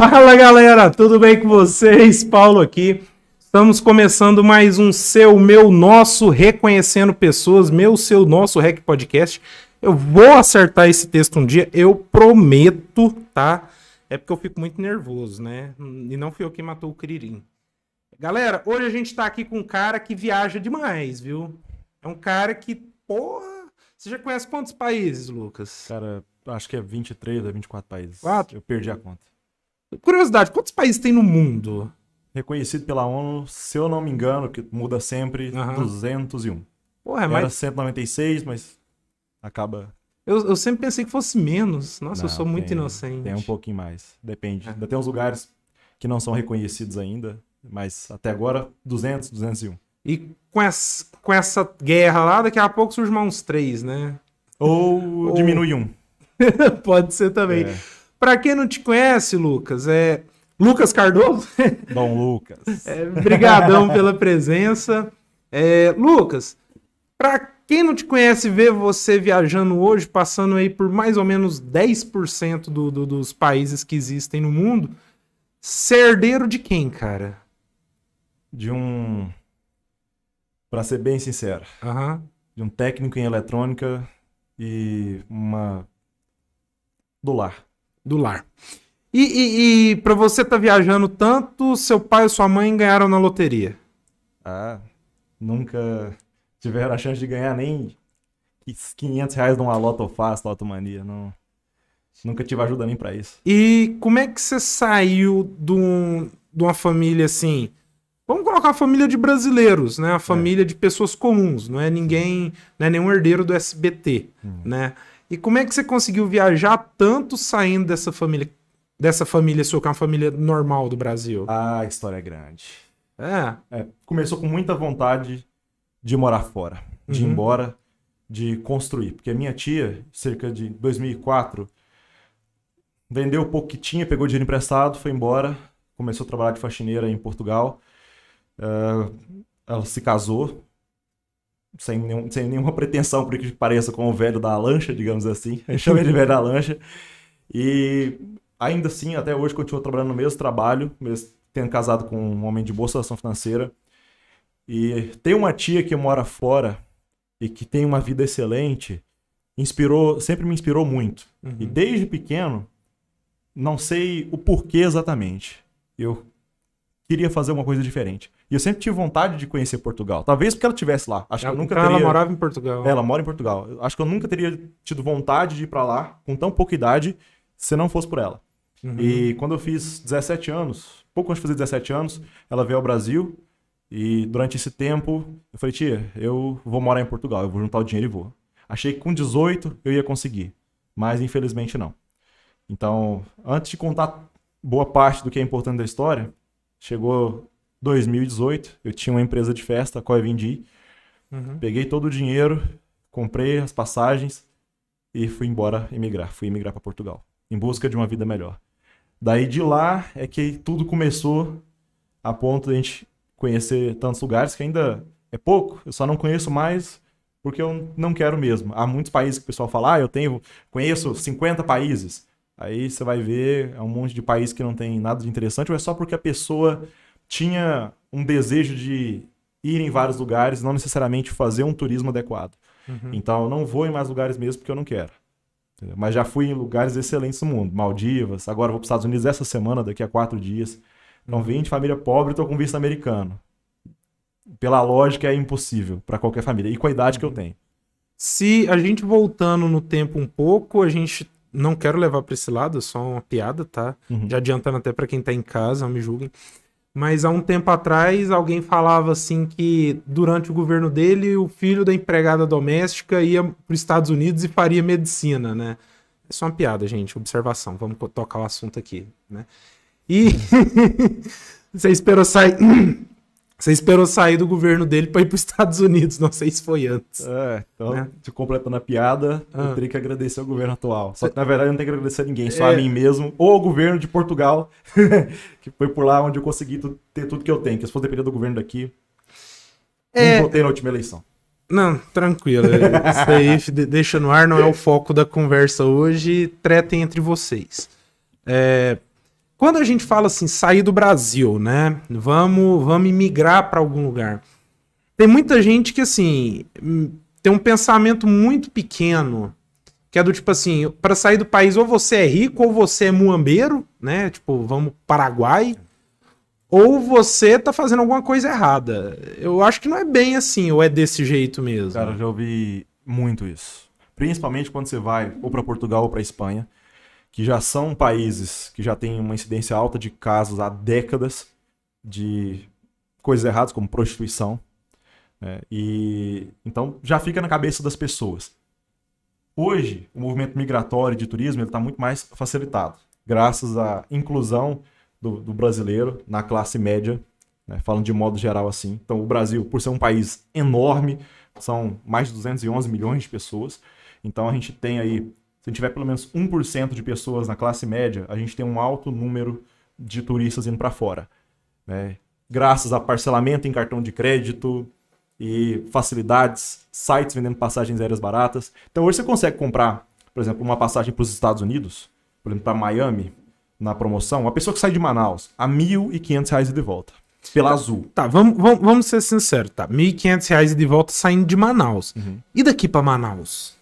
Fala galera, tudo bem com vocês? Paulo aqui. Estamos começando mais um seu, meu, nosso, reconhecendo pessoas, meu, seu, nosso Rec Podcast. Eu vou acertar esse texto um dia, eu prometo, tá? É porque eu fico muito nervoso, né? E não fui eu que matou o Cririm. Galera, hoje a gente tá aqui com um cara que viaja demais, viu? É um cara que, porra, você já conhece quantos países, Lucas? Cara, acho que é 23 ou 24 países. Quatro? Eu perdi a conta. Curiosidade, quantos países tem no mundo? Reconhecido pela ONU, se eu não me engano, que muda sempre, uhum. 201. Porra, é mais... Era 196, mas acaba... Eu, eu sempre pensei que fosse menos. Nossa, não, eu sou muito tem, inocente. Tem um pouquinho mais, depende. Ainda é. tem uns lugares que não são reconhecidos ainda, mas até agora, 200, 201. E com essa, com essa guerra lá, daqui a pouco mais uns três, né? Ou, Ou... diminui um. Pode ser também. É. Para quem não te conhece, Lucas, é Lucas Cardoso. Bom, Lucas. é, brigadão pela presença. É, Lucas, para quem não te conhece, ver você viajando hoje, passando aí por mais ou menos 10% do, do, dos países que existem no mundo. Ser herdeiro de quem, cara? De um. Para ser bem sincero, uhum. de um técnico em eletrônica e uma. do lar do lar. E, e, e para você tá viajando tanto, seu pai e sua mãe ganharam na loteria? Ah, nunca tiveram a chance de ganhar nem 500 reais numa loto fácil, lotomania, não. Nunca tive ajuda nem para isso. E como é que você saiu de, um, de uma família assim? Vamos colocar a família de brasileiros, né? A é. família é. de pessoas comuns, não é ninguém, não é nenhum herdeiro do SBT, hum. né? E como é que você conseguiu viajar tanto saindo dessa família, dessa família sua, que é uma família normal do Brasil? Ah, a história é grande. É. é. começou com muita vontade de morar fora, de uhum. ir embora, de construir. Porque a minha tia, cerca de 2004, vendeu o pouco que tinha, pegou dinheiro emprestado, foi embora, começou a trabalhar de faxineira em Portugal. Uh, ela se casou, sem, nenhum, sem nenhuma pretensão, por que pareça, com o velho da lancha, digamos assim. Eu chamo ele velho da lancha. E ainda assim, até hoje, continuo trabalhando no mesmo trabalho, mesmo tendo casado com um homem de boa situação financeira. E tem uma tia que mora fora e que tem uma vida excelente, inspirou, sempre me inspirou muito. Uhum. E desde pequeno, não sei o porquê exatamente. Eu queria fazer uma coisa diferente. E eu sempre tive vontade de conhecer Portugal. Talvez porque ela estivesse lá. Acho ela, que eu é, nunca teria... Ela morava em Portugal. Ela mora em Portugal. Acho que eu nunca teria tido vontade de ir para lá com tão pouca idade se não fosse por ela. Uhum. E quando eu fiz 17 anos, pouco antes de fazer 17 anos, ela veio ao Brasil. E durante esse tempo, eu falei, tia, eu vou morar em Portugal, eu vou juntar o dinheiro e vou. Achei que com 18 eu ia conseguir, mas infelizmente não. Então, antes de contar boa parte do que é importante da história, Chegou 2018, eu tinha uma empresa de festa, a qual eu vendi. Uhum. Peguei todo o dinheiro, comprei as passagens e fui embora emigrar. Fui emigrar para Portugal, em busca de uma vida melhor. Daí de lá é que tudo começou a ponto de a gente conhecer tantos lugares que ainda é pouco, eu só não conheço mais porque eu não quero mesmo. Há muitos países que o pessoal fala, ah, eu tenho, conheço 50 países. Aí você vai ver, é um monte de país que não tem nada de interessante, ou é só porque a pessoa tinha um desejo de ir em vários lugares, não necessariamente fazer um turismo adequado. Uhum. Então, eu não vou em mais lugares mesmo porque eu não quero. Mas já fui em lugares excelentes no mundo, Maldivas, agora vou para os Estados Unidos essa semana, daqui a quatro dias. Não uhum. vim de família pobre, estou com visto americano. Pela lógica, é impossível para qualquer família, e com a idade uhum. que eu uhum. tenho. Se a gente voltando no tempo um pouco, a gente não quero levar para esse lado, é só uma piada, tá? Uhum. Já adiantando até para quem tá em casa, não me julguem. Mas há um tempo atrás, alguém falava assim que durante o governo dele, o filho da empregada doméstica ia para os Estados Unidos e faria medicina, né? É só uma piada, gente, observação. Vamos tocar o assunto aqui, né? E você esperou sair você esperou sair do governo dele para ir para os Estados Unidos, não sei se foi antes. É, então, né? te completando a piada, ah. eu teria que agradecer ao governo atual. Só que, na verdade, eu não tenho que agradecer a ninguém, só é... a mim mesmo, ou ao governo de Portugal, que foi por lá onde eu consegui ter tudo que eu tenho. Que se fosse depender do governo daqui, é... não votei na última eleição. Não, tranquilo. É, isso aí deixa no ar, não é o foco da conversa hoje. Tretem entre vocês. É, quando a gente fala assim, sair do Brasil, né? Vamos, vamos migrar para algum lugar. Tem muita gente que assim hum, tem um pensamento muito pequeno que é do tipo assim, para sair do país ou você é rico ou você é muambeiro, né? Tipo, vamos Paraguai, ou você tá fazendo alguma coisa errada. Eu acho que não é bem assim, ou é desse jeito mesmo. Cara, eu já ouvi muito isso. Principalmente quando você vai ou para Portugal ou para Espanha, que já são países que já têm uma incidência alta de casos há décadas de coisas erradas, como prostituição. Né? E então já fica na cabeça das pessoas. Hoje, o movimento migratório de turismo está muito mais facilitado, graças à inclusão do, do brasileiro na classe média, né? falando de modo geral assim. Então, o Brasil, por ser um país enorme, são mais de 211 milhões de pessoas, então a gente tem aí se tiver pelo menos 1% de pessoas na classe média, a gente tem um alto número de turistas indo para fora. Né? Graças a parcelamento em cartão de crédito e facilidades, sites vendendo passagens aéreas baratas. Então hoje você consegue comprar, por exemplo, uma passagem para os Estados Unidos, por exemplo, para Miami, na promoção, uma pessoa que sai de Manaus a R$ 1.500 de volta. Pela tá, Azul. Tá, vamos, vamos, vamos ser sinceros, tá? R$ 1.500 de volta saindo de Manaus. Uhum. E daqui para Manaus?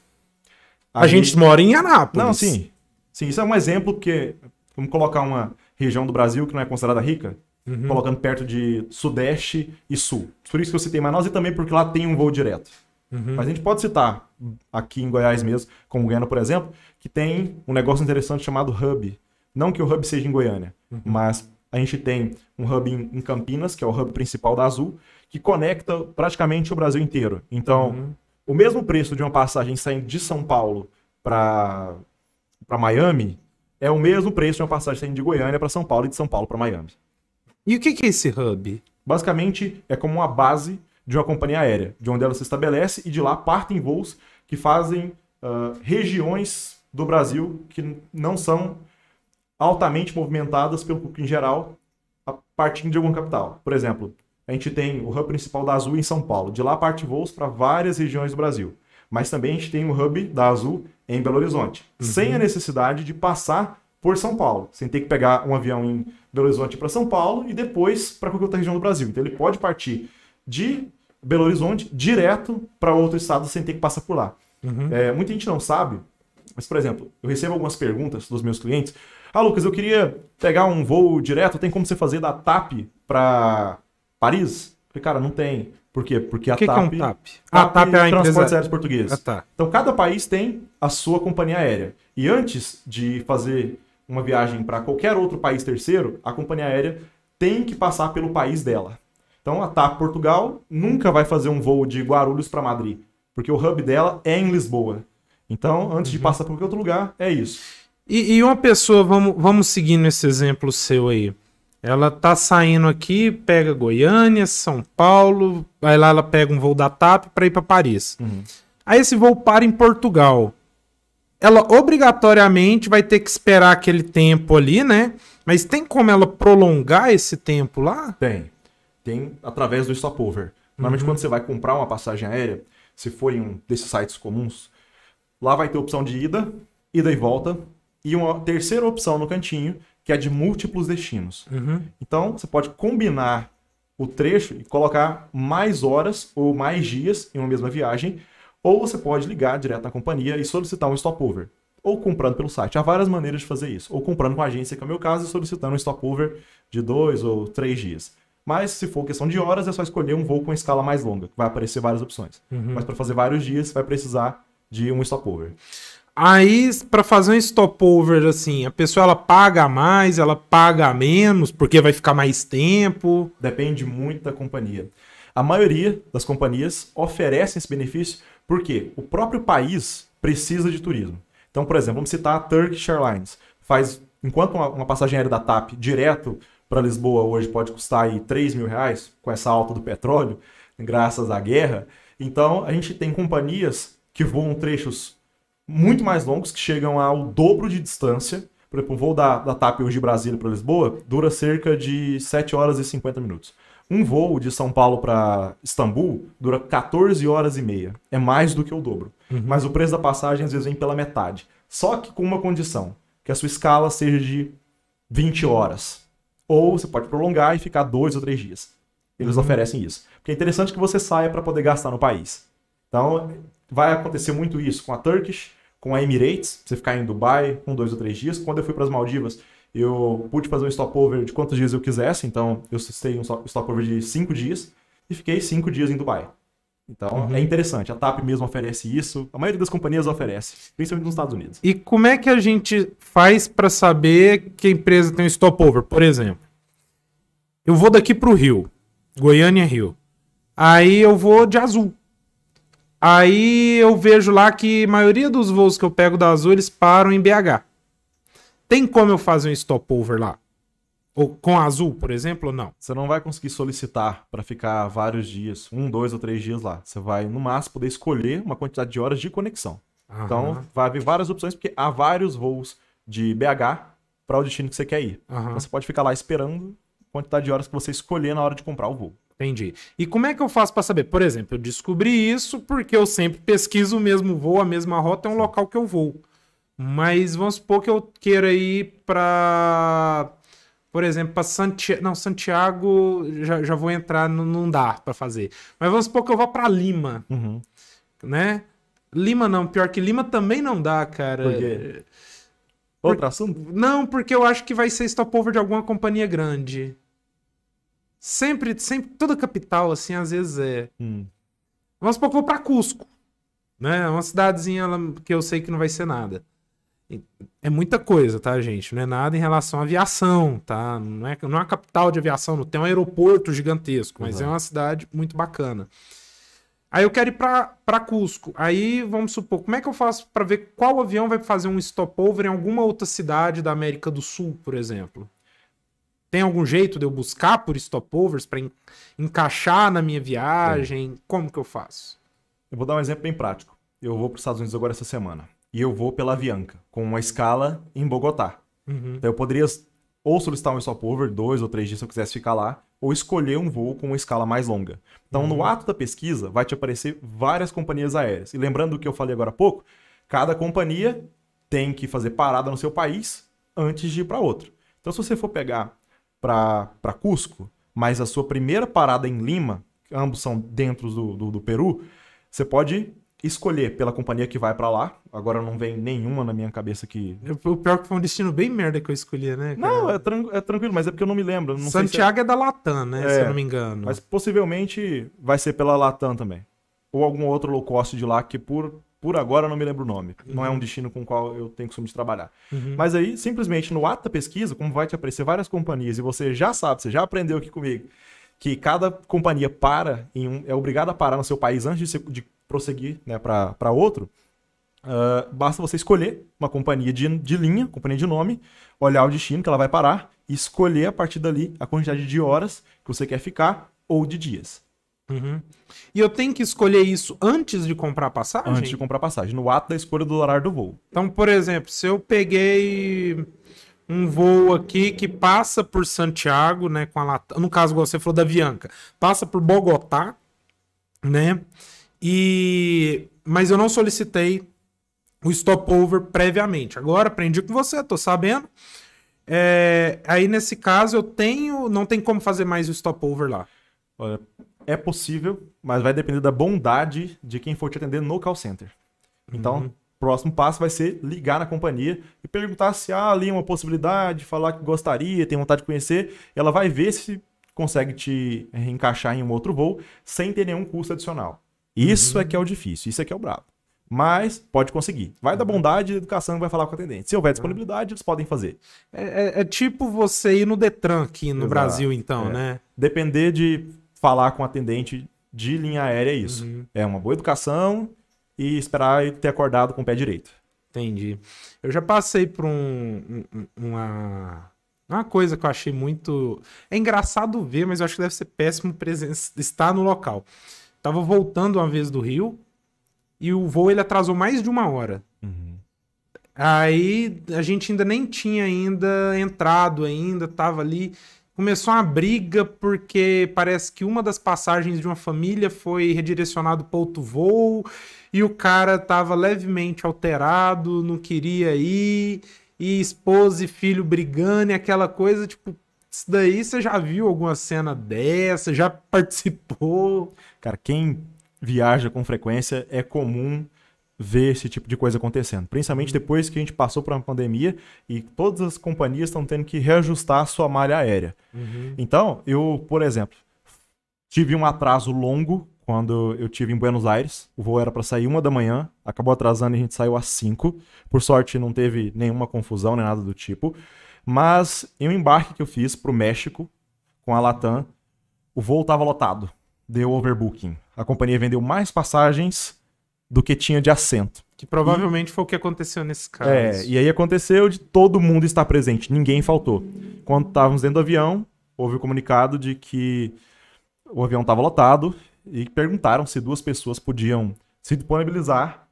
A, a gente... gente mora em Anápolis. Não, sim. Sim, isso é um exemplo, porque vamos colocar uma região do Brasil que não é considerada rica, uhum. colocando perto de Sudeste e Sul. Por isso que eu citei Manaus e também porque lá tem um voo direto. Uhum. Mas a gente pode citar aqui em Goiás mesmo, como Goiânia, por exemplo, que tem um negócio interessante chamado Hub. Não que o Hub seja em Goiânia, uhum. mas a gente tem um Hub em, Campinas, que é o Hub principal da Azul, que conecta praticamente o Brasil inteiro. Então, uhum o mesmo preço de uma passagem saindo de São Paulo para Miami é o mesmo preço de uma passagem saindo de Goiânia para São Paulo e de São Paulo para Miami. E o que é esse hub? Basicamente, é como uma base de uma companhia aérea, de onde ela se estabelece e de lá partem voos que fazem uh, regiões do Brasil que não são altamente movimentadas pelo público em geral, partindo de alguma capital. Por exemplo, a gente tem o hub principal da Azul em São Paulo. De lá parte voos para várias regiões do Brasil. Mas também a gente tem o hub da Azul em Belo Horizonte, uhum. sem a necessidade de passar por São Paulo, sem ter que pegar um avião em Belo Horizonte para São Paulo e depois para qualquer outra região do Brasil. Então ele pode partir de Belo Horizonte direto para outro estado sem ter que passar por lá. Uhum. É, muita gente não sabe, mas por exemplo, eu recebo algumas perguntas dos meus clientes. Ah, Lucas, eu queria pegar um voo direto, tem como você fazer da TAP para Paris? Falei, cara, não tem. Por quê? Porque a que TAP. Que é um TAP? A ah, TAP, TAP é a Transportes empresa... Aéreos Portugueses. Ah, tá. Então, cada país tem a sua companhia aérea. E antes de fazer uma viagem para qualquer outro país terceiro, a companhia aérea tem que passar pelo país dela. Então, a TAP Portugal nunca vai fazer um voo de Guarulhos para Madrid, porque o hub dela é em Lisboa. Então, antes uhum. de passar por qualquer outro lugar, é isso. E, e uma pessoa, vamos, vamos seguindo esse exemplo seu aí. Ela tá saindo aqui, pega Goiânia, São Paulo, vai lá ela pega um voo da TAP para ir para Paris. Uhum. Aí esse voo para em Portugal. Ela obrigatoriamente vai ter que esperar aquele tempo ali, né? Mas tem como ela prolongar esse tempo lá? Tem. Tem através do stopover. Normalmente uhum. quando você vai comprar uma passagem aérea, se for em um desses sites comuns, lá vai ter opção de ida, ida e volta, e uma terceira opção no cantinho que é de múltiplos destinos. Uhum. Então, você pode combinar o trecho e colocar mais horas ou mais dias em uma mesma viagem, ou você pode ligar direto na companhia e solicitar um stopover, ou comprando pelo site. Há várias maneiras de fazer isso, ou comprando com a agência, que é o meu caso, e solicitando um stopover de dois ou três dias. Mas se for questão de horas, é só escolher um voo com escala mais longa, que vai aparecer várias opções. Uhum. Mas para fazer vários dias, vai precisar de um stopover. Aí, para fazer um stopover, assim, a pessoa ela paga mais, ela paga menos, porque vai ficar mais tempo. Depende muito da companhia. A maioria das companhias oferecem esse benefício porque o próprio país precisa de turismo. Então, por exemplo, vamos citar a Turkish Airlines. Faz, enquanto uma, uma passagem aérea da TAP direto para Lisboa hoje pode custar aí 3 mil reais, com essa alta do petróleo, graças à guerra. Então, a gente tem companhias que voam trechos muito mais longos, que chegam ao dobro de distância. Por exemplo, um voo da, da TAP hoje de Brasília para Lisboa dura cerca de 7 horas e 50 minutos. Um voo de São Paulo para Istambul dura 14 horas e meia. É mais do que o dobro. Uhum. Mas o preço da passagem às vezes vem pela metade. Só que com uma condição: que a sua escala seja de 20 horas. Ou você pode prolongar e ficar dois ou três dias. Eles uhum. oferecem isso. Porque é interessante que você saia para poder gastar no país. Então, vai acontecer muito isso com a Turkish, com a Emirates, você ficar em Dubai um, dois ou três dias. Quando eu fui para as Maldivas, eu pude fazer um stopover de quantos dias eu quisesse, então eu cessei um stopover de cinco dias e fiquei cinco dias em Dubai. Então uhum. é interessante, a TAP mesmo oferece isso, a maioria das companhias oferece, principalmente nos Estados Unidos. E como é que a gente faz para saber que a empresa tem um stopover? Por exemplo, eu vou daqui para o Rio, Goiânia Rio, aí eu vou de azul. Aí eu vejo lá que a maioria dos voos que eu pego da Azul, eles param em BH. Tem como eu fazer um stopover lá? Ou com a Azul, por exemplo, ou não? Você não vai conseguir solicitar para ficar vários dias, um, dois ou três dias lá. Você vai, no máximo, poder escolher uma quantidade de horas de conexão. Então, Aham. Então, vai haver várias opções, porque há vários voos de BH para o destino que você quer ir. Então, você pode ficar lá esperando a quantidade de horas que você escolher na hora de comprar o voo. Entendi. E como é que eu faço para saber? Por exemplo, eu descobri isso porque eu sempre pesquiso o mesmo voo, a mesma rota, é um local que eu vou. Mas vamos supor que eu queira ir para, por exemplo, para Santiago. Não, Santiago já, já vou entrar, não, não dá para fazer. Mas vamos supor que eu vá para Lima, uhum. né? Lima não, pior que Lima também não dá, cara. Por quê? Outro assunto? Não, porque eu acho que vai ser stopover de alguma companhia grande. Sempre, sempre, toda capital, assim, às vezes é. Hum. Vamos supor que eu vou pra Cusco, né? É uma cidadezinha que eu sei que não vai ser nada. É muita coisa, tá, gente? Não é nada em relação à aviação, tá? Não é, não é uma capital de aviação, não tem um aeroporto gigantesco, mas uhum. é uma cidade muito bacana. Aí eu quero ir para Cusco. Aí vamos supor, como é que eu faço para ver qual avião vai fazer um stopover em alguma outra cidade da América do Sul, por exemplo? Tem algum jeito de eu buscar por stopovers para en encaixar na minha viagem? Como que eu faço? Eu vou dar um exemplo bem prático. Eu vou para os Estados Unidos agora essa semana. E eu vou pela Avianca, com uma escala em Bogotá. Uhum. Então eu poderia ou solicitar um stopover, dois ou três dias se eu quisesse ficar lá, ou escolher um voo com uma escala mais longa. Então uhum. no ato da pesquisa vai te aparecer várias companhias aéreas. E lembrando o que eu falei agora há pouco, cada companhia tem que fazer parada no seu país antes de ir para outro. Então se você for pegar para Cusco, mas a sua primeira parada em Lima, ambos são dentro do, do, do Peru, você pode escolher pela companhia que vai para lá. Agora não vem nenhuma na minha cabeça que. O pior é que foi um destino bem merda que eu escolhi, né? Cara? Não, é, tran é, tranquilo, mas é porque eu não me lembro. Não é Santiago é... é... da Latam, né? É, se eu é, não me engano. Mas possivelmente vai ser pela Latam também. Ou algum outro low cost de lá que por por agora não me lembro o nome. Uhum. Não é um destino com o qual eu tenho costume de trabalhar. Uhum. Mas aí, simplesmente no ato da pesquisa, como vai te aparecer várias companhias e você já sabe, você já aprendeu aqui comigo, que cada companhia para, um, é obrigada a parar no seu país antes de, se, de prosseguir né, para outro. Uh, basta você escolher uma companhia de, de linha, companhia de nome, olhar o destino que ela vai parar e escolher a partir dali a quantidade de horas que você quer ficar ou de dias. Uhum. E eu tenho que escolher isso antes de comprar a passagem? Antes de comprar a passagem, no ato da escolha do horário do voo. Então, por exemplo, se eu peguei um voo aqui que passa por Santiago, né, com a Latam, no caso você falou da Avianca, passa por Bogotá, né? E mas eu não solicitei o stopover previamente. Agora aprendi com você, tô sabendo. É... aí nesse caso eu tenho, não tem como fazer mais o stopover lá. Olha, é possível, mas vai depender da bondade de quem for te atender no call center. Então, uhum. próximo passo vai ser ligar na companhia e perguntar se há ali uma possibilidade, falar que gostaria, tem vontade de conhecer. Ela vai ver se consegue te encaixar em um outro voo sem ter nenhum custo adicional. Isso uhum. é que é o difícil, isso é que é o brabo. Mas pode conseguir. Vai uhum. da bondade, da educação vai falar com o atendente. Se houver uhum. disponibilidade, eles podem fazer. É, é, é tipo você ir no Detran aqui no Exato. Brasil, então, é. né? Depender de falar com o atendente de linha aérea é isso. Uhum. É uma boa educação e esperar ter acordado com o pé direito. Entendi. Eu já passei por um, uma, uma coisa que eu achei muito. É engraçado ver, mas eu acho que deve ser péssimo presença, estar no local. Tava voltando uma vez do Rio e o voo ele atrasou mais de uma hora. Uhum. Aí a gente ainda nem tinha ainda entrado ainda, tava ali começou uma briga porque parece que uma das passagens de uma família foi redirecionada para outro voo e o cara estava levemente alterado, não queria ir, e esposa e filho brigando e aquela coisa, tipo, isso daí você já viu alguma cena dessa, já participou? Cara, quem viaja com frequência é comum ver esse tipo de coisa acontecendo. Principalmente uhum. depois que a gente passou por uma pandemia e todas as companhias estão tendo que reajustar a sua malha aérea. Uhum. Então, eu, por exemplo, tive um atraso longo quando eu tive em Buenos Aires. O voo era para sair uma da manhã, acabou atrasando e a gente saiu às 5. Por sorte, não teve nenhuma confusão nem nada do tipo. Mas em um embarque que eu fiz para o México com a Latam, o voo estava lotado, deu overbooking. A companhia vendeu mais passagens do que tinha de assento. Que provavelmente e, foi o que aconteceu nesse caso. É, e aí aconteceu de todo mundo estar presente, ninguém faltou. Quando estávamos dentro do avião, houve o um comunicado de que o avião estava lotado e perguntaram se duas pessoas podiam se disponibilizar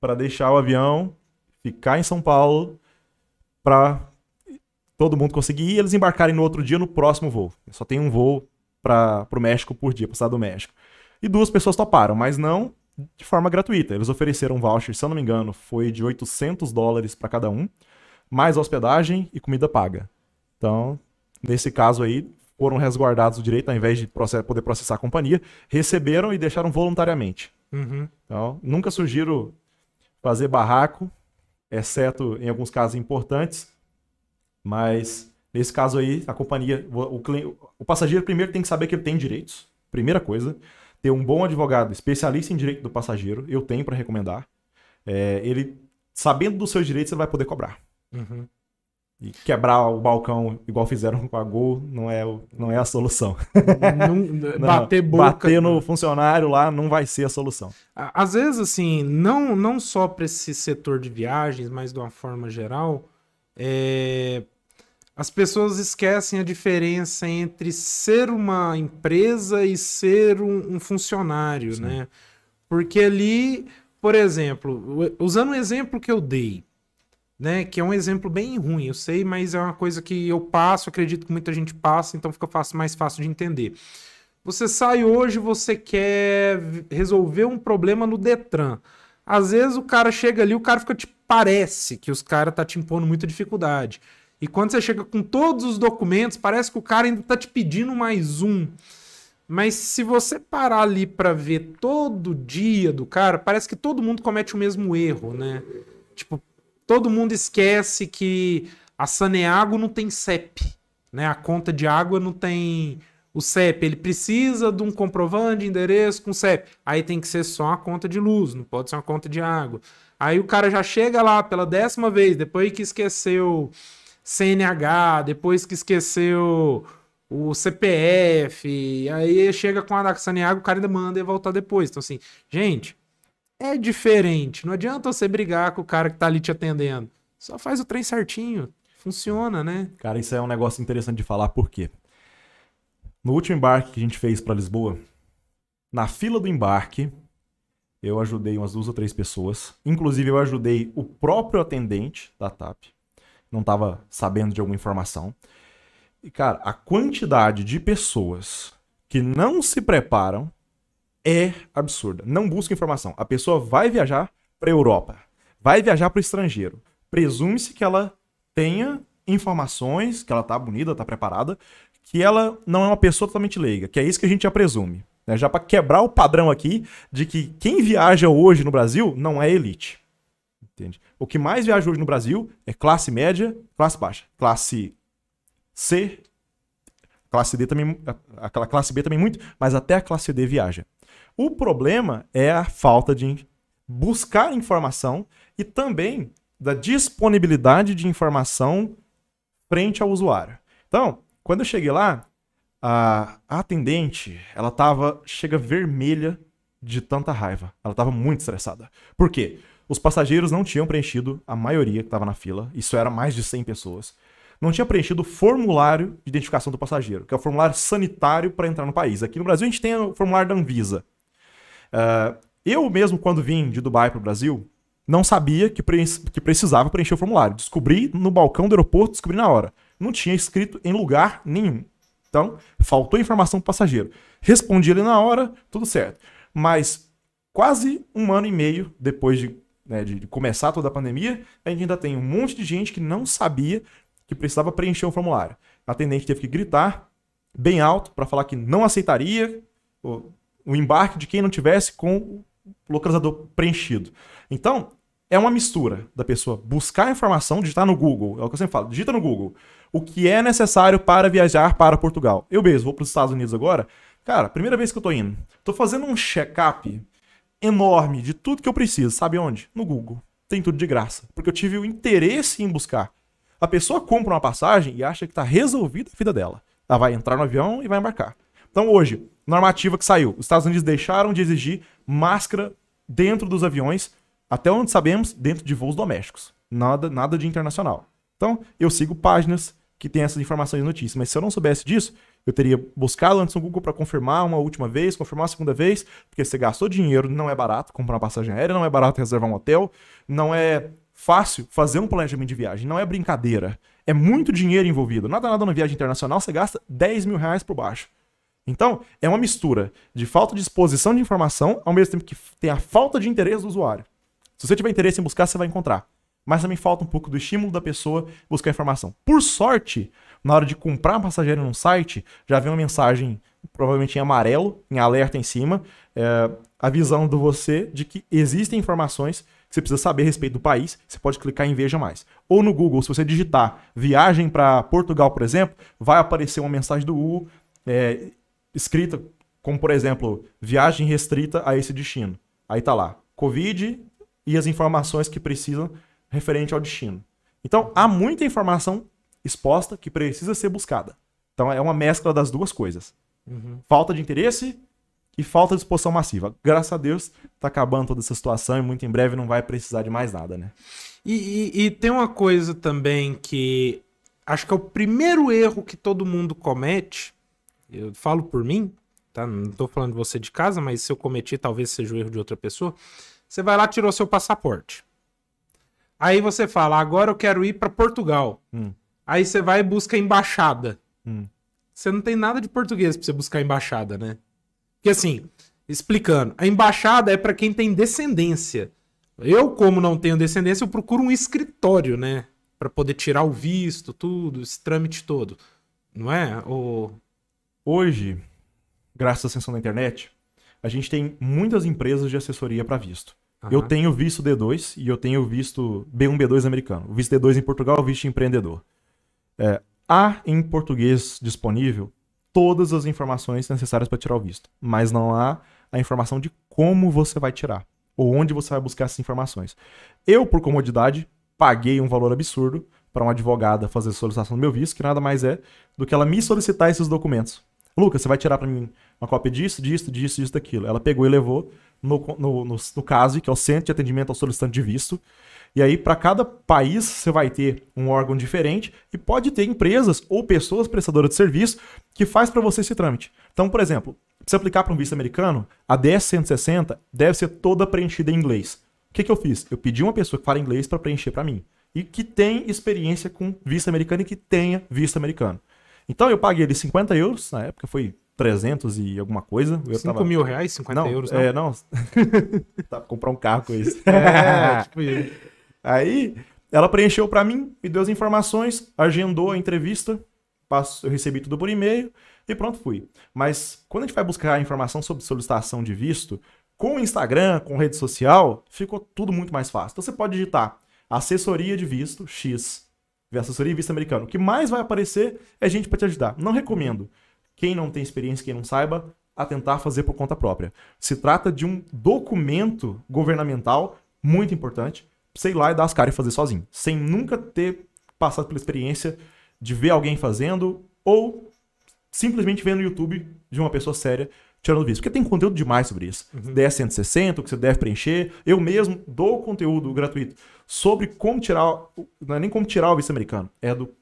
para deixar o avião ficar em São Paulo para todo mundo conseguir e eles embarcarem no outro dia no próximo voo. Só tem um voo para o México por dia, para o estado do México. E duas pessoas toparam, mas não de forma gratuita. Eles ofereceram um voucher, se eu não me engano, foi de 800 dólares para cada um, mais hospedagem e comida paga. Então, nesse caso aí, foram resguardados o direito, ao invés de process poder processar a companhia, receberam e deixaram voluntariamente. Uhum. Então, nunca sugiro fazer barraco, exceto em alguns casos importantes, mas nesse caso aí, a companhia, o, o, o passageiro primeiro tem que saber que ele tem direitos, primeira coisa ter um bom advogado especialista em direito do passageiro, eu tenho para recomendar. É, ele, sabendo dos seus direitos, ele vai poder cobrar. Uhum. E quebrar o balcão, igual fizeram com a Gol, não é, não é a solução. Não, não, bater boca. Bater no funcionário lá não vai ser a solução. Às vezes, assim, não, não só para esse setor de viagens, mas de uma forma geral, é, as pessoas esquecem a diferença entre ser uma empresa e ser um, um funcionário, Sim. né? Porque ali, por exemplo, usando o exemplo que eu dei, né? Que é um exemplo bem ruim, eu sei, mas é uma coisa que eu passo, acredito que muita gente passa, então fica fácil, mais fácil de entender. Você sai hoje, você quer resolver um problema no Detran. Às vezes o cara chega ali, o cara fica te parece que os caras tá te impondo muita dificuldade. E quando você chega com todos os documentos, parece que o cara ainda tá te pedindo mais um. Mas se você parar ali para ver todo dia do cara, parece que todo mundo comete o mesmo erro, né? Tipo, todo mundo esquece que a Saneago não tem CEP, né? A conta de água não tem o CEP, ele precisa de um comprovante de endereço com CEP. Aí tem que ser só uma conta de luz, não pode ser uma conta de água. Aí o cara já chega lá pela décima vez, depois que esqueceu CNH, depois que esqueceu o CPF, aí chega com a Saniago, o cara ainda manda e volta depois. Então, assim, gente, é diferente. Não adianta você brigar com o cara que tá ali te atendendo. Só faz o trem certinho. Funciona, né? Cara, isso é um negócio interessante de falar, por quê? No último embarque que a gente fez para Lisboa, na fila do embarque, eu ajudei umas duas ou três pessoas. Inclusive, eu ajudei o próprio atendente da TAP não estava sabendo de alguma informação. E, cara, a quantidade de pessoas que não se preparam é absurda. Não busca informação. A pessoa vai viajar para Europa, vai viajar para o estrangeiro. Presume-se que ela tenha informações, que ela tá bonita, tá preparada, que ela não é uma pessoa totalmente leiga, que é isso que a gente já presume. Né? Já para quebrar o padrão aqui de que quem viaja hoje no Brasil não é elite. Entende? O que mais viaja hoje no Brasil é classe média, classe baixa. Classe C, classe D também, aquela classe B também muito, mas até a classe D viaja. O problema é a falta de buscar informação e também da disponibilidade de informação frente ao usuário. Então, quando eu cheguei lá, a atendente, ela tava chega vermelha de tanta raiva. Ela tava muito estressada. Por quê? Os passageiros não tinham preenchido, a maioria que estava na fila, isso era mais de 100 pessoas, não tinha preenchido o formulário de identificação do passageiro, que é o formulário sanitário para entrar no país. Aqui no Brasil a gente tem o formulário da Anvisa. Uh, eu mesmo, quando vim de Dubai para o Brasil, não sabia que, pre que precisava preencher o formulário. Descobri no balcão do aeroporto, descobri na hora. Não tinha escrito em lugar nenhum. Então, faltou informação para o passageiro. Respondi ele na hora, tudo certo. Mas quase um ano e meio depois de né, de começar toda a pandemia, a gente ainda tem um monte de gente que não sabia que precisava preencher um formulário. A atendente teve que gritar bem alto para falar que não aceitaria o, o embarque de quem não tivesse com o localizador preenchido. Então, é uma mistura da pessoa buscar a informação, digitar no Google, é o que eu sempre falo, digita no Google o que é necessário para viajar para Portugal. Eu mesmo vou para os Estados Unidos agora, cara, primeira vez que eu estou indo, estou fazendo um check-up enorme de tudo que eu preciso, sabe onde? No Google. Tem tudo de graça. Porque eu tive o interesse em buscar. A pessoa compra uma passagem e acha que está resolvida a vida dela. Ela vai entrar no avião e vai embarcar. Então, hoje, normativa que saiu: os Estados Unidos deixaram de exigir máscara dentro dos aviões, até onde sabemos, dentro de voos domésticos. Nada, nada de internacional. Então, eu sigo páginas que têm essas informações e notícias, mas se eu não soubesse disso, eu teria buscado antes no Google para confirmar uma última vez, confirmar a segunda vez, porque você gastou dinheiro, não é barato comprar uma passagem aérea, não é barato reservar um hotel, não é fácil fazer um planejamento de viagem, não é brincadeira. É muito dinheiro envolvido. Nada, nada na viagem internacional, você gasta 10 mil reais por baixo. Então, é uma mistura de falta de exposição de informação, ao mesmo tempo que tem a falta de interesse do usuário. Se você tiver interesse em buscar, você vai encontrar. Mas também falta um pouco do estímulo da pessoa buscar informação. Por sorte, na hora de comprar passageiro num site, já vem uma mensagem, provavelmente em amarelo, em alerta em cima, é, avisando você de que existem informações que você precisa saber a respeito do país, você pode clicar em Veja Mais. Ou no Google, se você digitar viagem para Portugal, por exemplo, vai aparecer uma mensagem do Google é, escrita, como por exemplo, viagem restrita a esse destino. Aí tá lá, Covid e as informações que precisam referente ao destino. Então, há muita informação exposta que precisa ser buscada. Então é uma mescla das duas coisas. Uhum. Falta de interesse e falta de exposição massiva. Graças a Deus tá acabando toda essa situação e muito em breve não vai precisar de mais nada, né? E, e, e tem uma coisa também que acho que é o primeiro erro que todo mundo comete. Eu falo por mim, tá? Não tô falando de você de casa, mas se eu cometi, talvez seja o erro de outra pessoa. Você vai lá, tirou seu passaporte. Aí você fala, agora eu quero ir para Portugal. Hum. Aí você vai e busca embaixada. Hum. Você não tem nada de português pra você buscar embaixada, né? Porque assim, explicando, a embaixada é para quem tem descendência. Eu, como não tenho descendência, eu procuro um escritório, né? para poder tirar o visto, tudo, esse trâmite todo. Não é? O... Hoje, graças à ascensão da internet, a gente tem muitas empresas de assessoria para visto. Eu tenho visto D2 e eu tenho visto B1, B2 americano. O visto D2 em Portugal, o visto empreendedor. É, há em português disponível todas as informações necessárias para tirar o visto, mas não há a informação de como você vai tirar ou onde você vai buscar essas informações. Eu, por comodidade, paguei um valor absurdo para uma advogada fazer solicitação do meu visto, que nada mais é do que ela me solicitar esses documentos. Lucas, você vai tirar para mim uma cópia disso, disso, disso, disso, daquilo. Ela pegou e levou no, no, no, no caso, que é o Centro de Atendimento ao Solicitante de Visto, e aí, para cada país, você vai ter um órgão diferente e pode ter empresas ou pessoas prestadoras de serviço que faz para você esse trâmite. Então, por exemplo, se aplicar para um visto americano, a DS-160 deve ser toda preenchida em inglês. O que, que eu fiz? Eu pedi uma pessoa que fala inglês para preencher para mim e que tem experiência com visto americano e que tenha visto americano. Então eu paguei ele 50 euros, na época foi 300 e alguma coisa. Eu 5 tava... mil reais, 50 não, euros? Não, é, não. Dá pra comprar um carro com isso. É, tipo isso. Aí ela preencheu para mim, me deu as informações, agendou a entrevista, passo, eu recebi tudo por e-mail e pronto, fui. Mas quando a gente vai buscar informação sobre solicitação de visto, com o Instagram, com rede social, ficou tudo muito mais fácil. Então você pode digitar assessoria de visto X, assessoria de visto americano. O que mais vai aparecer é gente para te ajudar. Não recomendo. Quem não tem experiência, quem não saiba, a tentar fazer por conta própria. Se trata de um documento governamental muito importante sei lá, e dar as caras e fazer sozinho. Sem nunca ter passado pela experiência de ver alguém fazendo ou simplesmente vendo no YouTube de uma pessoa séria tirando visto Porque tem conteúdo demais sobre isso. Uhum. DS160, o que você deve preencher. Eu mesmo dou conteúdo gratuito sobre como tirar. Não é nem como tirar o visto americano, é do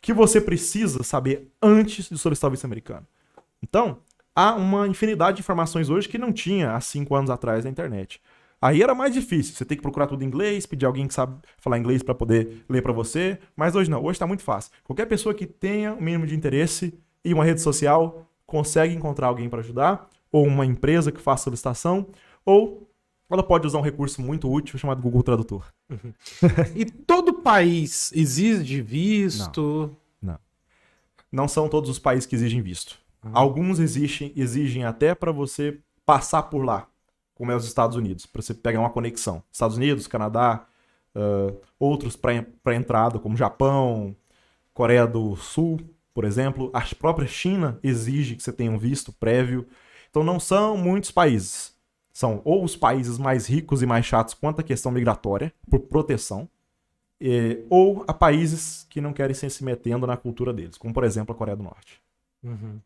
que você precisa saber antes de solicitar o visto americano. Então, há uma infinidade de informações hoje que não tinha há cinco anos atrás na internet. Aí era mais difícil, você tem que procurar tudo em inglês, pedir alguém que sabe falar inglês para poder ler para você, mas hoje não, hoje está muito fácil. Qualquer pessoa que tenha o um mínimo de interesse e uma rede social consegue encontrar alguém para ajudar, ou uma empresa que faça solicitação, ou ela pode usar um recurso muito útil chamado Google Tradutor. Uhum. e todo país exige visto? Não, não. Não são todos os países que exigem visto. Uhum. Alguns exigem, exigem até para você passar por lá como é os Estados Unidos, para você pegar uma conexão. Estados Unidos, Canadá, uh, outros para entrada, como Japão, Coreia do Sul, por exemplo. A própria China exige que você tenha um visto prévio. Então não são muitos países. São ou os países mais ricos e mais chatos quanto à questão migratória, por proteção, e, ou a países que não querem se metendo na cultura deles, como por exemplo a Coreia do Norte. Uhum.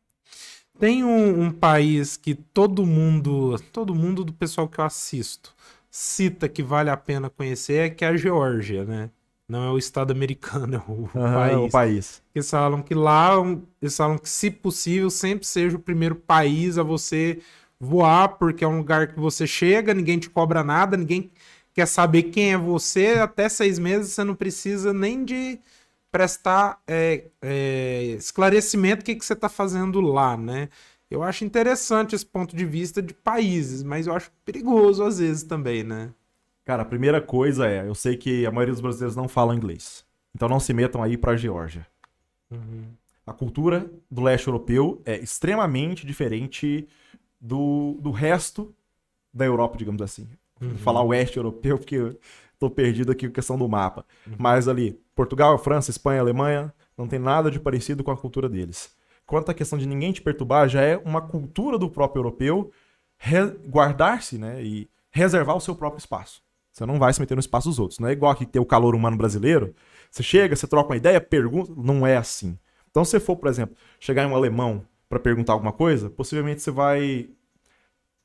Tem um, um país que todo mundo, todo mundo do pessoal que eu assisto, cita que vale a pena conhecer, é que é a Geórgia, né? Não é o Estado americano, é o, uhum, país. É o país. Eles falam que lá, eles falam que, se possível, sempre seja o primeiro país a você voar, porque é um lugar que você chega, ninguém te cobra nada, ninguém quer saber quem é você. Até seis meses você não precisa nem de prestar é, é, esclarecimento do que, que você está fazendo lá, né? Eu acho interessante esse ponto de vista de países, mas eu acho perigoso às vezes também, né? Cara, a primeira coisa é, eu sei que a maioria dos brasileiros não fala inglês. Então não se metam aí para a Geórgia. Uhum. A cultura do leste europeu é extremamente diferente do, do resto da Europa, digamos assim. Uhum. Falar oeste europeu, porque tô perdido aqui com a questão do mapa. Uhum. Mas ali, Portugal, França, Espanha, Alemanha, não tem nada de parecido com a cultura deles. Quanto à questão de ninguém te perturbar, já é uma cultura do próprio europeu guardar-se, né, e reservar o seu próprio espaço. Você não vai se meter no espaço dos outros. Não é igual aqui ter o calor humano brasileiro. Você chega, você troca uma ideia, pergunta. Não é assim. Então, se você for, por exemplo, chegar em um alemão para perguntar alguma coisa, possivelmente você vai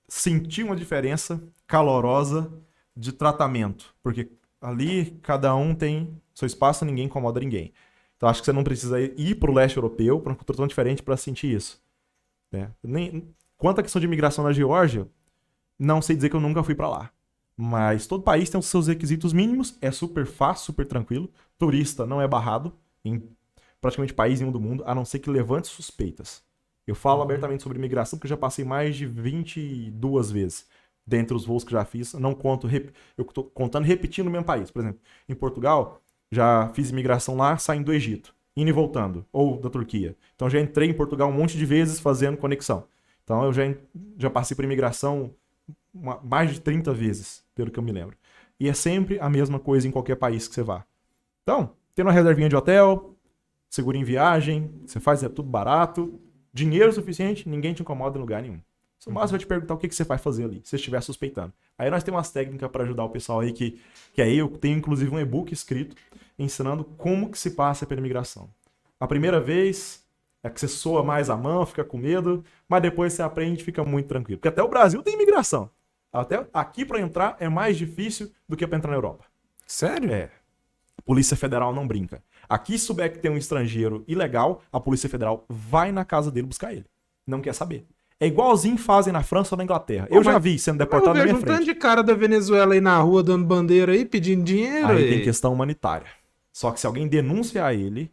sentir uma diferença calorosa de tratamento, porque ali cada um tem seu espaço, ninguém incomoda ninguém. Então acho que você não precisa ir para o leste europeu, para uma cultura tão diferente, para sentir isso. Né? Nem, quanto à questão de imigração na Geórgia, não sei dizer que eu nunca fui para lá. Mas todo país tem os seus requisitos mínimos, é super fácil, super tranquilo. Turista não é barrado em praticamente país nenhum do mundo, a não ser que levante suspeitas. Eu falo uhum. abertamente sobre imigração porque eu já passei mais de 22 vezes dentre os voos que já fiz, não conto, eu estou contando repetindo o mesmo país. Por exemplo, em Portugal, já fiz imigração lá, saindo do Egito, indo e voltando, ou da Turquia. Então já entrei em Portugal um monte de vezes fazendo conexão. Então eu já, já passei por imigração uma, mais de 30 vezes, pelo que eu me lembro. E é sempre a mesma coisa em qualquer país que você vá. Então, tendo uma reservinha de hotel, seguro em viagem, você faz é tudo barato, dinheiro suficiente, ninguém te incomoda em lugar nenhum. Se o vai te perguntar o que, que você vai fazer ali, se você estiver suspeitando. Aí nós temos umas técnicas para ajudar o pessoal aí que, que aí eu tenho inclusive um e-book escrito ensinando como que se passa pela imigração. A primeira vez é que você soa mais a mão, fica com medo, mas depois você aprende, fica muito tranquilo. Porque até o Brasil tem imigração. Até aqui para entrar é mais difícil do que para entrar na Europa. Sério? É. A Polícia Federal não brinca. Aqui souber que tem um estrangeiro ilegal, a Polícia Federal vai na casa dele buscar ele. Não quer saber. É igualzinho fazem na França ou na Inglaterra. eu já vi sendo Eu deportado na minha um frente. tanto de cara da Venezuela aí na rua dando bandeira aí, pedindo dinheiro. Aí tem questão humanitária. Só que se alguém denunciar ele,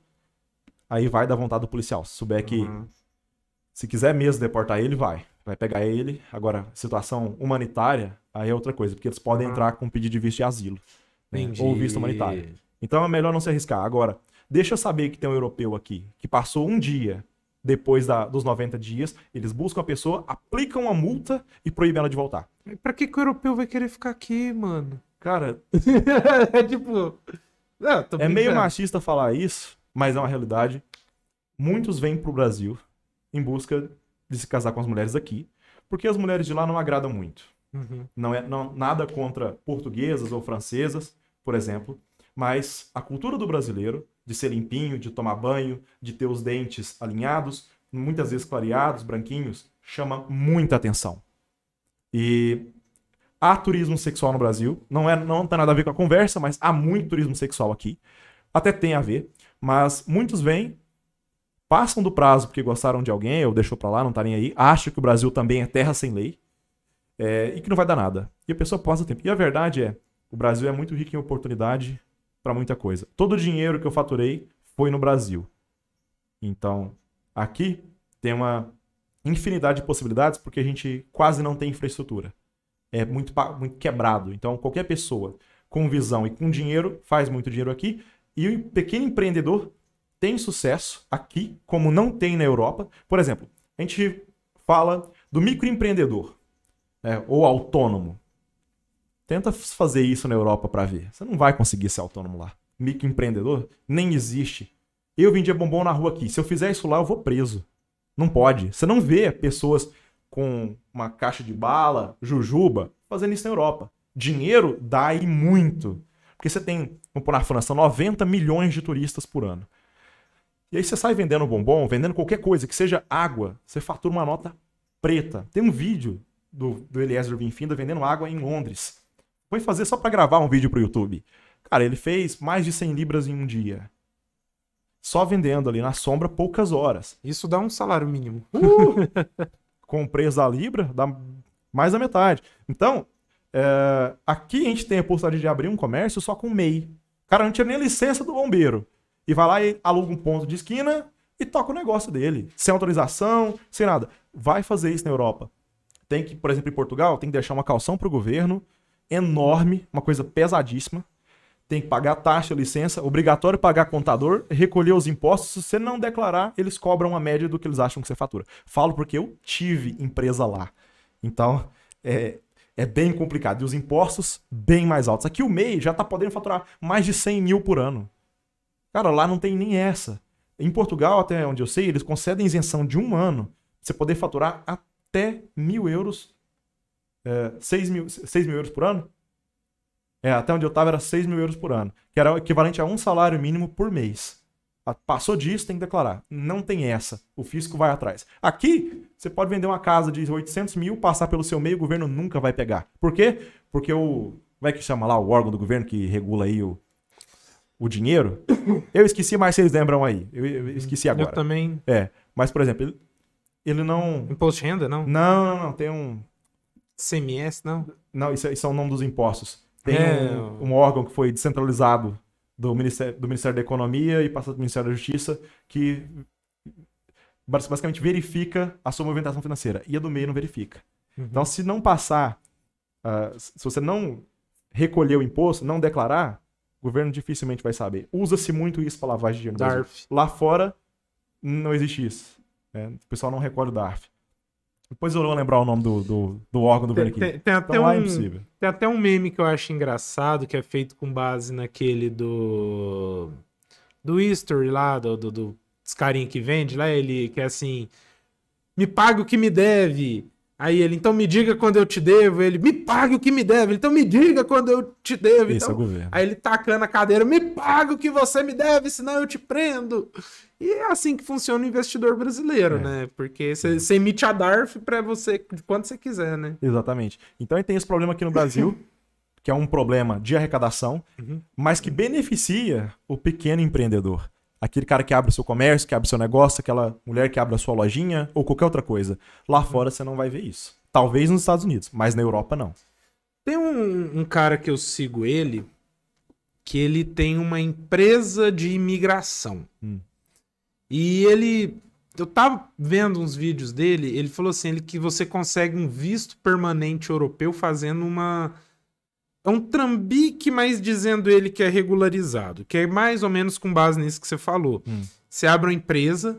aí vai da vontade do policial. Se souber que, Uhum. se quiser mesmo deportar ele, vai. Vai pegar ele. Agora, situação humanitária, aí é outra coisa, porque eles podem Uhum. entrar com pedido de visto de asilo. né? Ou visto humanitário. Então é melhor não se arriscar. Agora, deixa eu saber que tem um europeu aqui que passou um dia depois da, dos 90 dias, eles buscam a pessoa, aplicam a multa e proíbem ela de voltar. pra que, que o europeu vai querer ficar aqui, mano? Cara. é tipo. Não, é meio machista falar isso, mas é uma realidade. Muitos vêm pro Brasil em busca de se casar com as mulheres aqui, porque as mulheres de lá não agradam muito. Uhum. Não é não, nada contra portuguesas ou francesas, por exemplo. Mas a cultura do brasileiro, de ser limpinho, de tomar banho, de ter os dentes alinhados, muitas vezes clareados, branquinhos, chama muita atenção. E há turismo sexual no Brasil. Não é, não tem nada a ver com a conversa, mas há muito turismo sexual aqui. Até tem a ver, mas muitos vêm, passam do prazo porque gostaram de alguém ou deixou para lá, não tá nem aí, acham que o Brasil também é terra sem lei é, e que não vai dar nada. E a pessoa passa o tempo. E a verdade é, o Brasil é muito rico em oportunidade para muita coisa. Todo o dinheiro que eu faturei foi no Brasil. Então, aqui tem uma infinidade de possibilidades porque a gente quase não tem infraestrutura. É muito, muito quebrado. Então, qualquer pessoa com visão e com dinheiro faz muito dinheiro aqui. E o pequeno empreendedor tem sucesso aqui, como não tem na Europa. Por exemplo, a gente fala do microempreendedor né, ou autônomo. Tenta fazer isso na Europa para ver. Você não vai conseguir ser autônomo lá. Microempreendedor nem existe. Eu vendia bombom na rua aqui. Se eu fizer isso lá, eu vou preso. Não pode. Você não vê pessoas com uma caixa de bala, jujuba, fazendo isso na Europa. Dinheiro dá e muito. Porque você tem, vamos pôr na França, 90 milhões de turistas por ano. E aí você sai vendendo bombom, vendendo qualquer coisa, que seja água, você fatura uma nota preta. Tem um vídeo do, do Eliezer Vinfinda vendendo água em Londres. Foi fazer só para gravar um vídeo pro YouTube. Cara, ele fez mais de 100 libras em um dia. Só vendendo ali na sombra poucas horas. Isso dá um salário mínimo. Uh! Com preço da libra, dá mais da metade. Então, é... aqui a gente tem a possibilidade de abrir um comércio só com MEI. O cara não tinha nem licença do bombeiro. E vai lá e aluga um ponto de esquina e toca o negócio dele. Sem autorização, sem nada. Vai fazer isso na Europa. Tem que, por exemplo, em Portugal, tem que deixar uma calção pro governo enorme, uma coisa pesadíssima. Tem que pagar taxa, licença, obrigatório pagar contador, recolher os impostos. Se você não declarar, eles cobram a média do que eles acham que você fatura. Falo porque eu tive empresa lá. Então, é, é bem complicado. E os impostos, bem mais altos. Aqui o MEI já está podendo faturar mais de 100 mil por ano. Cara, lá não tem nem essa. Em Portugal, até onde eu sei, eles concedem isenção de um ano. Você poder faturar até mil euros é, 6, mil, 6 mil euros por ano? É, até onde eu estava era 6 mil euros por ano, que era o equivalente a um salário mínimo por mês. Passou disso, tem que declarar. Não tem essa. O fisco vai atrás. Aqui, você pode vender uma casa de 800 mil, passar pelo seu meio, o governo nunca vai pegar. Por quê? Porque o. Como é que chama lá o órgão do governo que regula aí o, o dinheiro? Eu esqueci, mas vocês lembram aí. Eu, eu esqueci agora. Eu também. É. Mas, por exemplo, ele, ele não. Imposto de renda, não? Não, não, não. Tem um. CMS, não? Não, isso é, isso é o nome dos impostos. Tem é... um, um, órgão que foi descentralizado do Ministério, do Ministério da Economia e passa do Ministério da Justiça, que basicamente verifica a sua movimentação financeira. E a do meio não verifica. Uhum. Então, se não passar, uh, se você não recolher o imposto, não declarar, o governo dificilmente vai saber. Usa-se muito isso para lavagem de dinheiro. Lá fora, não existe isso. Né? O pessoal não recorda o DARF. Depois eu vou lembrar o nome do, do, do órgão do tem, Tem, tem então, é um, é impossível. Tem até um meme que eu acho engraçado, que é feito com base naquele do. Do history lá, do, do, do dos carinha que vende lá, ele que é assim. Me paga o que me deve. Aí ele, então me diga quando eu te devo. Ele, me pague o que me deve. Então me diga quando eu te devo. Isso então, é governo. Aí ele tacando a cadeira, me pague o que você me deve, senão eu te prendo. E é assim que funciona o investidor brasileiro, é. né? Porque você emite a DARF para você quando você quiser, né? Exatamente. Então tem esse problema aqui no Brasil, que é um problema de arrecadação, uhum. mas que beneficia o pequeno empreendedor aquele cara que abre o seu comércio, que abre o seu negócio, aquela mulher que abre a sua lojinha ou qualquer outra coisa. Lá uhum. fora você não vai ver isso. Talvez nos Estados Unidos, mas na Europa não. Tem um, um cara que eu sigo ele, que ele tem uma empresa de imigração. Hum. E ele. Eu tava vendo uns vídeos dele, ele falou assim: ele, que você consegue um visto permanente europeu fazendo uma é um trambique, mas dizendo ele que é regularizado, que é mais ou menos com base nisso que você falou. Hum. Você abre uma empresa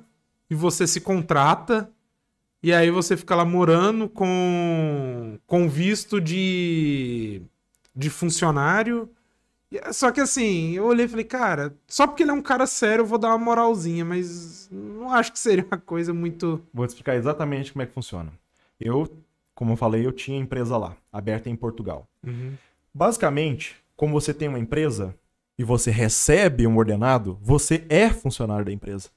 e você se contrata e aí você fica lá morando com, com visto de, de funcionário. Só que assim, eu olhei e falei, cara, só porque ele é um cara sério, eu vou dar uma moralzinha, mas não acho que seria uma coisa muito. Vou te explicar exatamente como é que funciona. Eu, como eu falei, eu tinha empresa lá, aberta em Portugal. Uhum. Basicamente, como você tem uma empresa e você recebe um ordenado, você é funcionário da empresa.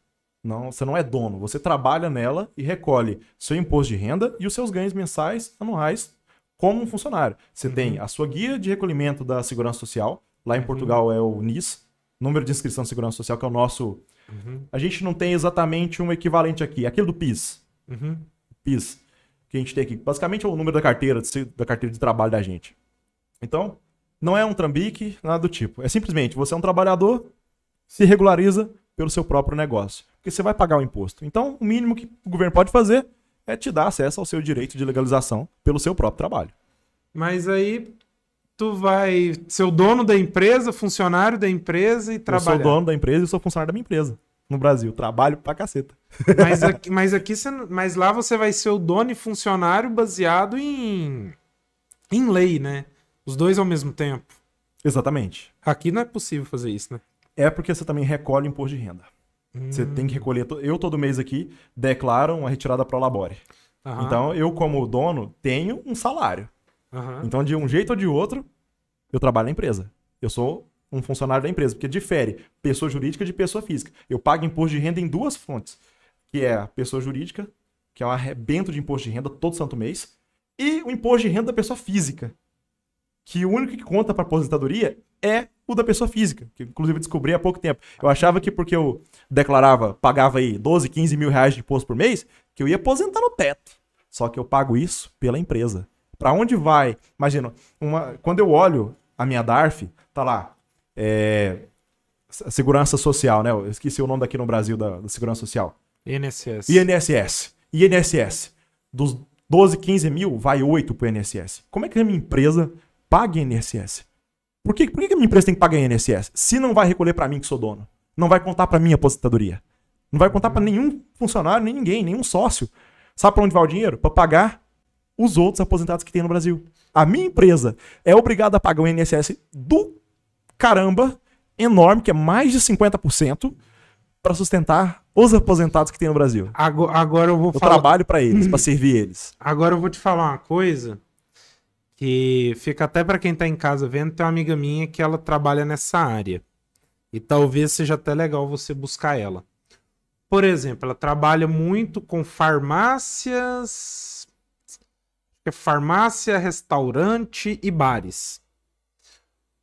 Não, você não é dono, você trabalha nela e recolhe seu imposto de renda e os seus ganhos mensais, anuais, como um funcionário. Você uhum. tem a sua guia de recolhimento da Segurança Social, lá em uhum. Portugal uhum. é o NIS, número de inscrição de Segurança Social, que é o nosso. Uhum. A gente não tem exatamente um equivalente aqui, é aquele do PIS. Uhum. PIS, que a gente tem aqui. Basicamente é o número da carteira, da carteira de trabalho da gente. Então, não é um trambique, nada do tipo. É simplesmente você é um trabalhador, se regulariza pelo seu próprio negócio. Porque você vai pagar o imposto. Então, o mínimo que o governo pode fazer é te dar acesso ao seu direito de legalização pelo seu próprio trabalho. Mas aí tu vai ser o dono da empresa, funcionário da empresa e trabalhar. Eu sou dono da empresa e sou funcionário da minha empresa no Brasil. Trabalho pra caceta. Mas aqui, mas, aqui você, mas lá você vai ser o dono e funcionário baseado em, em lei, né? Os dois ao mesmo tempo. Exatamente. Aqui não é possível fazer isso, né? É porque você também recolhe imposto de renda. Hum. Você tem que recolher. Eu todo mês aqui declaro uma retirada o labore. Então eu, como dono, tenho um salário. Então, de um jeito ou de outro, eu trabalho na empresa. Eu sou um funcionário da empresa, porque difere pessoa jurídica de pessoa física. Eu pago imposto de renda em duas fontes, que é a pessoa jurídica, que é um arrebento de imposto de renda todo santo mês, e o imposto de renda da pessoa física, que o único que conta para aposentadoria é o da pessoa física, que inclusive descobri há pouco tempo. Eu achava que porque eu declarava, pagava aí 12, 15 mil reais de imposto por mês, que eu ia aposentar no teto. Só que eu pago isso pela empresa. Para onde vai? Imagina, uma, quando eu olho a minha DARF, tá lá, é, Segurança Social, né? Eu esqueci o nome daqui no Brasil da, da Segurança Social. INSS. INSS. INSS. Dos 12, 15 mil, vai 8 pro INSS. Como é que a minha empresa Pague INSS. Por que, por que a minha empresa tem que pagar INSS? Se não vai recolher para mim que sou dono. Não vai contar para minha aposentadoria. Não vai contar para nenhum funcionário, nem ninguém, nenhum sócio. Sabe para onde vai o dinheiro? Para pagar os outros aposentados que tem no Brasil. A minha empresa é obrigada a pagar o INSS do caramba, enorme, que é mais de 50%, para sustentar os aposentados que tem no Brasil. Agora, agora eu vou o trabalho para eles, para servir eles. Agora eu vou te falar uma coisa que fica até para quem tá em casa vendo, tem uma amiga minha que ela trabalha nessa área. E talvez seja até legal você buscar ela. Por exemplo, ela trabalha muito com farmácias, é farmácia, restaurante e bares.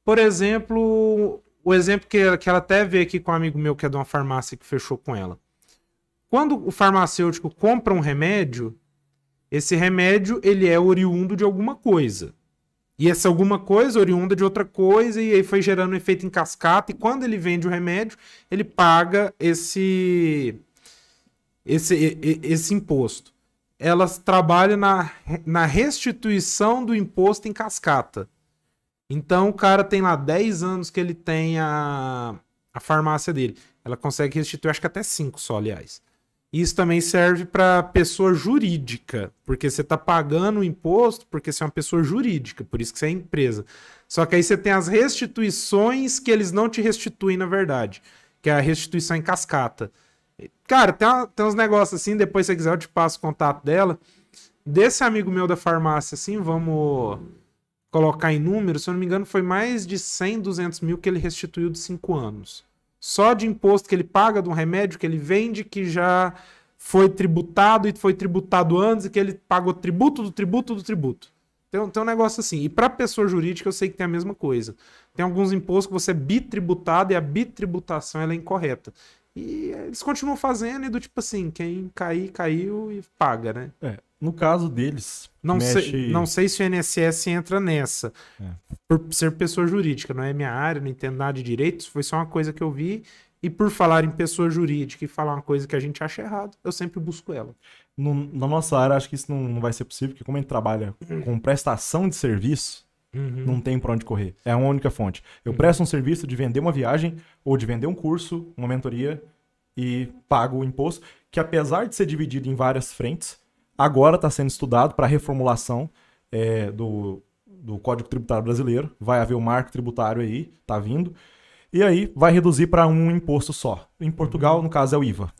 Por exemplo, o exemplo que, que ela até vê aqui com um amigo meu que é de uma farmácia que fechou com ela. Quando o farmacêutico compra um remédio, esse remédio, ele é oriundo de alguma coisa. E essa alguma coisa oriunda de outra coisa, e aí foi gerando um efeito em cascata. E quando ele vende o remédio, ele paga esse, esse, esse imposto. Elas trabalham na, na restituição do imposto em cascata. Então o cara tem lá 10 anos que ele tem a, a farmácia dele. Ela consegue restituir, acho que até 5 só, aliás. Isso também serve para pessoa jurídica, porque você está pagando o imposto porque você é uma pessoa jurídica, por isso que você é empresa. Só que aí você tem as restituições que eles não te restituem, na verdade, que é a restituição em cascata. Cara, tem, uma, tem uns negócios assim, depois se você quiser eu te passo o contato dela. Desse amigo meu da farmácia, assim, vamos colocar em números, se eu não me engano, foi mais de 100, 200 mil que ele restituiu de 5 anos só de imposto que ele paga de um remédio que ele vende que já foi tributado e foi tributado antes e que ele pagou tributo do tributo do tributo. Tem, tem um negócio assim. E para pessoa jurídica eu sei que tem a mesma coisa. Tem alguns impostos que você é bitributado e a bitributação ela é incorreta. E eles continuam fazendo e do tipo assim, quem cair, caiu e paga, né? É no caso deles. Não, mexe... sei, não sei se o INSS entra nessa. É. Por ser pessoa jurídica, não é minha área, não entendo nada de direitos, foi só uma coisa que eu vi. E por falar em pessoa jurídica e falar uma coisa que a gente acha errado, eu sempre busco ela. No, na nossa área, acho que isso não, não, vai ser possível, porque como a gente trabalha uhum. com prestação de serviço, uhum. não tem para onde correr. É a única fonte. Eu uhum. presto um serviço de vender uma viagem ou de vender um curso, uma mentoria e pago o imposto, que apesar de ser dividido em várias frentes, agora está sendo estudado para reformulação é, do, do Código Tributário Brasileiro. Vai haver o um marco tributário aí, está vindo. E aí vai reduzir para um imposto só. Em Portugal, no caso, é o IVA.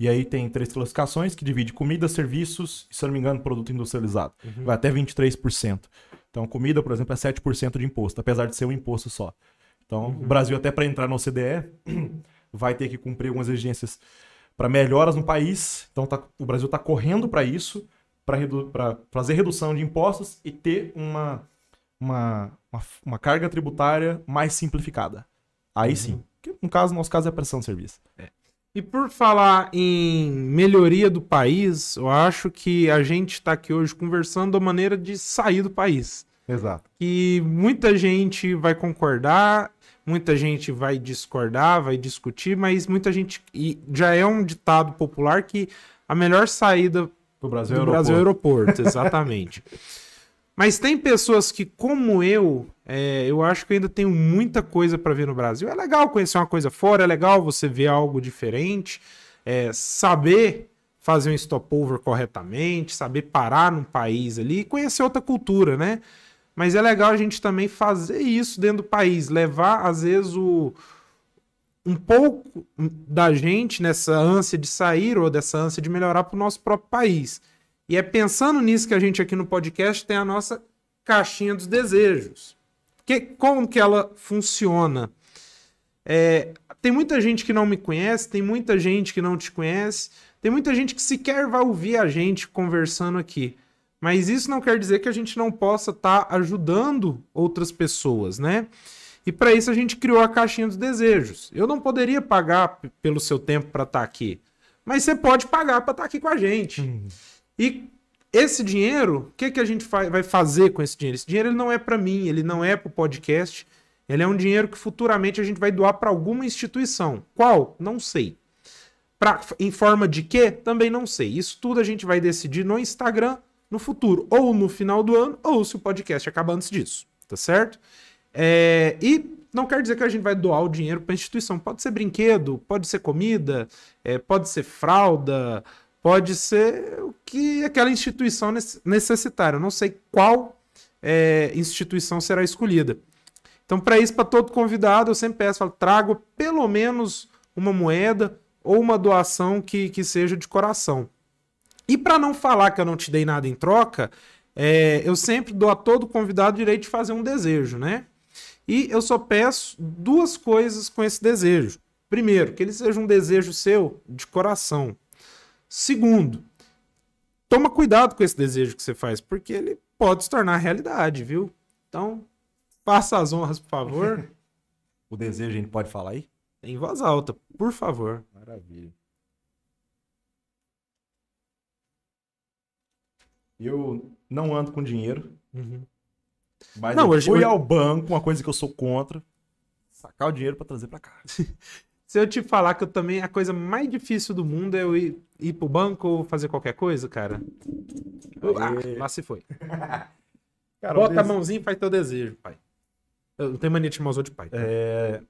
E aí tem três classificações que divide comida, serviços e, se não me engano, produto industrializado. Uhum. Vai até 23%. Então, comida, por exemplo, é 7% de imposto, apesar de ser um imposto só. Então, uhum. o Brasil, até para entrar na OCDE, vai ter que cumprir algumas exigências para melhoras no país. Então tá, o Brasil está correndo para isso, para redu fazer redução de impostos e ter uma, uma, uma, uma carga tributária mais simplificada. Aí uhum. sim. Que no caso, nosso caso é a pressão de serviço. É. E por falar em melhoria do país, eu acho que a gente está aqui hoje conversando a maneira de sair do país. Exato. E muita gente vai concordar Muita gente vai discordar, vai discutir, mas muita gente. E já é um ditado popular que a melhor saída do Brasil, do aeroporto. Brasil é o é aeroporto, exatamente. Mas tem pessoas que, como eu, é, eu acho que ainda tenho muita coisa para ver no Brasil. É legal conhecer uma coisa fora, é legal você ver algo diferente, é, saber fazer um stopover corretamente, saber parar num país ali e conhecer outra cultura, né? Mas é legal a gente também fazer isso dentro do país, levar, às vezes, o, um pouco da gente nessa ânsia de sair ou dessa ânsia de melhorar para o nosso próprio país. E é pensando nisso que a gente aqui no podcast tem a nossa caixinha dos desejos. Que, como que ela funciona? É, tem muita gente que não me conhece, tem muita gente que não te conhece, tem muita gente que sequer vai ouvir a gente conversando aqui. Mas isso não quer dizer que a gente não possa estar tá ajudando outras pessoas, né? E para isso a gente criou a caixinha dos desejos. Eu não poderia pagar pelo seu tempo para estar tá aqui, mas você pode pagar para estar tá aqui com a gente. Hum. E esse dinheiro, o que, que a gente vai fazer com esse dinheiro? Esse dinheiro ele não é para mim, ele não é para o podcast. Ele é um dinheiro que futuramente a gente vai doar para alguma instituição. Qual? Não sei. Pra, em forma de quê? Também não sei. Isso tudo a gente vai decidir no Instagram no futuro, ou no final do ano, ou se o podcast acaba antes disso, tá certo? É, e não quer dizer que a gente vai doar o dinheiro para instituição. Pode ser brinquedo, pode ser comida, é, pode ser fralda, pode ser o que aquela instituição necessitar. Eu não sei qual é, instituição será escolhida. Então, para isso, para todo convidado, eu sempre peço, falo, trago pelo menos uma moeda ou uma doação que, que seja de coração. E para não falar que eu não te dei nada em troca, é, eu sempre dou a todo convidado o direito de fazer um desejo, né? E eu só peço duas coisas com esse desejo. Primeiro, que ele seja um desejo seu de coração. Segundo, toma cuidado com esse desejo que você faz, porque ele pode se tornar realidade, viu? Então, faça as honras, por favor. o desejo a gente pode falar aí? Em voz alta, por favor. Maravilha. Eu não ando com dinheiro. Uhum. Mas não, eu hoje, fui ao banco, uma coisa que eu sou contra, sacar o dinheiro para trazer para cá. Se eu te falar que eu também a coisa mais difícil do mundo é eu ir, ir pro banco ou fazer qualquer coisa, cara. Ah, lá se foi. cara, Bota a mãozinha e faz teu desejo, pai. Eu não tenho mania de chamar os outros de pai. Tá? É...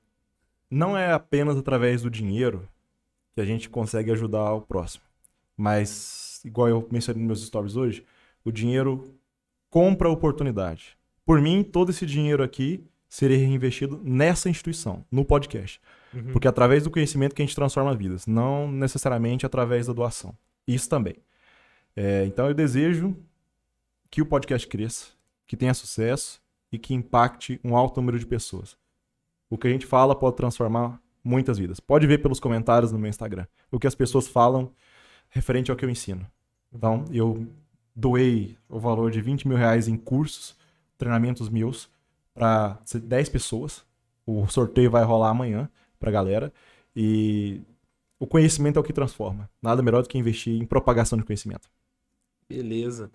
Não é apenas através do dinheiro que a gente consegue ajudar o próximo. Mas, igual eu mencionei nos meus stories hoje, o dinheiro compra oportunidade. Por mim, todo esse dinheiro aqui seria reinvestido nessa instituição, no podcast. Uhum. Porque é através do conhecimento que a gente transforma vidas, não necessariamente através da doação. Isso também. É, então eu desejo que o podcast cresça, que tenha sucesso e que impacte um alto número de pessoas. O que a gente fala pode transformar muitas vidas. Pode ver pelos comentários no meu Instagram o que as pessoas falam referente ao que eu ensino. Então, eu doei o valor de 20 mil reais em cursos, treinamentos meus, para 10 pessoas. O sorteio vai rolar amanhã para a galera. E o conhecimento é o que transforma. Nada melhor do que investir em propagação de conhecimento. Beleza.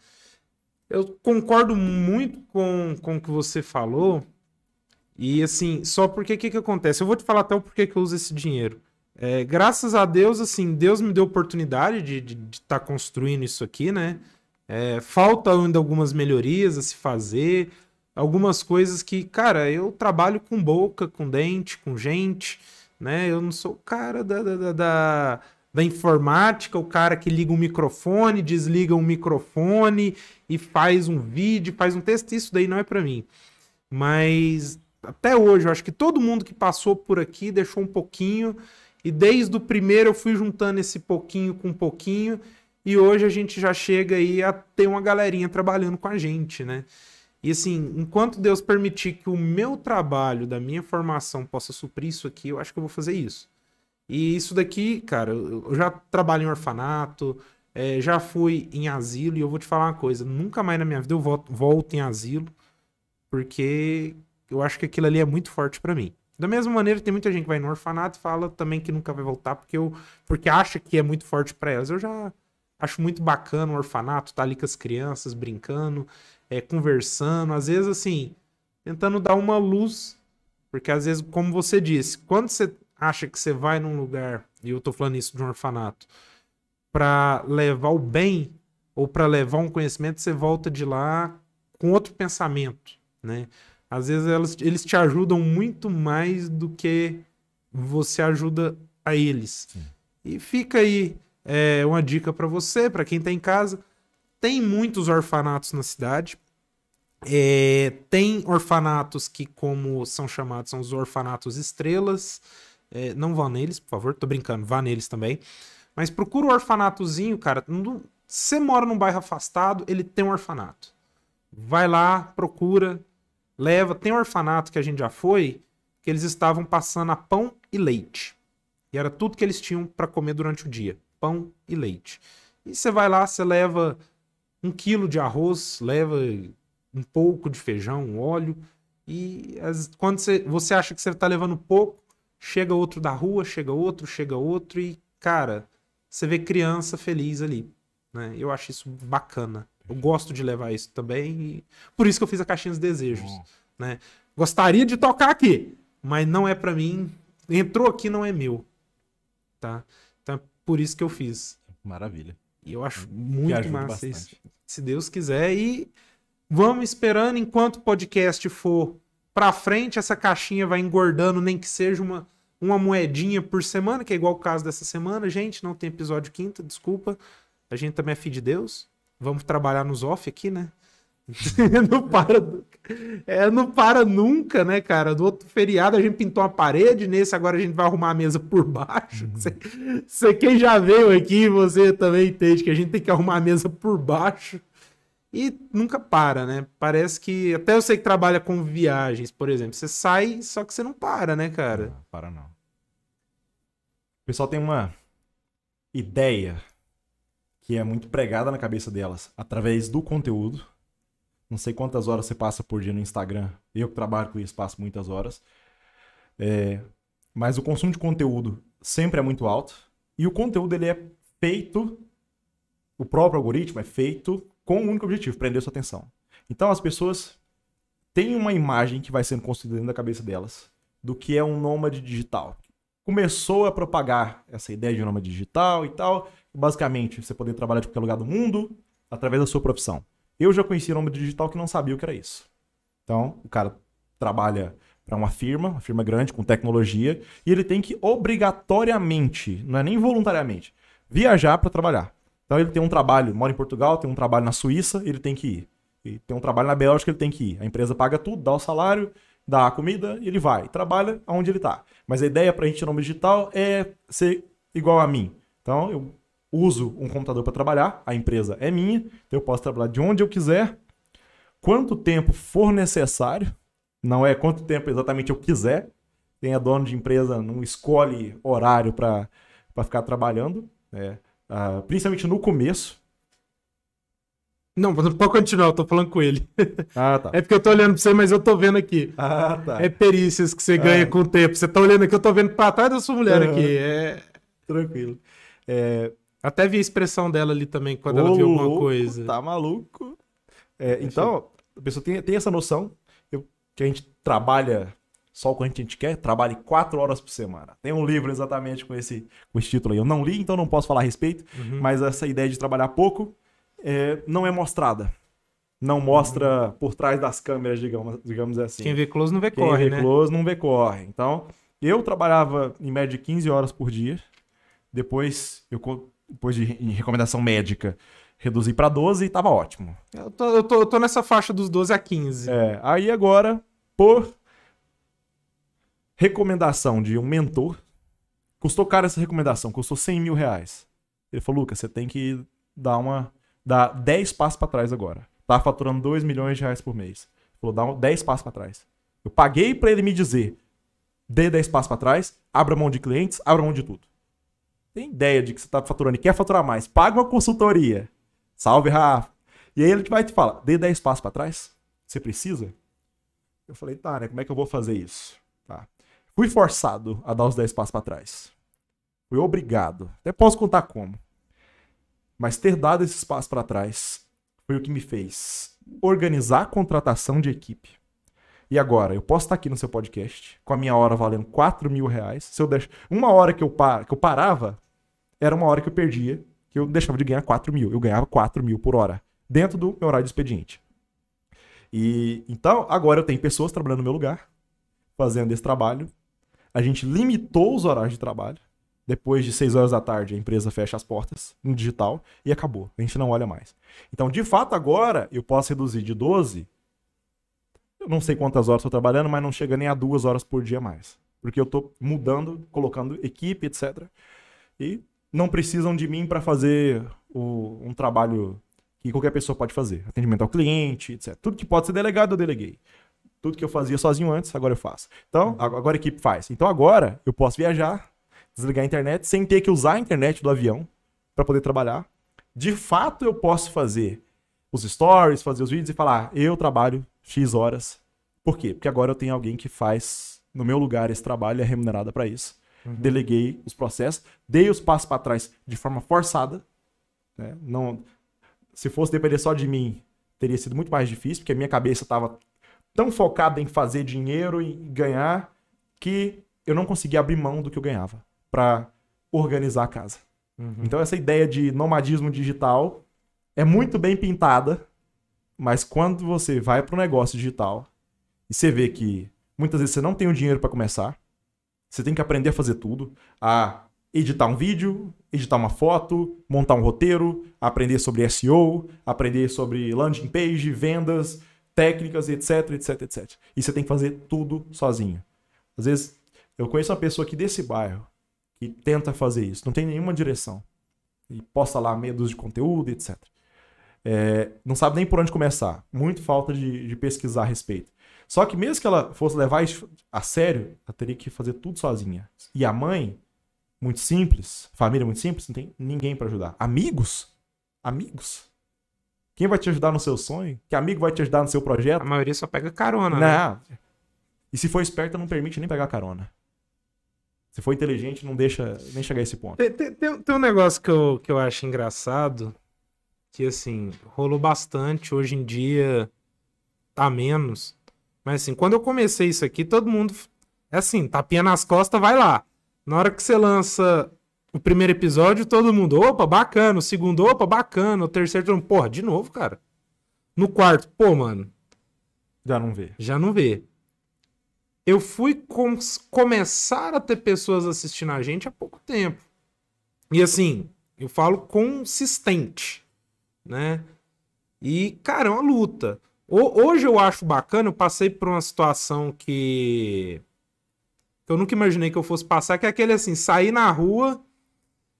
Eu concordo muito com, com o que você falou. E assim, só porque o que, que acontece? Eu vou te falar até o porquê que eu uso esse dinheiro. É, graças a Deus, assim, Deus me deu oportunidade de estar de, de tá construindo isso aqui, né? É, falta ainda algumas melhorias a se fazer, algumas coisas que, cara, eu trabalho com boca, com dente, com gente, né? Eu não sou o cara da, da, da, da informática, o cara que liga um microfone, desliga um microfone e faz um vídeo, faz um texto. Isso daí não é para mim. Mas até hoje, eu acho que todo mundo que passou por aqui deixou um pouquinho. E desde o primeiro eu fui juntando esse pouquinho com pouquinho e hoje a gente já chega aí a ter uma galerinha trabalhando com a gente, né? E assim, enquanto Deus permitir que o meu trabalho, da minha formação, possa suprir isso aqui, eu acho que eu vou fazer isso. E isso daqui, cara, eu já trabalho em orfanato, é, já fui em asilo, e eu vou te falar uma coisa: nunca mais na minha vida eu volto, volto em asilo, porque eu acho que aquilo ali é muito forte para mim. Da mesma maneira, tem muita gente que vai no orfanato e fala também que nunca vai voltar porque, eu, porque acha que é muito forte para elas. Eu já Acho muito bacana o orfanato, tá ali com as crianças brincando, é, conversando, às vezes assim, tentando dar uma luz. Porque às vezes, como você disse, quando você acha que você vai num lugar, e eu tô falando isso de um orfanato, para levar o bem ou para levar um conhecimento, você volta de lá com outro pensamento, né? Às vezes elas, eles te ajudam muito mais do que você ajuda a eles. Sim. E fica aí é uma dica para você, para quem tá em casa. Tem muitos orfanatos na cidade. É, tem orfanatos que, como são chamados, são os orfanatos estrelas. É, não vá neles, por favor, tô brincando, vá neles também. Mas procura o um orfanatozinho, cara. Você mora num bairro afastado, ele tem um orfanato. Vai lá, procura, leva. Tem um orfanato que a gente já foi, que eles estavam passando a pão e leite. E era tudo que eles tinham para comer durante o dia pão e leite. E você vai lá, você leva um quilo de arroz, leva um pouco de feijão, um óleo, e as, quando você, você acha que você está levando pouco, chega outro da rua, chega outro, chega outro, e cara, você vê criança feliz ali. Né? Eu acho isso bacana. Eu gosto de levar isso também, por isso que eu fiz a caixinha dos desejos. Né? Gostaria de tocar aqui, mas não é para mim. Entrou aqui, não é meu. Tá? por isso que eu fiz. Maravilha. E eu acho uhum. muito massa bastante. isso. Se Deus quiser. E vamos esperando enquanto o podcast for para frente, essa caixinha vai engordando, nem que seja uma, uma moedinha por semana, que é igual o caso dessa semana. Gente, não tem episódio quinta, desculpa. A gente também é filho de Deus. Vamos trabalhar nos off aqui, né? não para é, não para nunca, né, cara? Do outro feriado a gente pintou uma parede, nesse agora a gente vai arrumar a mesa por baixo. Uhum. Você, você quem já veio aqui, você também entende que a gente tem que arrumar a mesa por baixo. E nunca para, né? Parece que até eu sei que trabalha com viagens, por exemplo, você sai, só que você não para, né, cara? Não, para não. O pessoal tem uma ideia que é muito pregada na cabeça delas através do conteúdo não sei quantas horas você passa por dia no Instagram. Eu que trabalho com isso, passo muitas horas. É, mas o consumo de conteúdo sempre é muito alto. E o conteúdo ele é feito, o próprio algoritmo é feito com um único objetivo, prender sua atenção. Então as pessoas têm uma imagem que vai sendo construída dentro da cabeça delas do que é um nômade digital. Começou a propagar essa ideia de nômade digital e tal. Basicamente, você poder trabalhar de qualquer lugar do mundo através da sua profissão. Eu já conhecia nome digital que não sabia o que era isso. Então, o cara trabalha para uma firma, uma firma grande com tecnologia, e ele tem que obrigatoriamente, não é nem voluntariamente, viajar para trabalhar. Então ele tem um trabalho, mora em Portugal, tem um trabalho na Suíça, ele tem que ir. E tem um trabalho na Bélgica, ele tem que ir. A empresa paga tudo, dá o salário, dá a comida, e ele vai, trabalha aonde ele está. Mas a ideia para a gente nome digital é ser igual a mim. Então eu uso um computador para trabalhar, a empresa é minha, então eu posso trabalhar de onde eu quiser, quanto tempo for necessário, não é quanto tempo exatamente eu quiser. tem a é dona de empresa não escolhe horário para ficar trabalhando, né? Ah, principalmente no começo. Não, pode continuar, eu tô falando com ele. Ah, tá. É porque eu tô olhando pra você, mas eu tô vendo aqui. Ah, tá. É perícias que você ganha é. com o tempo. Você tá olhando aqui, eu tô vendo pra trás da sua mulher uhum. aqui. É... Tranquilo. É, até vi a expressão dela ali também quando Ô, ela viu alguma louco, coisa. Tá maluco? É, então, a pessoa tem, tem essa noção eu, que a gente trabalha só o que a gente quer, trabalhe quatro horas por semana. Tem um livro exatamente com esse, com esse título aí. Eu não li, então não posso falar a respeito, uhum. mas essa ideia de trabalhar pouco é, não é mostrada. Não mostra uhum. por trás das câmeras, digamos, digamos assim. Quem vê close não vê Quem corre, vê né? close não vê corre. Então, eu trabalhava em média 15 horas por dia. Depois eu depois de em recomendação médica, reduzi para 12 e tava ótimo. Eu tô, eu, tô, eu tô nessa faixa dos 12 a 15. É, aí agora, por recomendação de um mentor, custou caro essa recomendação, custou 100 mil reais. Ele falou, Lucas, você tem que dar uma. dar 10 passos para trás agora. Tá faturando 2 milhões de reais por mês. Ele falou, dá 10 passos para trás. Eu paguei para ele me dizer, dê 10 passos para trás, abra mão de clientes, abra mão de tudo tem ideia de que você está faturando e quer faturar mais, paga uma consultoria. Salve, Rafa. E aí ele vai te falar, dê 10 passos para trás. Você precisa? Eu falei, tá, né? Como é que eu vou fazer isso? Tá. Fui forçado a dar os 10 passos para trás. Fui obrigado. Até posso contar como. Mas ter dado esses passos para trás foi o que me fez organizar a contratação de equipe. E agora, eu posso estar aqui no seu podcast, com a minha hora valendo 4 mil reais. Se eu deixo... Uma hora que eu, par... que eu parava era uma hora que eu perdia, que eu deixava de ganhar 4 mil. Eu ganhava 4 mil por hora, dentro do meu horário de expediente. E então, agora eu tenho pessoas trabalhando no meu lugar, fazendo esse trabalho. A gente limitou os horários de trabalho. Depois de 6 horas da tarde, a empresa fecha as portas no digital e acabou. A gente não olha mais. Então, de fato, agora eu posso reduzir de 12. Eu não sei quantas horas estou trabalhando, mas não chega nem a duas horas por dia mais. Porque eu estou mudando, colocando equipe, etc. E não precisam de mim para fazer o, um trabalho que qualquer pessoa pode fazer. Atendimento ao cliente, etc. Tudo que pode ser delegado, eu deleguei. Tudo que eu fazia sozinho antes, agora eu faço. Então, uhum. agora a equipe faz. Então, agora eu posso viajar, desligar a internet, sem ter que usar a internet do avião para poder trabalhar. De fato, eu posso fazer os stories, fazer os vídeos e falar: eu trabalho X horas. Por quê? Porque agora eu tenho alguém que faz no meu lugar esse trabalho, é remunerada para isso. Uhum. Deleguei os processos, dei os passos para trás de forma forçada. Né? Não, se fosse depender só de mim, teria sido muito mais difícil, porque a minha cabeça estava tão focada em fazer dinheiro e ganhar que eu não conseguia abrir mão do que eu ganhava para organizar a casa. Uhum. Então essa ideia de nomadismo digital é muito bem pintada, mas quando você vai para o negócio digital e você vê que muitas vezes você não tem o dinheiro para começar, você tem que aprender a fazer tudo, a editar um vídeo, editar uma foto, montar um roteiro, aprender sobre SEO, aprender sobre landing page, vendas, técnicas, etc, etc, etc. E você tem que fazer tudo sozinho. Às vezes, eu conheço uma pessoa aqui desse bairro que tenta fazer isso, não tem nenhuma direção. E posta lá medos de conteúdo, etc. É, não sabe nem por onde começar. Muito falta de, de pesquisar a respeito. Só que mesmo que ela fosse levar isso a sério, ela teria que fazer tudo sozinha. E a mãe, muito simples, família muito simples, não tem ninguém para ajudar. Amigos? Amigos? Quem vai te ajudar no seu sonho? Que amigo vai te ajudar no seu projeto? A maioria só pega carona, né? não. né? E se for esperta, não permite nem pegar carona. Se for inteligente, não deixa nem chegar a esse ponto. Tem, tem, tem um negócio que eu, que eu acho engraçado, que assim, rolou bastante, hoje em dia tá menos, mas assim, quando eu comecei isso aqui, todo mundo. É assim, tapinha nas costas, vai lá. Na hora que você lança o primeiro episódio, todo mundo, opa, bacana. O segundo, opa, bacana. O terceiro, todo mundo, porra, de novo, cara. No quarto, pô, mano. Já não vê. Já não vê. Eu fui com... começar a ter pessoas assistindo a gente há pouco tempo. E assim, eu falo consistente, né? E, cara, é uma luta. Hoje eu acho bacana, eu passei por uma situação que eu nunca imaginei que eu fosse passar, que é aquele assim, sair na rua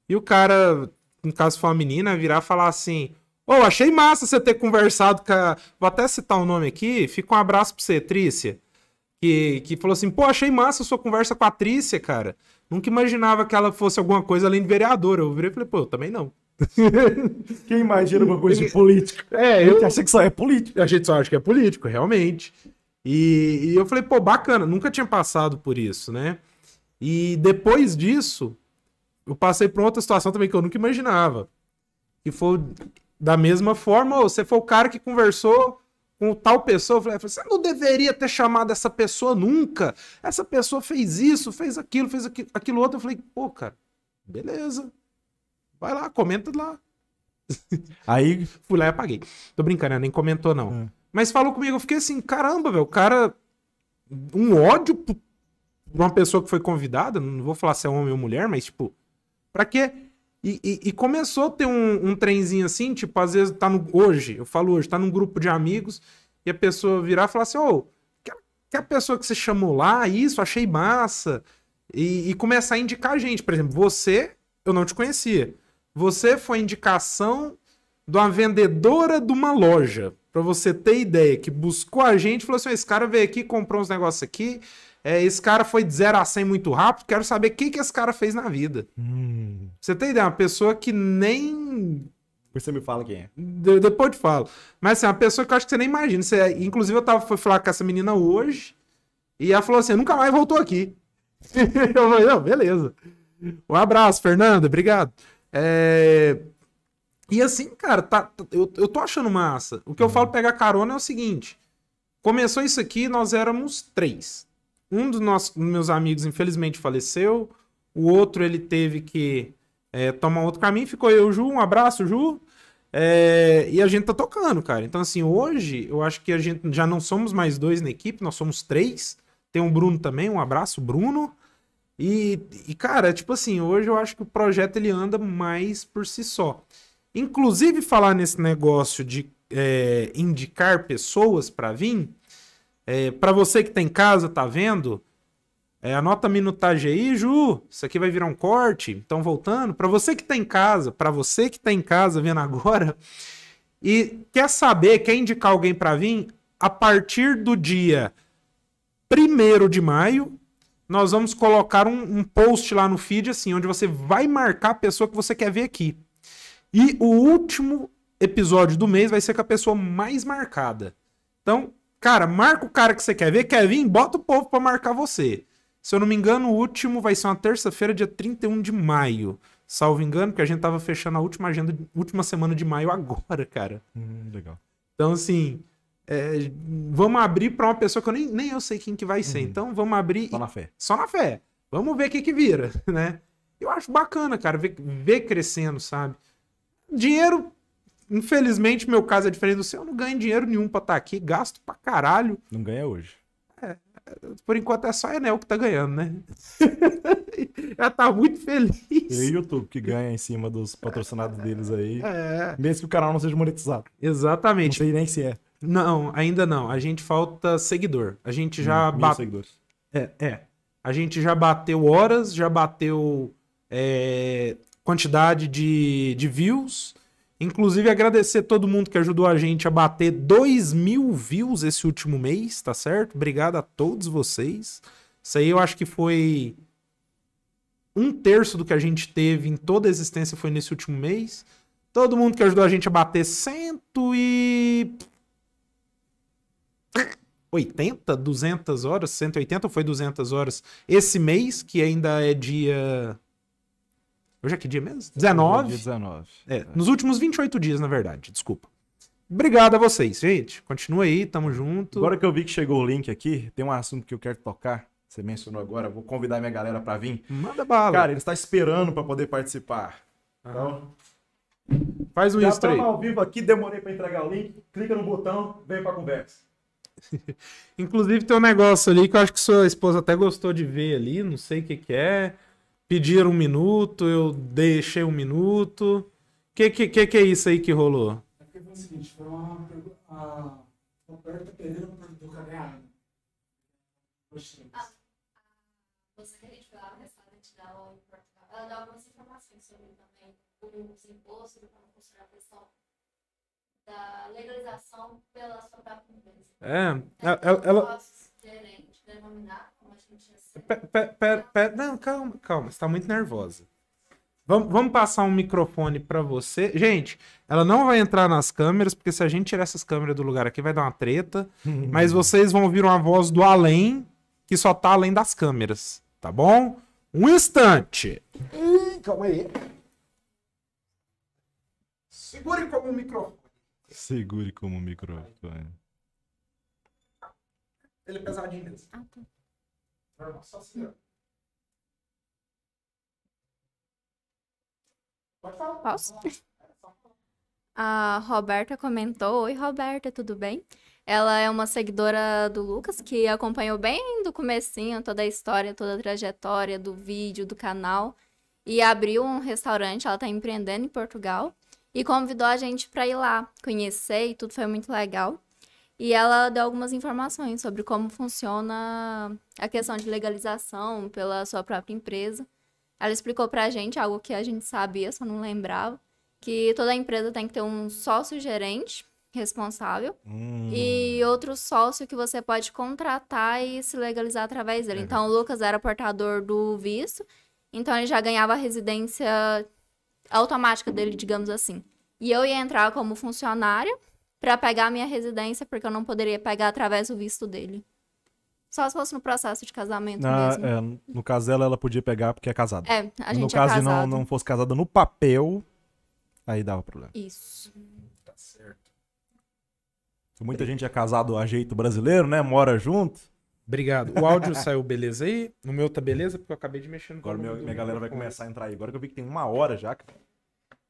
e o cara, no caso foi uma menina, virar e falar assim: Ô, oh, achei massa você ter conversado com a. Vou até citar o um nome aqui, fica um abraço pra você, Trícia. Que, que falou assim: pô, achei massa a sua conversa com a Trícia, cara. Nunca imaginava que ela fosse alguma coisa além de vereadora. Eu virei e falei: pô, eu também não. Quem imagina uma coisa de político? É, eu achei que só é político. A gente só acha que é político, realmente. E, e, eu falei, pô, bacana, nunca tinha passado por isso, né? E depois disso, eu passei por outra situação também que eu nunca imaginava. E foi da mesma forma, ou você foi o cara que conversou com tal pessoa, eu falei, ah, você não deveria ter chamado essa pessoa nunca. Essa pessoa fez isso, fez aquilo, fez aquilo, aquilo outro. Eu falei, pô, cara, beleza. Vai lá, comenta lá. Aí fui lá e apaguei. Tô brincando, ela nem comentou, não. É. Mas falou comigo, eu fiquei assim, caramba, velho, o cara. Um ódio por uma pessoa que foi convidada, não vou falar se é homem ou mulher, mas tipo, pra quê? E, e, e começou a ter um, um, trenzinho assim, tipo, às vezes tá no. Hoje, eu falo hoje, tá num grupo de amigos, e a pessoa virar e falar assim, ô, oh, que, que a pessoa que você chamou lá, isso, achei massa. E, e começar a indicar gente. Por exemplo, você, eu não te conhecia. Você foi indicação de uma vendedora de uma loja, para você ter ideia, que buscou a gente falou assim: esse cara veio aqui, comprou uns negócios aqui. É, esse cara foi de 0 a 100 muito rápido. Quero saber o que, que esse cara fez na vida. Hum. Você tem ideia? Uma pessoa que nem. Você me fala quem é. De, depois te falo. Mas assim, é uma pessoa que eu acho que você nem imagina. Você, inclusive, eu tava, fui falar com essa menina hoje. E ela falou assim: nunca mais voltou aqui. eu falei: não, beleza. Um abraço, Fernando Obrigado. É... E assim, cara, tá, eu, eu tô achando massa. O que eu uhum. falo pegar carona é o seguinte: começou isso aqui, nós éramos três. Um dos nossos, meus amigos, infelizmente, faleceu. O outro, ele teve que é, tomar outro caminho. Ficou eu, Ju. Um abraço, Ju. É, e a gente tá tocando, cara. Então, assim, hoje eu acho que a gente já não somos mais dois na equipe, nós somos três. Tem um Bruno também, um abraço, Bruno. E, e, cara, é tipo assim, hoje eu acho que o projeto ele anda mais por si só. Inclusive, falar nesse negócio de é, indicar pessoas para vir, é, para você que tá em casa, tá vendo, é, anota a minutagem aí, Ju, isso aqui vai virar um corte, então voltando, para você que tá em casa, para você que tá em casa vendo agora, e quer saber, quer indicar alguém para vir, a partir do dia 1 de maio, nós vamos colocar um, um, post lá no feed, assim, onde você vai marcar a pessoa que você quer ver aqui. E o último episódio do mês vai ser com a pessoa mais marcada. Então, cara, marca o cara que você quer ver, quer vir, bota o povo para marcar você. Se eu não me engano, o último vai ser uma terça-feira, dia 31 de maio. Salvo engano, porque a gente tava fechando a última agenda, última semana de maio agora, cara. Hum, legal. Então, assim, é, vamos abrir para uma pessoa que eu nem, nem eu sei quem que vai ser. Uhum. Então vamos abrir. Só e... na fé. Só na fé. Vamos ver o que que vira, né? Eu acho bacana, cara, ver, ver crescendo, sabe? Dinheiro, infelizmente, meu caso é diferente do seu. Eu não ganho dinheiro nenhum pra estar tá aqui, gasto pra caralho. Não ganha hoje. É, por enquanto é só a Enel que tá ganhando, né? Ela tá muito feliz. E o YouTube que ganha em cima dos patrocinados deles aí. É. Mesmo que o canal não seja monetizado. Exatamente. Não sei nem se é. Não, ainda não. A gente falta seguidor. A gente já hum, bateu. É, é. A gente já bateu horas, já bateu é, quantidade de, de views. Inclusive, agradecer todo mundo que ajudou a gente a bater 2 mil views esse último mês, tá certo? Obrigado a todos vocês. Isso aí eu acho que foi um terço do que a gente teve em toda a existência foi nesse último mês. Todo mundo que ajudou a gente a bater cento e 80, 200 horas, 180 ou foi 200 horas esse mês, que ainda é dia. Hoje é que dia mesmo? 19. 19. É, é, nos últimos 28 dias, na verdade, desculpa. Obrigado a vocês, gente. Continua aí, tamo junto. Agora que eu vi que chegou o link aqui, tem um assunto que eu quero tocar. Você mencionou agora, vou convidar minha galera para vir. Manda bala. Cara, ele está esperando para poder participar. Ah. Então, Faz um Já estamos ao vivo aqui, demorei para entregar o link. Clica no botão, vem para conversa. Inclusive tem um negócio ali que eu acho que sua esposa até gostou de ver ali, não sei o que, que é. Pediram um minuto, eu deixei um minuto. O que, que, que, é isso aí que rolou? É foi o seguinte, foi uma pergunta. a Roberta Pereira do Caminhada. Ah, ah, você que a gente foi lá no restaurante dar algumas informações sobre também os impostos, como funcionar a pessoa da legalização pela sua própria empresa. É, ela. ela... denominar, como a gente não, calma, calma, você tá muito nervosa. Vamos, vamos passar um microfone para você. Gente, ela não vai entrar nas câmeras, porque se a gente tirar essas câmeras do lugar aqui vai dar uma treta. mas vocês vão ouvir uma voz do além, que só tá além das câmeras, tá bom? Um instante. Ih, calma aí. Segure como o microfone. Segure como o microfone. Ele é pesadinho mesmo. Ah, tá. Normal, só assim, ó. Pode falar. Posso? A Roberta comentou: Oi, Roberta, tudo bem? Ela é uma seguidora do Lucas que acompanhou bem do comecinho toda a história, toda a trajetória do vídeo, do canal e abriu um restaurante, ela está empreendendo em Portugal e convidou a gente para ir lá conhecer e tudo foi muito legal. E ela deu algumas informações sobre como funciona a questão de legalização pela sua própria empresa. Ela explicou para a gente algo que a gente sabia, só não lembrava, que toda empresa tem que ter um sócio gerente responsável hum. e outro sócio que você pode contratar e se legalizar através dele. É então o Lucas era portador do visto, então ele já ganhava residência automática dele, digamos assim. E eu ia entrar como funcionária para pegar a minha residência, porque eu não poderia pegar através do visto dele. Só se fosse no processo de casamento Na, mesmo. É, no caso dela, ela podia pegar porque é casada. É, a gente No é caso de não, não fosse casada no papel, aí dava problema. Isso. Tá certo. Muita gente é casado a jeito brasileiro, né? Mora junto. Obrigado. O áudio saiu beleza aí? No meu tá beleza? Porque eu acabei de mexer no Agora meu, minha galera vai começar a entrar aí. Agora que eu vi que tem uma hora já,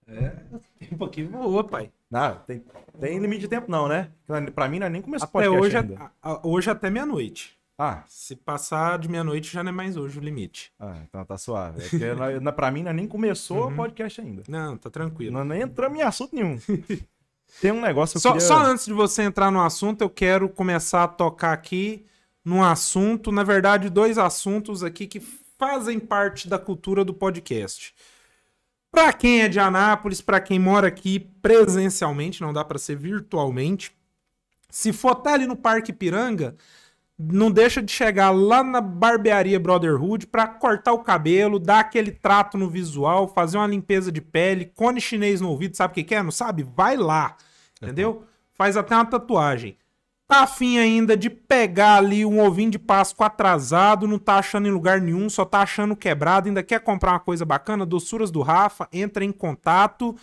É, tem um pouquinho voou, pai. Não, tem, tem limite de tempo não, né? É, pra mim, não é nem começou até hoje, é a, a, hoje é até meia-noite. Ah. Se passar de meia-noite, já não é mais hoje o limite. Ah, então tá suave. É na, na, pra mim, não é nem começou uhum. o podcast ainda. Não, tá tranquilo. Não, nem entramos em assunto nenhum. tem um negócio... Só, queria... só antes de você entrar no assunto, eu quero começar a tocar aqui num assunto, na verdade, dois assuntos aqui que fazem parte da cultura do podcast. Para quem é de Anápolis, para quem mora aqui presencialmente, não dá para ser virtualmente, se for tá ali no Parque Piranga, não deixa de chegar lá na barbearia Brotherhood para cortar o cabelo, dar aquele trato no visual, fazer uma limpeza de pele, cone chinês no ouvido, sabe o que, quer? é? Não sabe? Vai lá, entendeu? Uhum. Faz até uma tatuagem tá afim ainda de pegar ali um ovinho de Páscoa atrasado, não tá achando em lugar nenhum, só tá achando quebrado, ainda quer comprar uma coisa bacana, doçuras do Rafa, entra em contato.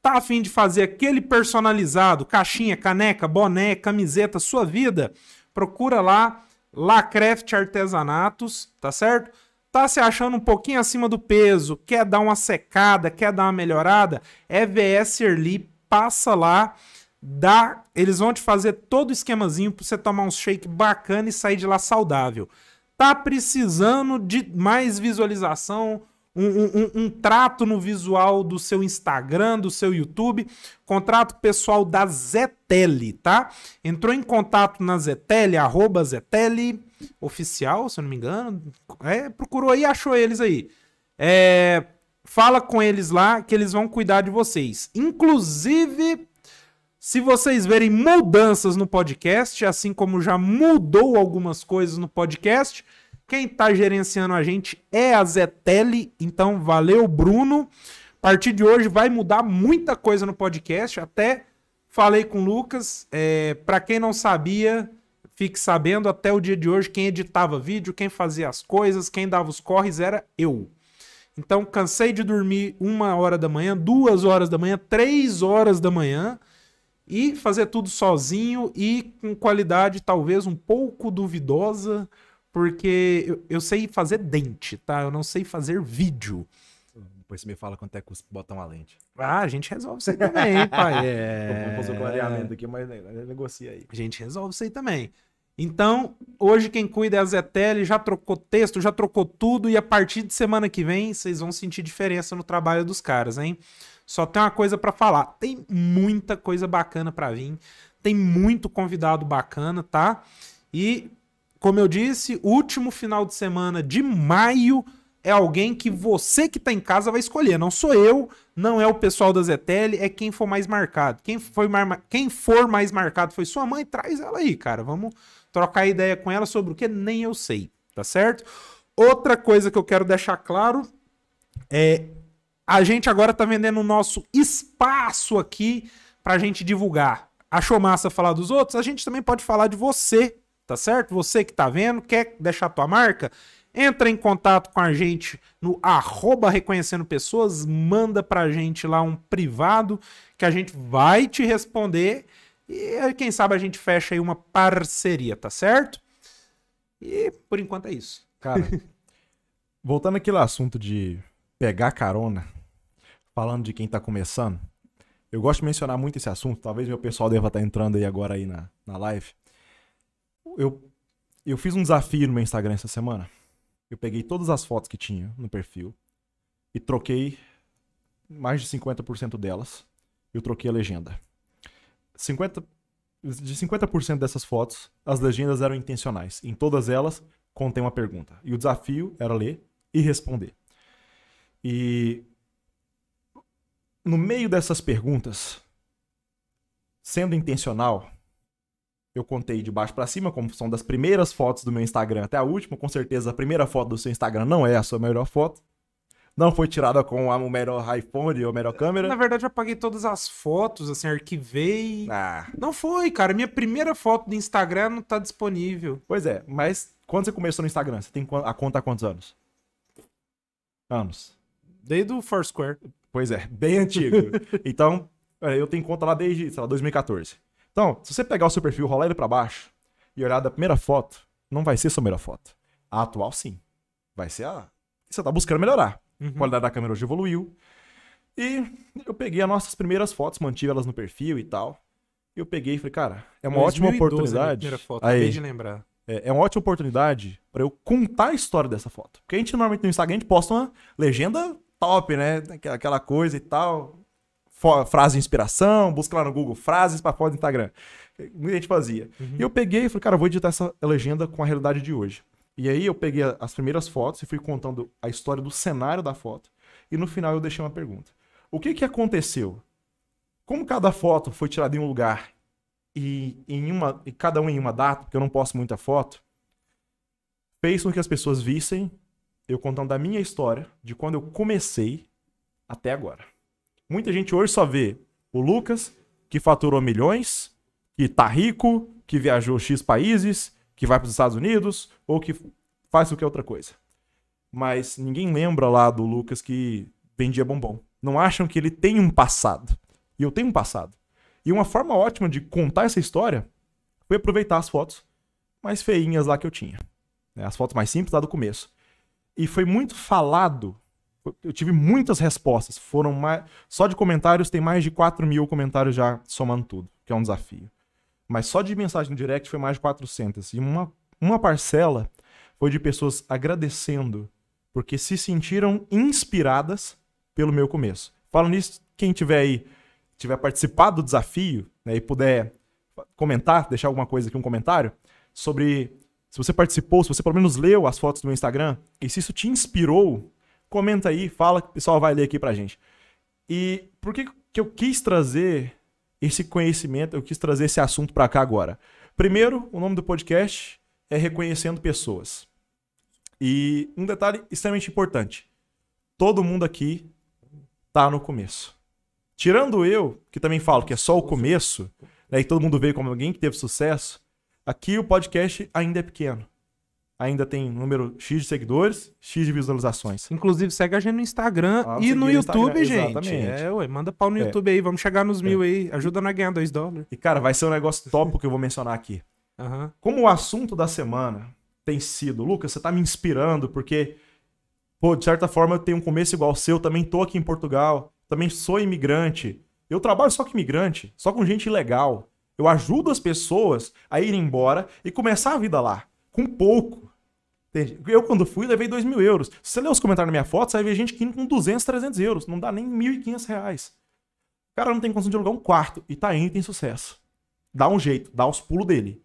Tá afim de fazer aquele personalizado, caixinha, caneca, boné, camiseta, sua vida? Procura lá, Lacraft Artesanatos, tá certo? Tá se achando um pouquinho acima do peso, quer dar uma secada, quer dar uma melhorada? É VS Erli, passa lá dá, eles vão te fazer todo o esquemazinho para você tomar um shake bacana e sair de lá saudável. Tá precisando de mais visualização, um, um, um, trato no visual do seu Instagram, do seu YouTube, contrato pessoal da Zetele, tá? Entrou em contato na Zetele, arroba Zetele, oficial, se eu não me engano, é, procurou aí, achou eles aí. É, fala com eles lá que eles vão cuidar de vocês. Inclusive, se vocês verem mudanças no podcast, assim como já mudou algumas coisas no podcast, quem está gerenciando a gente é a Zetele. Então, valeu, Bruno. A partir de hoje vai mudar muita coisa no podcast. Até falei com o Lucas. É, Para quem não sabia, fique sabendo, até o dia de hoje, quem editava vídeo, quem fazia as coisas, quem dava os corres era eu. Então, cansei de dormir uma hora da manhã, duas horas da manhã, três horas da manhã e fazer tudo sozinho e com qualidade talvez um pouco duvidosa, porque eu, eu sei fazer dente, tá? Eu não sei fazer vídeo. Depois você me fala quanto é que botam a lente. Ah, a gente resolve isso aí também, hein, pai. É... Vou fazer o clareamento aqui, mas né, né, negocia aí. A gente resolve isso aí também. Então, hoje quem cuida é a Zetel, já trocou texto, já trocou tudo, e a partir de semana que vem vocês vão sentir diferença no trabalho dos caras, hein? Só tem uma coisa para falar. Tem muita coisa bacana para vir. Tem muito convidado bacana, tá? E, como eu disse, último final de semana de maio é alguém que você que está em casa vai escolher. Não sou eu, não é o pessoal da Zetel, é quem for mais marcado. Quem, foi mar... quem for mais marcado foi sua mãe, traz ela aí, cara. Vamos trocar ideia com ela sobre o que nem eu sei, tá certo? Outra coisa que eu quero deixar claro é a gente agora está vendendo o nosso espaço aqui para a gente divulgar. Achou massa falar dos outros? A gente também pode falar de você, tá certo? Você que está vendo, quer deixar a tua marca? Entra em contato com a gente no arroba reconhecendo pessoas, manda para a gente lá um privado que a gente vai te responder e quem sabe a gente fecha aí uma parceria, tá certo? E por enquanto é isso, cara. Voltando aqui assunto de pegar carona, falando de quem está começando, eu gosto de mencionar muito esse assunto, talvez meu pessoal deva estar tá entrando aí agora aí na, na live. Eu, eu fiz um desafio no meu Instagram essa semana. Eu peguei todas as fotos que tinha no perfil e troquei mais de 50% delas. Eu troquei a legenda. 50, de 50% dessas fotos, as legendas eram intencionais. Em todas elas, contém uma pergunta. E o desafio era ler e responder. E no meio dessas perguntas, sendo intencional, eu contei de baixo para cima, como são das primeiras fotos do meu Instagram até a última, com certeza a primeira foto do seu Instagram não é a sua melhor foto. Não foi tirada com o melhor iPhone ou a melhor câmera. Na verdade, eu apaguei todas as fotos, assim, arquivei. Ah. Não foi, cara. Minha primeira foto do Instagram não tá disponível. Pois é, mas quando você começou no Instagram? Você tem a conta há quantos anos? Anos. Desde o Foursquare. Pois é, bem antigo. então, é, eu tenho conta lá desde, sei lá, 2014. Então, se você pegar o seu perfil, rolar ele para baixo e olhar da primeira foto, não vai ser sua primeira foto. A atual, sim. Vai ser a. Você tá buscando melhorar. Uhum. A qualidade da câmera hoje evoluiu. E eu peguei as nossas primeiras fotos, mantive elas no perfil e tal. E eu peguei e falei, cara, é uma ótima né, oportunidade. É foto, aí, de lembrar. É, é uma ótima oportunidade para eu contar a história dessa foto. Porque a gente normalmente no Instagram a gente posta uma legenda top, né? Aquela coisa e tal. Frase de inspiração, busca lá no Google frases para foto do Instagram. Muita gente fazia. Uhum. E eu peguei e falei, cara, vou editar essa legenda com a realidade de hoje. E aí eu peguei as primeiras fotos e fui contando a história do cenário da foto. E no final eu deixei uma pergunta. O que que aconteceu? Como cada foto foi tirada em um lugar e, em uma, e cada um em uma data, porque eu não posto muita foto, fez com que as pessoas vissem eu contando da minha história, de quando eu comecei até agora. Muita gente hoje só vê o Lucas, que faturou milhões, que tá rico, que viajou X países, que vai para os Estados Unidos, ou que faz o que é outra coisa. Mas ninguém lembra lá do Lucas que vendia bombom. Não acham que ele tem um passado. E eu tenho um passado. E uma forma ótima de contar essa história foi aproveitar as fotos mais feinhas lá que eu tinha. Né? As fotos mais simples lá do começo e foi muito falado. Eu tive muitas respostas. Foram mais... Só de comentários tem mais de 4 mil comentários já somando tudo, que é um desafio. Mas só de mensagem no direct foi mais de 400. E uma, uma parcela foi de pessoas agradecendo, porque se sentiram inspiradas pelo meu começo. Falo nisso, quem tiver aí, tiver participado do desafio né, e puder comentar, deixar alguma coisa aqui, um comentário, sobre se você participou, se você pelo menos leu as fotos do meu Instagram, e se isso te inspirou, comenta aí, fala que o pessoal vai ler aqui pra gente. E por que, que eu quis trazer esse conhecimento, eu quis trazer esse assunto para cá agora? Primeiro, o nome do podcast é Reconhecendo Pessoas. E um detalhe extremamente importante: todo mundo aqui tá no começo. Tirando eu, que também falo que é só o começo, né, e todo mundo veio como alguém que teve sucesso, Aqui o podcast ainda é pequeno. Ainda tem número X de seguidores, X de visualizações. Inclusive, segue a gente no Instagram ah, e no YouTube, Instagram, gente. Exatamente. É, ué, manda pau no é. YouTube aí, vamos chegar nos é. mil aí. Ajuda na ganhar 2 dólares. E, cara, vai ser um negócio top que eu vou mencionar aqui. Uhum. Como o assunto da semana tem sido, Lucas, você tá me inspirando, porque, pô, de certa forma eu tenho um começo igual ao seu, também tô aqui em Portugal, também sou imigrante. Eu trabalho só com imigrante, só com gente legal. Eu ajudo as pessoas a irem embora e começar a vida lá, com pouco. Eu, quando fui, levei 2 mil euros. Se você ler os comentários na minha foto, você vai ver gente que indo com 200, 300 euros. Não dá nem 1.500 reais. O cara não tem condição de alugar um quarto e tá indo e tem sucesso. Dá um jeito, dá os pulos dele.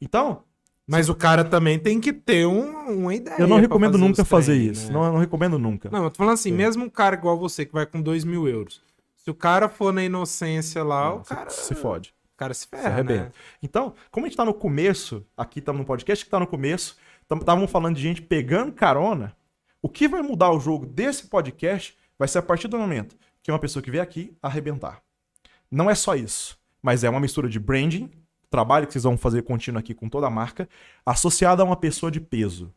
Então, mas o cara também tem que ter um, uma ideia. Eu não recomendo fazer nunca fazer isso. Né? Não, não recomendo nunca. Não, eu tô falando assim, é. mesmo um cara igual você que vai com 2 mil euros. Se o cara for na inocência lá, não, o cara. Se fode. O cara se ferra, se arrebenta. Né? Então, como a gente tá no começo, aqui estamos no podcast que tá no começo, estávamos falando de gente pegando carona, o que vai mudar o jogo desse podcast vai ser a partir do momento que uma pessoa que vem aqui arrebentar. Não é só isso, mas é uma mistura de branding, trabalho que vocês vão fazer contínuo aqui com toda a marca, associada a uma pessoa de peso.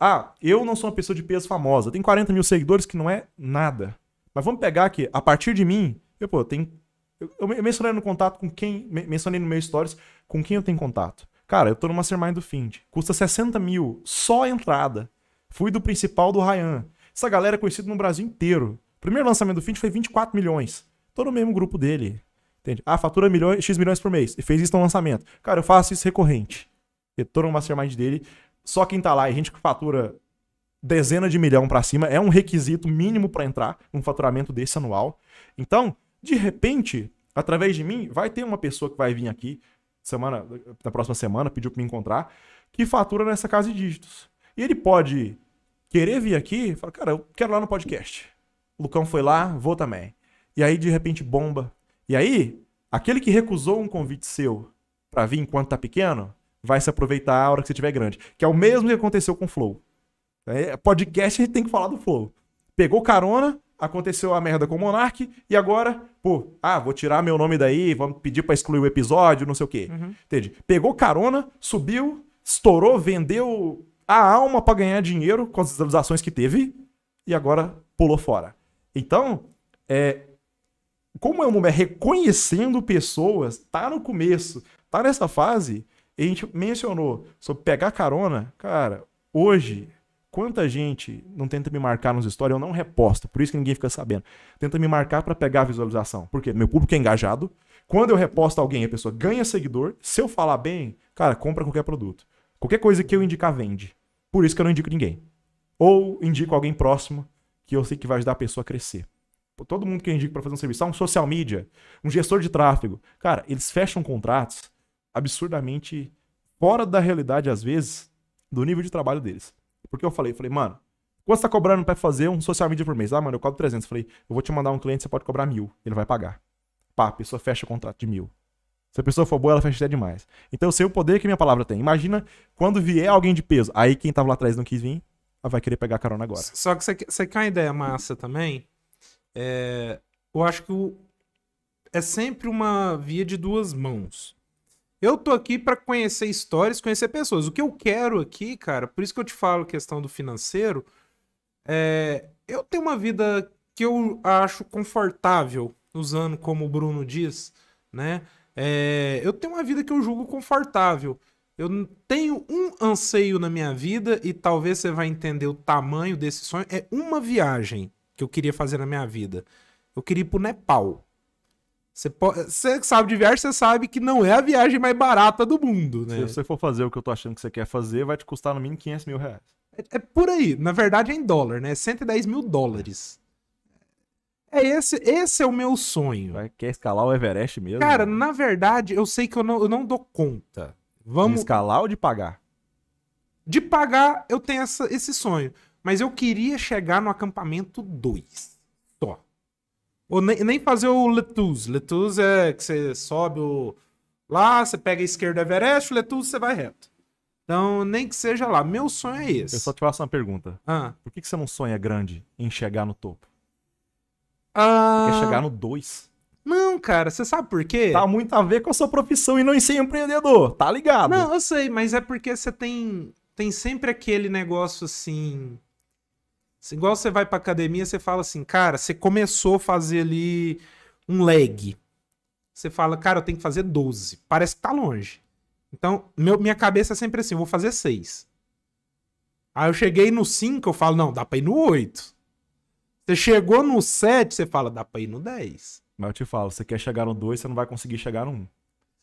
Ah, eu não sou uma pessoa de peso famosa, tem 40 mil seguidores que não é nada. Mas vamos pegar aqui, a partir de mim, eu pô, tem eu, eu mencionei no contato com quem. Mencionei no meu stories com quem eu tenho contato. Cara, eu tô no Mastermind do Find. Custa 60 mil, só a entrada. Fui do principal do Ryan. Essa galera é conhecida no Brasil inteiro. Primeiro lançamento do Find foi 24 milhões. Tô no mesmo grupo dele. Entende? Ah, fatura milhões, X milhões por mês. E fez isso no lançamento. Cara, eu faço isso recorrente. Eu tô no Mastermind dele. Só quem tá lá e gente que fatura dezena de milhão para cima é um requisito mínimo para entrar num faturamento desse anual. Então, de repente, através de mim, vai ter uma pessoa que vai vir aqui semana, na próxima semana, pediu para me encontrar, que fatura nessa casa de dígitos. E ele pode querer vir aqui e falar, cara, eu quero lá no podcast. O Lucão foi lá, vou também. E aí, de repente, bomba. E aí, aquele que recusou um convite seu para vir enquanto tá pequeno, vai se aproveitar a hora que você tiver grande. Que é o mesmo que aconteceu com o Flow. É, podcast a gente tem que falar do Flow. Pegou carona, aconteceu a merda com o Monark e agora, pô, ah, vou tirar meu nome daí, vamos pedir para excluir o episódio, não sei o quê. Uhum. Entende? Pegou carona, subiu, estourou, vendeu a alma para ganhar dinheiro com as visualizações que teve e agora pulou fora. Então, é, como é um é reconhecendo pessoas, tá no começo, tá nessa fase, a gente mencionou sobre pegar carona, cara, hoje quanta gente não tenta me marcar nos stories, eu não reposto, por isso que ninguém fica sabendo. Tenta me marcar para pegar a visualização. Porque meu público é engajado. Quando eu reposto alguém, a pessoa ganha seguidor. Se eu falar bem, cara, compra qualquer produto. Qualquer coisa que eu indicar vende. Por isso que eu não indico ninguém. Ou indico alguém próximo que eu sei que vai ajudar a pessoa a crescer. Todo mundo que eu indico para fazer um serviço, um social media, um gestor de tráfego, cara, eles fecham contratos absurdamente fora da realidade às vezes do nível de trabalho deles. Porque eu falei, eu falei, mano, quanto você tá cobrando pra fazer um social media por mês? Ah, mano, eu cobro 300. Eu falei, eu vou te mandar um cliente, você pode cobrar mil. Ele vai pagar. Pá, a pessoa fecha o contrato de mil. Se a pessoa for boa, ela fecha até demais. Então eu sei o poder que minha palavra tem. Imagina quando vier alguém de peso. Aí quem tava lá atrás não quis vir, vai querer pegar a carona agora. Só que você quer uma ideia massa também? É, eu acho que o, é sempre uma via de duas mãos. Eu tô aqui para conhecer histórias, conhecer pessoas. O que eu quero aqui, cara, por isso que eu te falo questão do financeiro, é eu tenho uma vida que eu acho confortável, usando como o Bruno diz, né? É, eu tenho uma vida que eu julgo confortável. Eu tenho um anseio na minha vida e talvez você vai entender o tamanho desse sonho. É uma viagem que eu queria fazer na minha vida. Eu queria ir pro Nepal. Você, pode, você sabe de viagem, você sabe que não é a viagem mais barata do mundo, né? Se você for fazer o que eu tô achando que você quer fazer, vai te custar no mínimo 500 mil reais. É, é por aí. Na verdade é em dólar, né? 110 mil dólares. É esse, esse é o meu sonho. quer escalar o Everest mesmo? Cara, né? na verdade, eu sei que eu não, eu não dou conta. Vamos... De escalar ou de pagar? De pagar, eu tenho essa, esse sonho. Mas eu queria chegar no acampamento 2. Ou nem, nem fazer o Letus. Letus é que você sobe o... lá, você pega a esquerda Everest, o Letus você vai reto. Então, nem que seja lá. Meu sonho é esse. Eu só te faço uma pergunta. Ah. Por que, que você não sonha grande em chegar no topo? Ah. quer chegar no 2? Não, cara, você sabe por quê? Tá muito a ver com a sua profissão e não em ser empreendedor, tá ligado? Não, eu sei, mas é porque você tem, tem sempre aquele negócio assim Igual você vai pra academia, você fala assim, cara, você começou a fazer ali um leg. Você fala, cara, eu tenho que fazer 12. Parece que tá longe. Então, meu, minha cabeça é sempre assim, eu vou fazer 6. Aí eu cheguei no 5, eu falo, não, dá pra ir no 8. Você chegou no 7, você fala, dá pra ir no 10. Mas eu te falo, você quer chegar no 2, você não vai conseguir chegar no 1.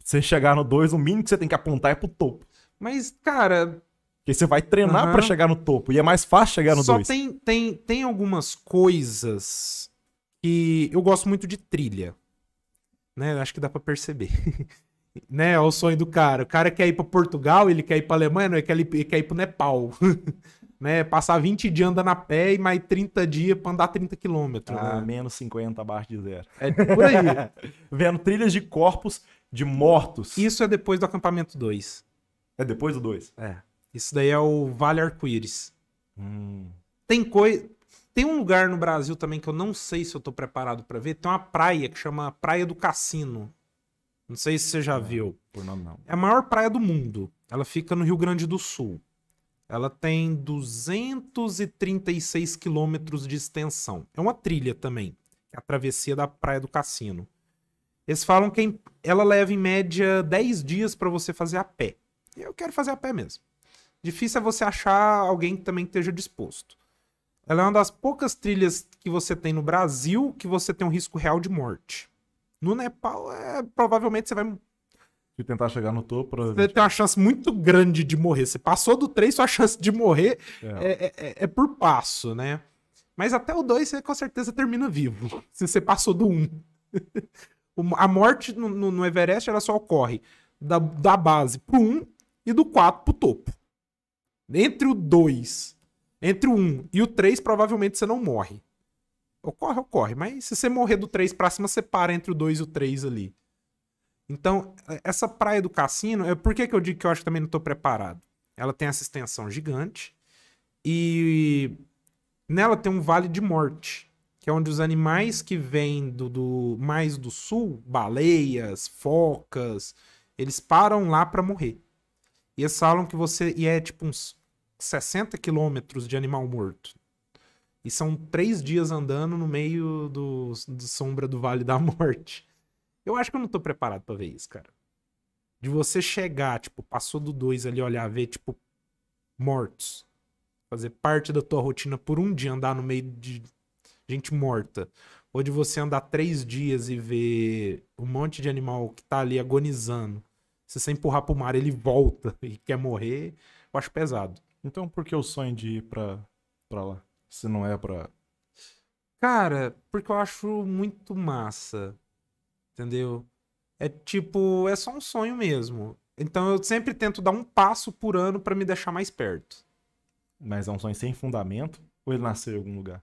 Se você chegar no 2, o mínimo que você tem que apontar é pro topo. Mas, cara, porque você vai treinar uhum. para chegar no topo e é mais fácil chegar no 2. Só Tem, tem, tem algumas coisas que eu gosto muito de trilha. Né? Acho que dá para perceber. né? É o sonho do cara. O cara quer ir para Portugal, ele quer ir para Alemanha, não, ele quer ir, ele quer ir pro Nepal. né? Passar 20 dias andando a pé e mais 30 dias pra andar 30 quilômetros. Ah, né? menos 50 abaixo de zero. É por aí. Vendo trilhas de corpos de mortos. Isso é depois do acampamento 2. É depois do 2? É. Isso daí é o Vale Arco-Íris. Hum. Tem coisa. Tem um lugar no Brasil também que eu não sei se eu tô preparado para ver. Tem uma praia que chama Praia do Cassino. Não sei se você já viu. Por não. É a maior praia do mundo. Ela fica no Rio Grande do Sul. Ela tem 236 quilômetros de extensão. É uma trilha também, é a travessia da Praia do Cassino. Eles falam que é ela leva em média 10 dias para você fazer a pé. Eu quero fazer a pé mesmo. Difícil é você achar alguém que também esteja disposto. Ela é uma das poucas trilhas que você tem no Brasil que você tem um risco real de morte. No Nepal, é, provavelmente você vai. Se tentar chegar no topo, Você tem uma chance muito grande de morrer. Você passou do 3, sua chance de morrer é. é, é, é, é por passo, né? Mas até o 2 você com certeza termina vivo. Se você passou do 1. Um. A morte no, no, Everest ela só ocorre da, da base pro 1 um, e do 4 pro topo. Entre o 2, entre o 1 um e o 3, provavelmente você não morre. Ocorre, ocorre, mas se você morrer do 3 pra cima, você para entre o 2 e o 3 ali. Então, é, essa praia do cassino, é por que, que eu digo que eu acho que também não tô preparado? Ela tem essa extensão gigante e nela tem um vale de morte, que é onde os animais que vêm do, do mais do sul, baleias, focas, eles param lá para morrer. E eles falam que você. E é tipo uns 60 quilômetros de animal morto. E são três dias andando no meio do, do sombra do Vale da Morte. Eu acho que eu não tô preparado para ver isso, cara. De você chegar, tipo, passou do dois ali, olhar, ver, tipo, mortos. Fazer parte da tua rotina por um dia andar no meio de gente morta. Ou de você andar três dias e ver um monte de animal que tá ali agonizando. Se você empurrar pro mar, ele volta e quer morrer. Eu acho pesado. Então por que o sonho de ir pra, pra lá? Se não é pra. Cara, porque eu acho muito massa. Entendeu? É tipo, é só um sonho mesmo. Então eu sempre tento dar um passo por ano para me deixar mais perto. Mas é um sonho sem fundamento? Ou ele nasceu em algum lugar?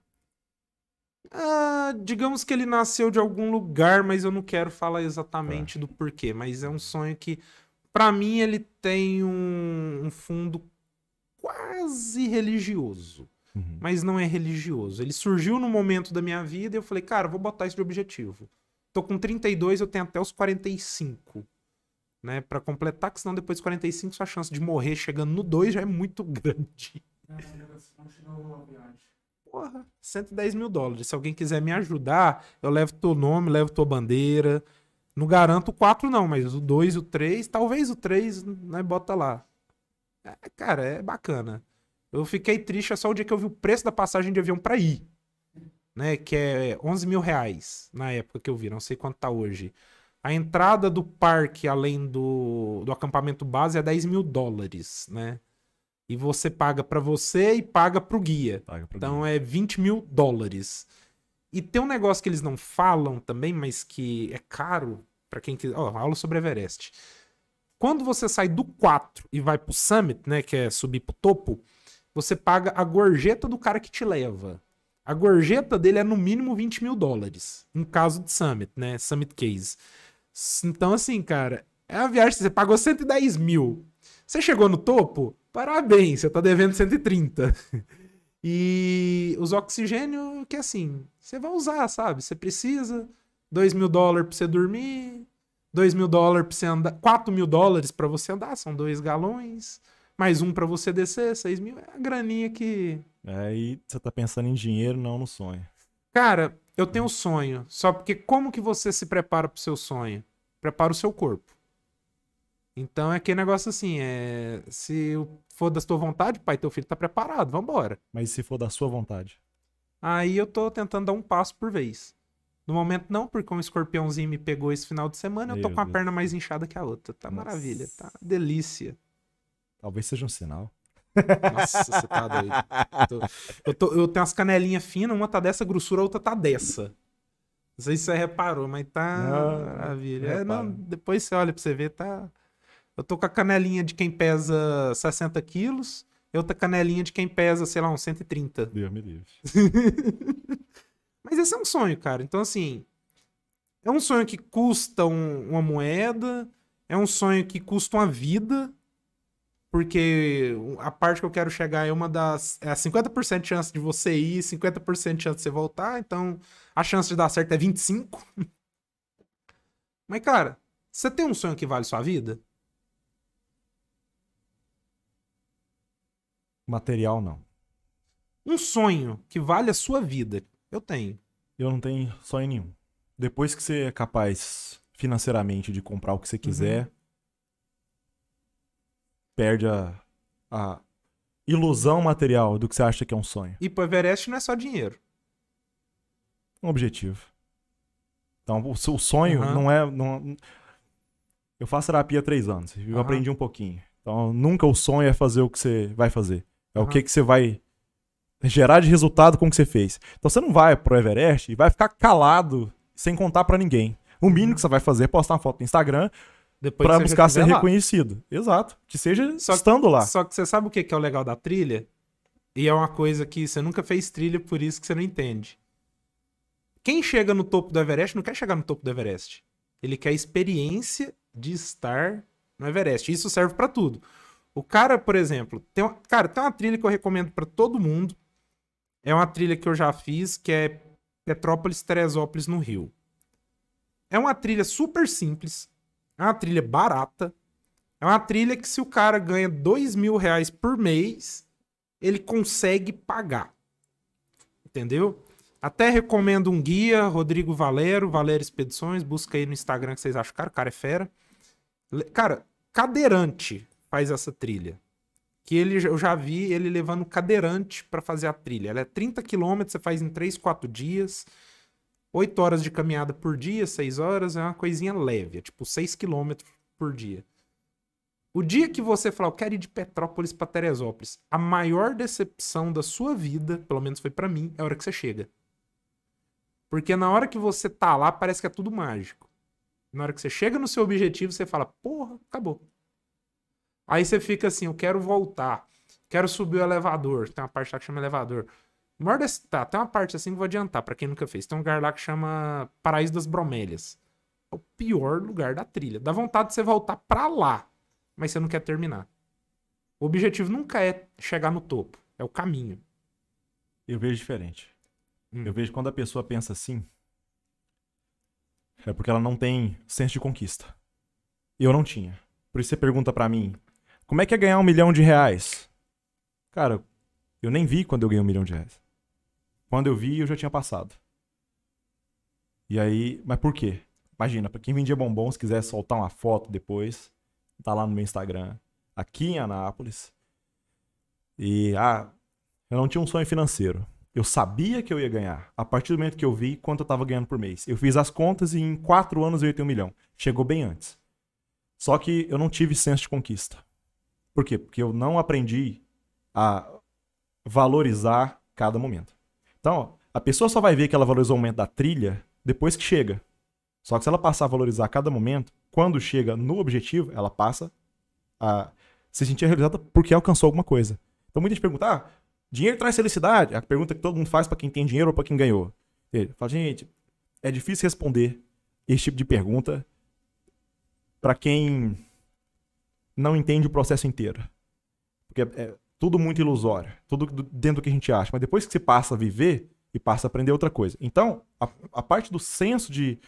Ah, digamos que ele nasceu de algum lugar, mas eu não quero falar exatamente tá. do porquê. Mas é um sonho que para mim ele tem um, um fundo quase religioso, uhum. mas não é religioso. Ele surgiu no momento da minha vida e eu falei, cara, vou botar isso de objetivo. Tô com 32, eu tenho até os 45, né, para completar, que senão depois dos 45 sua chance de morrer chegando no 2 já é muito grande. Porra, 110 mil dólares. Se alguém quiser me ajudar, eu levo teu nome, levo tua bandeira, não garanto o 4, não, mas o 2 o 3, talvez o 3, né, bota lá. É, cara, é bacana. Eu fiquei triste é só o dia que eu vi o preço da passagem de avião pra ir. Né, que é 11 mil reais na época que eu vi, não sei quanto tá hoje. A entrada do parque, além do, do acampamento base, é 10 mil dólares, né? E você paga para você e paga pro guia. Paga pro então guia. é 20 mil dólares. E tem um negócio que eles não falam também, mas que é caro para quem quiser. Ó, oh, aula sobre Everest. Quando você sai do 4 e vai pro summit, né, que é subir pro topo, você paga a gorjeta do cara que te leva. A gorjeta dele é no mínimo 20 mil dólares, em caso de summit, né, summit case. Então, assim, cara, é a viagem, você pagou 110 mil. Você chegou no topo? Parabéns, você tá devendo 130. E os oxigênio, que assim, você vai usar, sabe? Você precisa. 2 mil dólares pra você dormir. 2 mil dólares pra você andar. 4 mil dólares pra você andar, são dois galões. Mais um pra você descer, 6 mil. É a graninha que. Aí é, você tá pensando em dinheiro, não no sonho. Cara, eu tenho um sonho. Só porque como que você se prepara pro seu sonho? Prepara o seu corpo. Então é aquele negócio assim, é, se for da sua vontade, pai, teu filho tá preparado, vambora. Mas se for da sua vontade? Aí eu tô tentando dar um passo por vez. No momento não, porque um escorpiãozinho me pegou esse final de semana, Meu eu tô com a perna mais inchada que a outra. Tá Nossa. maravilha, tá delícia. Talvez seja um sinal. Nossa, você tá doido. Eu, eu, tô, eu tenho as canelinhas finas, uma tá dessa grossura, a outra tá dessa. Não sei se você reparou, mas tá não, maravilha. Não é, não, depois você olha pra você ver, tá... Eu tô com a canelinha de quem pesa 60 quilos e outra canelinha de quem pesa, sei lá, uns 130. Deus me livre. Mas esse é um sonho, cara. Então, assim, é um sonho que custa um, uma moeda, é um sonho que custa uma vida, porque a parte que eu quero chegar é uma das. É 50% de chance de você ir, 50% de chance de você voltar, então a chance de dar certo é 25%. Mas, cara, você tem um sonho que vale sua vida? Material, não. Um sonho que vale a sua vida. Eu tenho. Eu não tenho sonho nenhum. Depois que você é capaz financeiramente de comprar o que você uhum. quiser, uhum. perde a, a ilusão material do que você acha que é um sonho. E pro Everest não é só dinheiro. Um objetivo. Então, o, o sonho uhum. não é. Não... Eu faço terapia há três anos. Eu uhum. aprendi um pouquinho. Então, nunca o sonho é fazer o que você vai fazer. É uhum. o que, que você vai gerar de resultado com o que você fez. Então você não vai pro Everest e vai ficar calado sem contar para ninguém. O mínimo uhum. que você vai fazer é postar uma foto no Instagram Depois pra buscar ser lá. reconhecido. Exato. Que seja só estando que, lá. Só que você sabe o que é o legal da trilha? E é uma coisa que você nunca fez trilha, por isso que você não entende. Quem chega no topo do Everest não quer chegar no topo do Everest. Ele quer a experiência de estar no Everest. Isso serve para tudo. O cara, por exemplo, tem uma, cara, tem uma trilha que eu recomendo para todo mundo. É uma trilha que eu já fiz, que é Petrópolis, Teresópolis no Rio. É uma trilha super simples, é uma trilha barata, é uma trilha que se o cara ganha dois mil reais por mês, ele consegue pagar. Entendeu? Até recomendo um guia, Rodrigo Valero, Valero Expedições, busca aí no Instagram que vocês acham, cara, o cara é fera. Cara, cadeirante, faz essa trilha. Que ele, eu já vi ele levando cadeirante para fazer a trilha. Ela é 30 km, você faz em 3, 4 dias. 8 horas de caminhada por dia, 6 horas, é uma coisinha leve. É tipo 6 km por dia. O dia que você falar, eu quero ir de Petrópolis para Teresópolis, a maior decepção da sua vida, pelo menos foi para mim, é a hora que você chega. Porque na hora que você tá lá, parece que é tudo mágico. Na hora que você chega no seu objetivo, você fala, porra, acabou. Aí você fica assim, eu quero voltar, quero subir o elevador. Tem uma parte lá que chama elevador. Maior desse, tá, tem uma parte assim que eu vou adiantar para quem nunca fez. Tem um lugar lá que chama Paraíso das Bromélias. É o pior lugar da trilha. Dá vontade de você voltar para lá, mas você não quer terminar. O objetivo nunca é chegar no topo, é o caminho. Eu vejo diferente. Hum. Eu vejo quando a pessoa pensa assim, é porque ela não tem senso de conquista. Eu não tinha. Por isso você pergunta para mim, como é que é ganhar um milhão de reais? Cara, eu nem vi quando eu ganhei um milhão de reais. Quando eu vi, eu já tinha passado. E aí, mas por quê? Imagina, pra quem vendia bombom, se quiser soltar uma foto depois, tá lá no meu Instagram, aqui em Anápolis. E, ah, eu não tinha um sonho financeiro. Eu sabia que eu ia ganhar a partir do momento que eu vi quanto eu tava ganhando por mês. Eu fiz as contas e em quatro anos eu ia ter um milhão. Chegou bem antes. Só que eu não tive senso de conquista. Por quê? Porque eu não aprendi a valorizar cada momento. Então, a pessoa só vai ver que ela valorizou o momento da trilha depois que chega. Só que se ela passar a valorizar cada momento, quando chega no objetivo, ela passa a se sentir realizada porque alcançou alguma coisa. Então muita gente pergunta: ah, dinheiro traz felicidade? É a pergunta que todo mundo faz para quem tem dinheiro ou para quem ganhou. Ele fala, gente, é difícil responder esse tipo de pergunta para quem não entende o processo inteiro. Porque é, é tudo muito ilusório, tudo dentro do que a gente acha. Mas depois que você passa a viver e passa a aprender outra coisa. Então, a, a parte do senso de,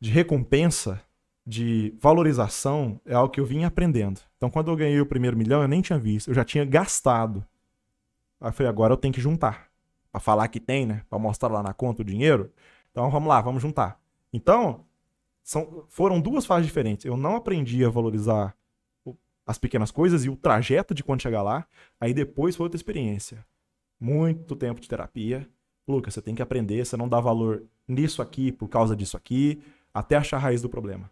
de recompensa, de valorização, é algo que eu vim aprendendo. Então, quando eu ganhei o primeiro milhão, eu nem tinha visto, eu já tinha gastado. Aí eu falei, agora eu tenho que juntar. Pra falar que tem, né? Pra mostrar lá na conta o dinheiro. Então, vamos lá, vamos juntar. Então, são, foram duas fases diferentes. Eu não aprendi a valorizar as pequenas coisas e o trajeto de quando chegar lá. Aí depois foi outra experiência. Muito tempo de terapia. Lucas, você tem que aprender, você não dá valor nisso aqui por causa disso aqui, até achar a raiz do problema.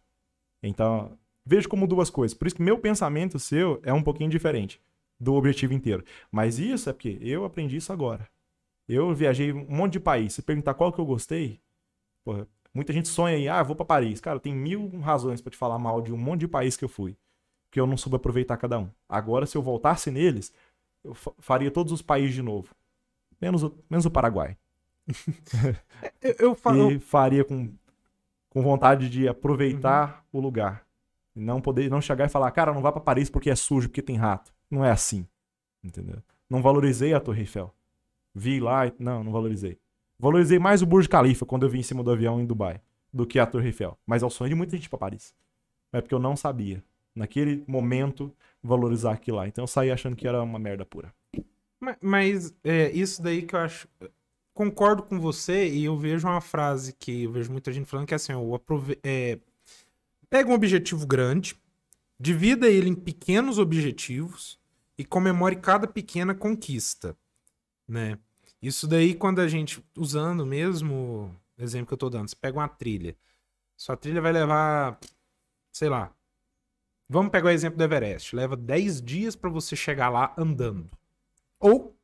Então, vejo como duas coisas. Por isso que meu pensamento seu é um pouquinho diferente do objetivo inteiro. Mas isso é porque eu aprendi isso agora. Eu viajei um monte de país. Se perguntar qual que eu gostei, porra, muita gente sonha aí, ah, vou para Paris. Cara, tem mil razões para te falar mal de um monte de país que eu fui porque eu não soube aproveitar cada um. Agora, se eu voltasse neles, eu faria todos os países de novo, menos o, menos o Paraguai. eu, eu falo... E faria com, com vontade de aproveitar uhum. o lugar. Não poder não chegar e falar, cara, não vá para Paris porque é sujo, porque tem rato. Não é assim. Entendeu? Não valorizei a Torre Eiffel. Vi lá e... Não, não valorizei. Valorizei mais o Burj Khalifa quando eu vim em cima do avião em Dubai do que a Torre Eiffel. Mas é o sonho de muita gente para Paris. É porque eu não sabia naquele momento, valorizar aquilo lá. Então eu saí achando que era uma merda pura. Mas, mas é, isso daí que eu acho. Concordo com você e eu vejo uma frase que eu vejo muita gente falando que é assim: eu aprove... É, pega um objetivo grande, divida ele em pequenos objetivos e comemore cada pequena conquista, né? Isso daí quando a gente usando mesmo exemplo que eu tô dando, você pega uma trilha. Sua trilha vai levar, sei lá, Vamos pegar o exemplo do Everest. Leva 10 dias para você chegar lá andando. Ou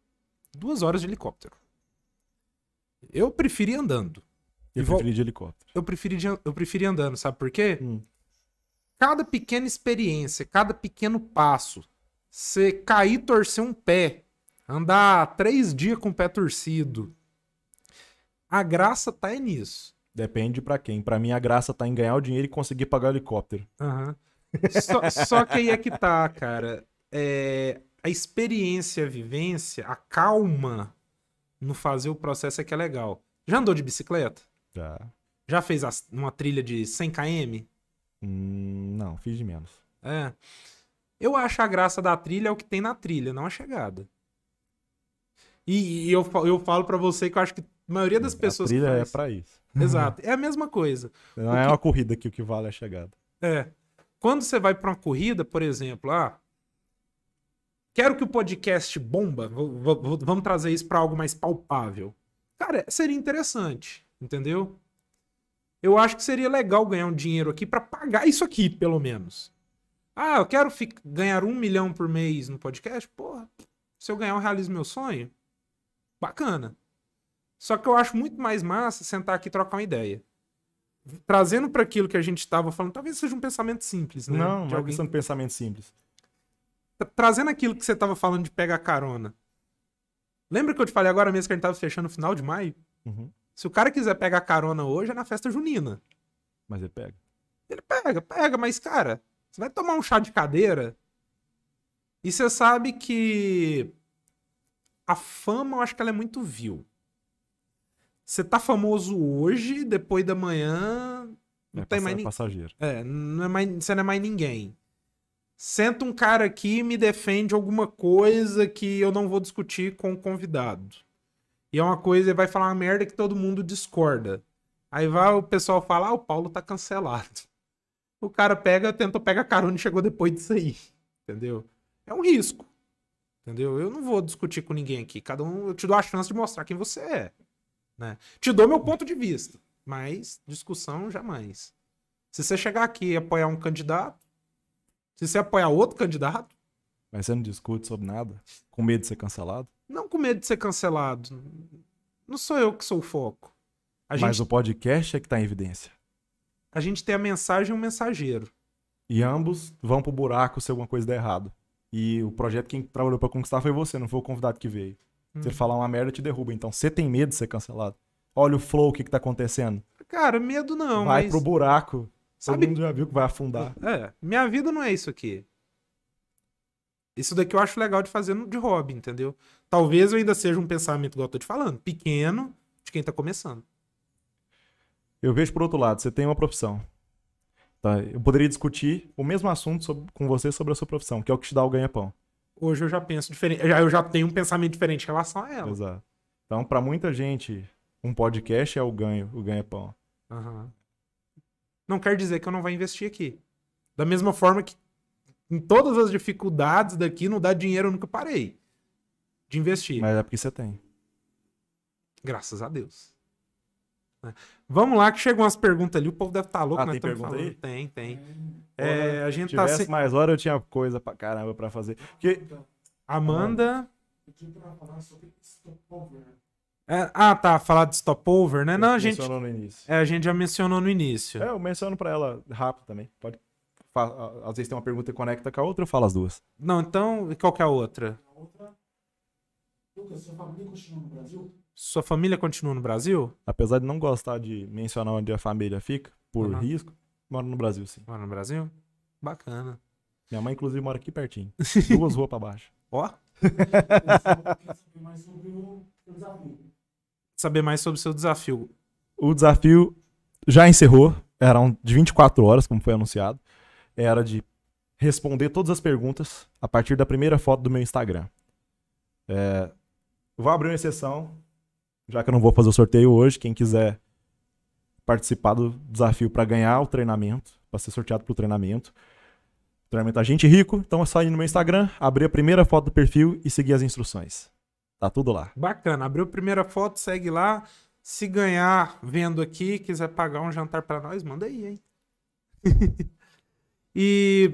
duas horas de helicóptero. Eu preferi andando. Eu preferi de helicóptero. Eu preferi, de... eu preferi andando, sabe por quê? Hum. Cada pequena experiência, cada pequeno passo, você cair, torcer um pé, andar três dias com o pé torcido. A graça tá é nisso. Depende para quem. Para mim, a graça tá em ganhar o dinheiro e conseguir pagar o helicóptero. Uhum. Só, só que aí é que tá, cara. É, a experiência, a vivência, a calma no fazer o processo é que é legal. Já andou de bicicleta? Já. Já fez as, uma trilha de 100 km? Hum, não, fiz de menos. É. Eu acho a graça da trilha é o que tem na trilha, não a chegada. E, e eu, eu falo para você que eu acho que a maioria das pessoas. A trilha é faz... é pra isso. Exato. É a mesma coisa. Não o é que... uma corrida que o que vale é a chegada. É. Quando você vai para uma corrida, por exemplo, ah, quero que o podcast bomba, vamos trazer isso para algo mais palpável. Cara, seria interessante, entendeu? Eu acho que seria legal ganhar um dinheiro aqui para pagar isso aqui, pelo menos. Ah, eu quero ganhar um milhão por mês no podcast? Porra, se eu ganhar, eu realizo meu sonho? Bacana. Só que eu acho muito mais massa sentar aqui e trocar uma ideia trazendo para aquilo que a gente estava falando, talvez seja um pensamento simples, né? Não, de não é alguém... é um pensamento simples. Tá trazendo aquilo que você estava falando de pegar carona. Lembra que eu te falei agora mesmo que a gente estava fechando o final de maio? Uhum. Se o cara quiser pegar carona hoje, é na festa junina. Mas ele pega. Ele pega, pega, mas, cara, você vai tomar um chá de cadeira e você sabe que a fama, eu acho que ela é muito vil. Você tá famoso hoje, depois da manhã. Não é, tem mais é passageiro. É, não é mais, você não é mais ninguém. Senta um cara aqui e me defende alguma coisa que eu não vou discutir com o convidado. E é uma coisa, ele vai falar uma merda que todo mundo discorda. Aí vai o pessoal falar, ah, o Paulo tá cancelado. O cara pega, tentou pegar carona e chegou depois disso aí. Entendeu? É um risco. Entendeu? Eu não vou discutir com ninguém aqui. Cada um, eu te dou a chance de mostrar quem você é. Né? Te dou meu ponto de vista, mas discussão jamais. Se você chegar aqui e apoiar um candidato, se você apoiar outro candidato. Mas você não discute sobre nada? Com medo de ser cancelado? Não com medo de ser cancelado. Não sou eu que sou o foco. A mas gente... o podcast é que está em evidência. A gente tem a mensagem e o mensageiro. E ambos vão pro buraco se alguma coisa der errado. E o projeto que trabalhou para conquistar foi você, não foi o convidado que veio. Hum. Se ele falar uma merda, te derruba. Então você tem medo de ser cancelado. Olha o flow, o que, que tá acontecendo. Cara, medo não. Vai mas... pro buraco. Sabe... Todo mundo já viu que vai afundar. É, minha vida não é isso aqui. Isso daqui eu acho legal de fazer de hobby, entendeu? Talvez eu ainda seja um pensamento, igual eu tô te falando, pequeno de quem tá começando. Eu vejo por outro lado, você tem uma profissão. Tá? Eu poderia discutir o mesmo assunto sobre, com você sobre a sua profissão, que é o que te dá o ganha-pão hoje eu já penso diferente, eu já tenho um pensamento diferente em relação a ela. Exato. Então, para muita gente, um podcast é o ganho, o ganha-pão. Uhum. Não quer dizer que eu não vá investir aqui. Da mesma forma que em todas as dificuldades daqui, não dá dinheiro, eu nunca parei de investir. Mas é porque você tem. Graças a Deus. Né? Vamos lá, que chegam umas perguntas ali. O povo deve estar tá louco, ah, né? Tem pergunta falando. aí? Tem, tem. É, a gente se tá tivesse tá se... mais hora, eu tinha coisa pra caramba pra fazer. Então, que... Amanda. É, ah, tá. Falar de stopover, né? Não, a gente. Mencionou no início. É, a gente já mencionou no início. É, eu menciono pra ela rápido também. Pode. Às vezes tem uma pergunta e conecta com a outra, eu falo as duas. Não, então, qual que é a outra? A outra. Lucas, sua família continua no Brasil? Sua família continua no Brasil? Apesar de não gostar de mencionar onde a família fica, por uhum. risco, moro no Brasil, sim. Mora no Brasil? Bacana. Minha mãe, inclusive, mora aqui pertinho. Duas ruas pra baixo. Ó! Saber mais sobre o seu desafio. O desafio já encerrou. Eram de 24 horas, como foi anunciado. Era de responder todas as perguntas a partir da primeira foto do meu Instagram. É... Vou abrir uma exceção já que eu não vou fazer o sorteio hoje, quem quiser participar do desafio para ganhar o treinamento, para ser sorteado pro treinamento. O treinamento é Agente Rico, então é só ir no meu Instagram, abrir a primeira foto do perfil e seguir as instruções. Tá tudo lá. Bacana, abriu a primeira foto, segue lá. Se ganhar vendo aqui, quiser pagar um jantar para nós, manda aí, hein? e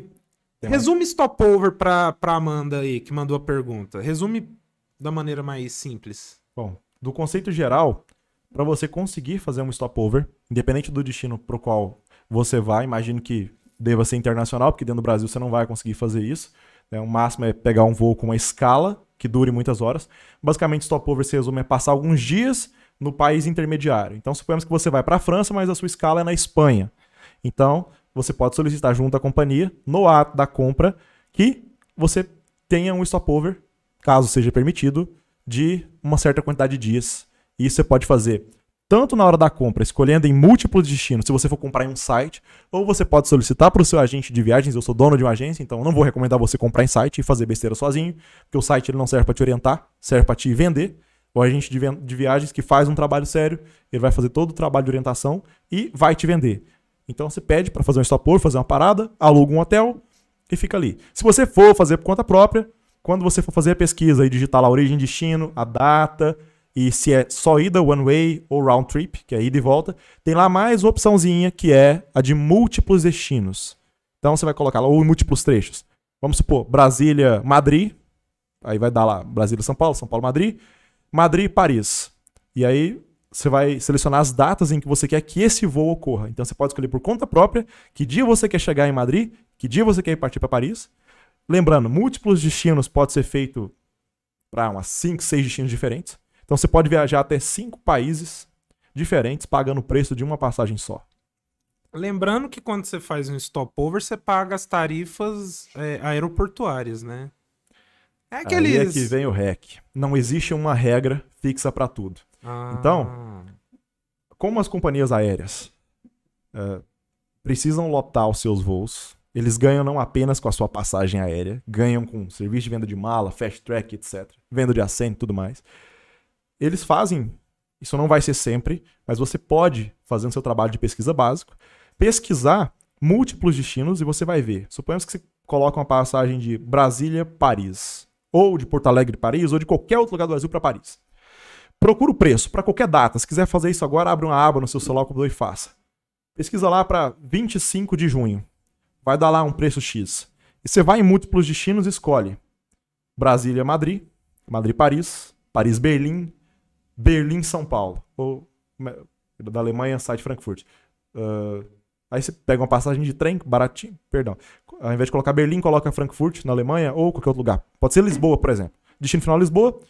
Tem resume mais. stopover para Amanda aí, que mandou a pergunta. Resume da maneira mais simples. Bom, do conceito geral, para você conseguir fazer um stopover, independente do destino para o qual você vai, imagino que deva ser internacional, porque dentro do Brasil você não vai conseguir fazer isso. Né? O máximo é pegar um voo com uma escala que dure muitas horas. Basicamente, stopover se resume a é passar alguns dias no país intermediário. Então, suponhamos que você vai para a França, mas a sua escala é na Espanha. Então, você pode solicitar junto à companhia, no ato da compra, que você tenha um stopover, caso seja permitido, de uma certa quantidade de dias. E isso você pode fazer tanto na hora da compra, escolhendo em múltiplos destinos, se você for comprar em um site, ou você pode solicitar para o seu agente de viagens. Eu sou dono de uma agência, então não vou recomendar você comprar em site e fazer besteira sozinho, porque o site ele não serve para te orientar, serve para te vender. O agente de, de viagens que faz um trabalho sério, ele vai fazer todo o trabalho de orientação e vai te vender. Então você pede para fazer um stopover fazer uma parada, aluga um hotel e fica ali. Se você for fazer por conta própria, quando você for fazer a pesquisa e digitar lá a origem, destino, a data e se é só ida one way ou round trip, que é ida e volta, tem lá mais uma opçãozinha que é a de múltiplos destinos. Então você vai colocar lá ou múltiplos trechos. Vamos supor Brasília, Madrid, aí vai dar lá Brasília, São Paulo, São Paulo, Madrid, Madrid, Paris. E aí você vai selecionar as datas em que você quer que esse voo ocorra. Então você pode escolher por conta própria que dia você quer chegar em Madrid, que dia você quer partir para Paris Lembrando, múltiplos destinos pode ser feito para umas 5, 6 destinos diferentes. Então você pode viajar até 5 países diferentes pagando o preço de uma passagem só. Lembrando que quando você faz um stopover, você paga as tarifas é, aeroportuárias, né? É aqueles... Aí é que vem o rec. Não existe uma regra fixa para tudo. Ah. Então, como as companhias aéreas uh, precisam lotar os seus voos eles ganham não apenas com a sua passagem aérea, ganham com serviço de venda de mala, fast track, etc. Venda de assento e tudo mais. Eles fazem, isso não vai ser sempre, mas você pode, fazendo seu trabalho de pesquisa básico, pesquisar múltiplos destinos e você vai ver. Suponhamos que você coloca uma passagem de Brasília, Paris, ou de Porto Alegre, Paris, ou de qualquer outro lugar do Brasil para Paris. Procura o preço para qualquer data. Se quiser fazer isso agora, abre uma aba no seu celular, computador e faça. Pesquisa lá para 25 de junho vai dar lá um preço X. E você vai em múltiplos destinos e escolhe Brasília, Madrid, Madrid, Paris, Paris, Berlim, Berlim, São Paulo. Ou da Alemanha, sai de Frankfurt. Uh, aí você pega uma passagem de trem, baratinho, perdão. Ao invés de colocar Berlim, coloca Frankfurt na Alemanha ou qualquer outro lugar. Pode ser Lisboa, por exemplo. Destino final Lisboa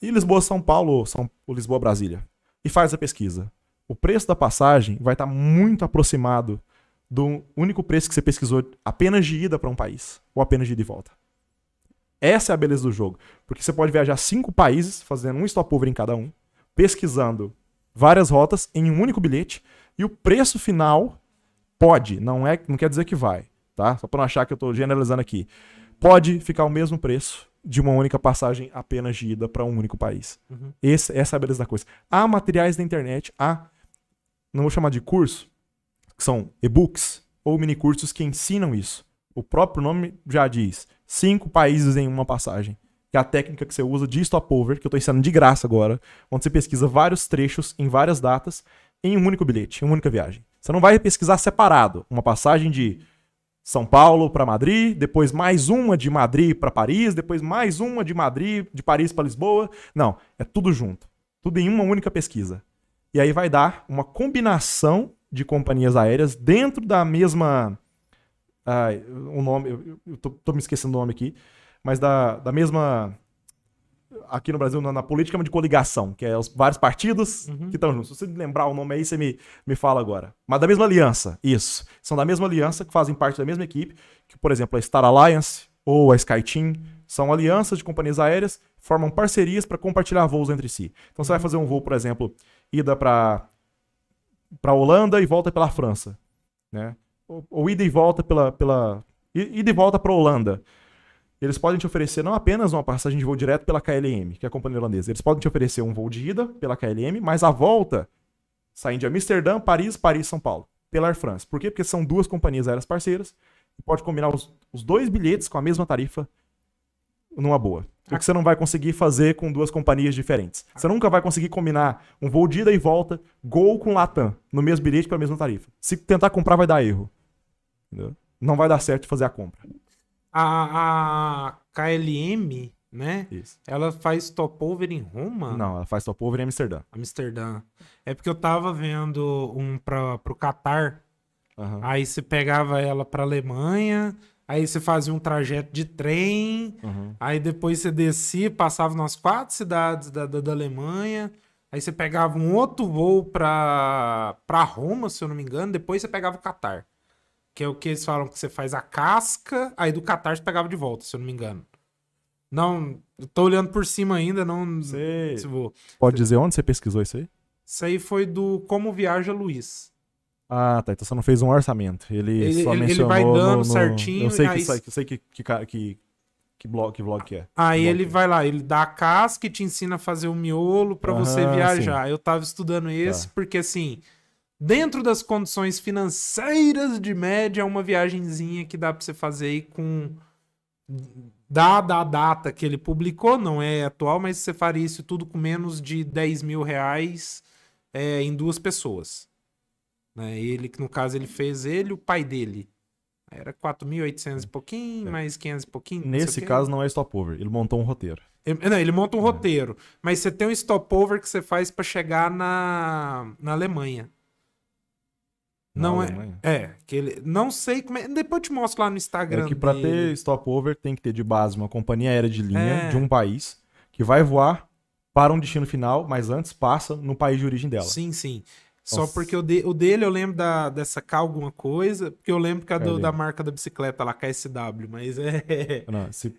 e Lisboa, São Paulo São, ou Lisboa, Brasília. E faz a pesquisa. O preço da passagem vai estar muito aproximado do único preço que você pesquisou apenas de ida para um país ou apenas de ida e volta. Essa é a beleza do jogo, porque você pode viajar cinco países fazendo um stopover em cada um, pesquisando várias rotas em um único bilhete e o preço final pode, não é, não quer dizer que vai, tá? Só para não achar que eu estou generalizando aqui. Pode ficar o mesmo preço de uma única passagem apenas de ida para um único país. Uhum. Esse, essa é a beleza da coisa. Há materiais na internet, há não vou chamar de curso, que são e-books ou minicursos que ensinam isso. O próprio nome já diz: cinco países em uma passagem. Que é a técnica que você usa de stopover, que eu estou ensinando de graça agora, onde você pesquisa vários trechos em várias datas em um único bilhete, em uma única viagem. Você não vai pesquisar separado uma passagem de São Paulo para Madrid, depois mais uma de Madrid para Paris, depois mais uma de Madrid, de Paris para Lisboa. Não, é tudo junto. Tudo em uma única pesquisa. E aí vai dar uma combinação de companhias aéreas dentro da mesma. Ah, o nome, eu, eu tô, tô, me esquecendo o nome aqui, mas da, da mesma. Aqui no Brasil, na, na política, de coligação, que é os vários partidos uhum. que estão juntos. Se você lembrar o nome aí, você me, me fala agora. Mas da mesma aliança, isso. São da mesma aliança, que fazem parte da mesma equipe, que, por exemplo, a Star Alliance ou a SkyTeam. São alianças de companhias aéreas, formam parcerias para compartilhar voos entre si. Então, você vai uhum. fazer um voo, por exemplo, ida para para a Holanda e volta pela França, né? Ou, ou ida e volta pela, pela ida e volta para a Holanda. Eles podem te oferecer não apenas uma passagem de voo direto pela KLM, que é a companhia holandesa. Eles podem te oferecer um voo de ida pela KLM, mas a volta saindo de Amsterdã, Paris, Paris, São Paulo, pela Air France. Por quê? Porque são duas companhias aéreas parceiras e pode combinar os, os dois bilhetes com a mesma tarifa numa boa. O que você não vai conseguir fazer com duas companhias diferentes. Você nunca vai conseguir combinar um voo de ida e volta, Gol com Latam, no mesmo bilhete pela mesma tarifa. Se tentar comprar, vai dar erro. Entendeu? Não vai dar certo fazer a compra. A, a KLM, né? Isso. Ela faz over em Roma? Não, ela faz over em Amsterdã. Amsterdã. É porque eu tava vendo um para pro Catar. Uhum. Aí você pegava ela para Alemanha, Aí você fazia um trajeto de trem, uhum. aí depois você descia, passava nas quatro cidades da, da, da Alemanha, aí você pegava um outro voo para Roma, se eu não me engano, depois você pegava o Catar. Que é o que eles falam que você faz a casca, aí do Catar você pegava de volta, se eu não me engano. Não, tô olhando por cima ainda, não sei. Se vou. Pode dizer onde você pesquisou isso aí? Isso aí foi do Como Viaja Luiz. Ah, tá. Então você não fez um orçamento. Ele, ele só mencionou. Ele vai dando no, no... certinho. Eu sei, que, aí... sei, eu sei que, que, que, que, blog, que blog que é. Aí ele é. vai lá, ele dá a casca e te ensina a fazer o um miolo para você viajar. Sim. Eu tava estudando tá. esse tá. porque, assim, dentro das condições financeiras de média, é uma viagenzinha que dá para você fazer aí com... Dada a data que ele publicou, não é atual, mas você faria isso tudo com menos de 10 mil reais é, em duas pessoas. Né? Ele, no caso ele fez ele, o pai dele. Era 4.800 e é. pouquinho, é. mais 500 e pouquinho. Nesse caso não é stopover, ele montou um roteiro. Ele, não, ele monta um é. roteiro, mas você tem um stopover que você faz para chegar na, na Alemanha. Na não é- Alemanha? é. É, que ele, não sei como é. Depois eu te mostro lá no Instagram. É que para ter stopover tem que ter de base uma companhia aérea de linha é. de um país que vai voar para um destino final, mas antes passa no país de origem dela. Sim, sim. Só porque o, de, o, dele eu lembro da, dessa K alguma coisa, porque eu lembro que é do, da marca da bicicleta lá, KSW, mas é. Não, se,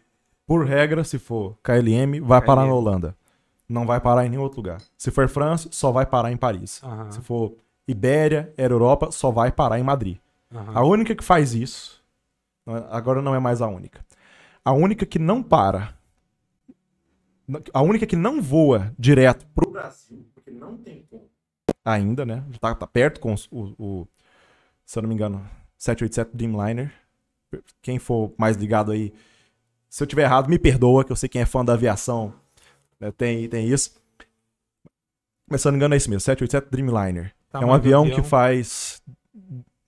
por regra, se for KLM, vai KLM. parar na Holanda. Não vai parar em nenhum outro lugar. Se for França, só vai parar em Paris. Se for Ibéria, Era Europa, só vai parar em Madrid. A única que faz isso, é, agora não é mais a única. A única que não para, a única que não voa direto pro Brasil, porque não tem como ainda, né? Já tá, tá perto com o, o, se eu não me engano, 787 Dreamliner. Quem for mais ligado aí, se eu tiver errado, me perdoa, que eu sei quem é fã da aviação né? tem, tem isso. Mas se eu não me engano é isso mesmo, 787 Dreamliner. Tá é um avião, avião, que faz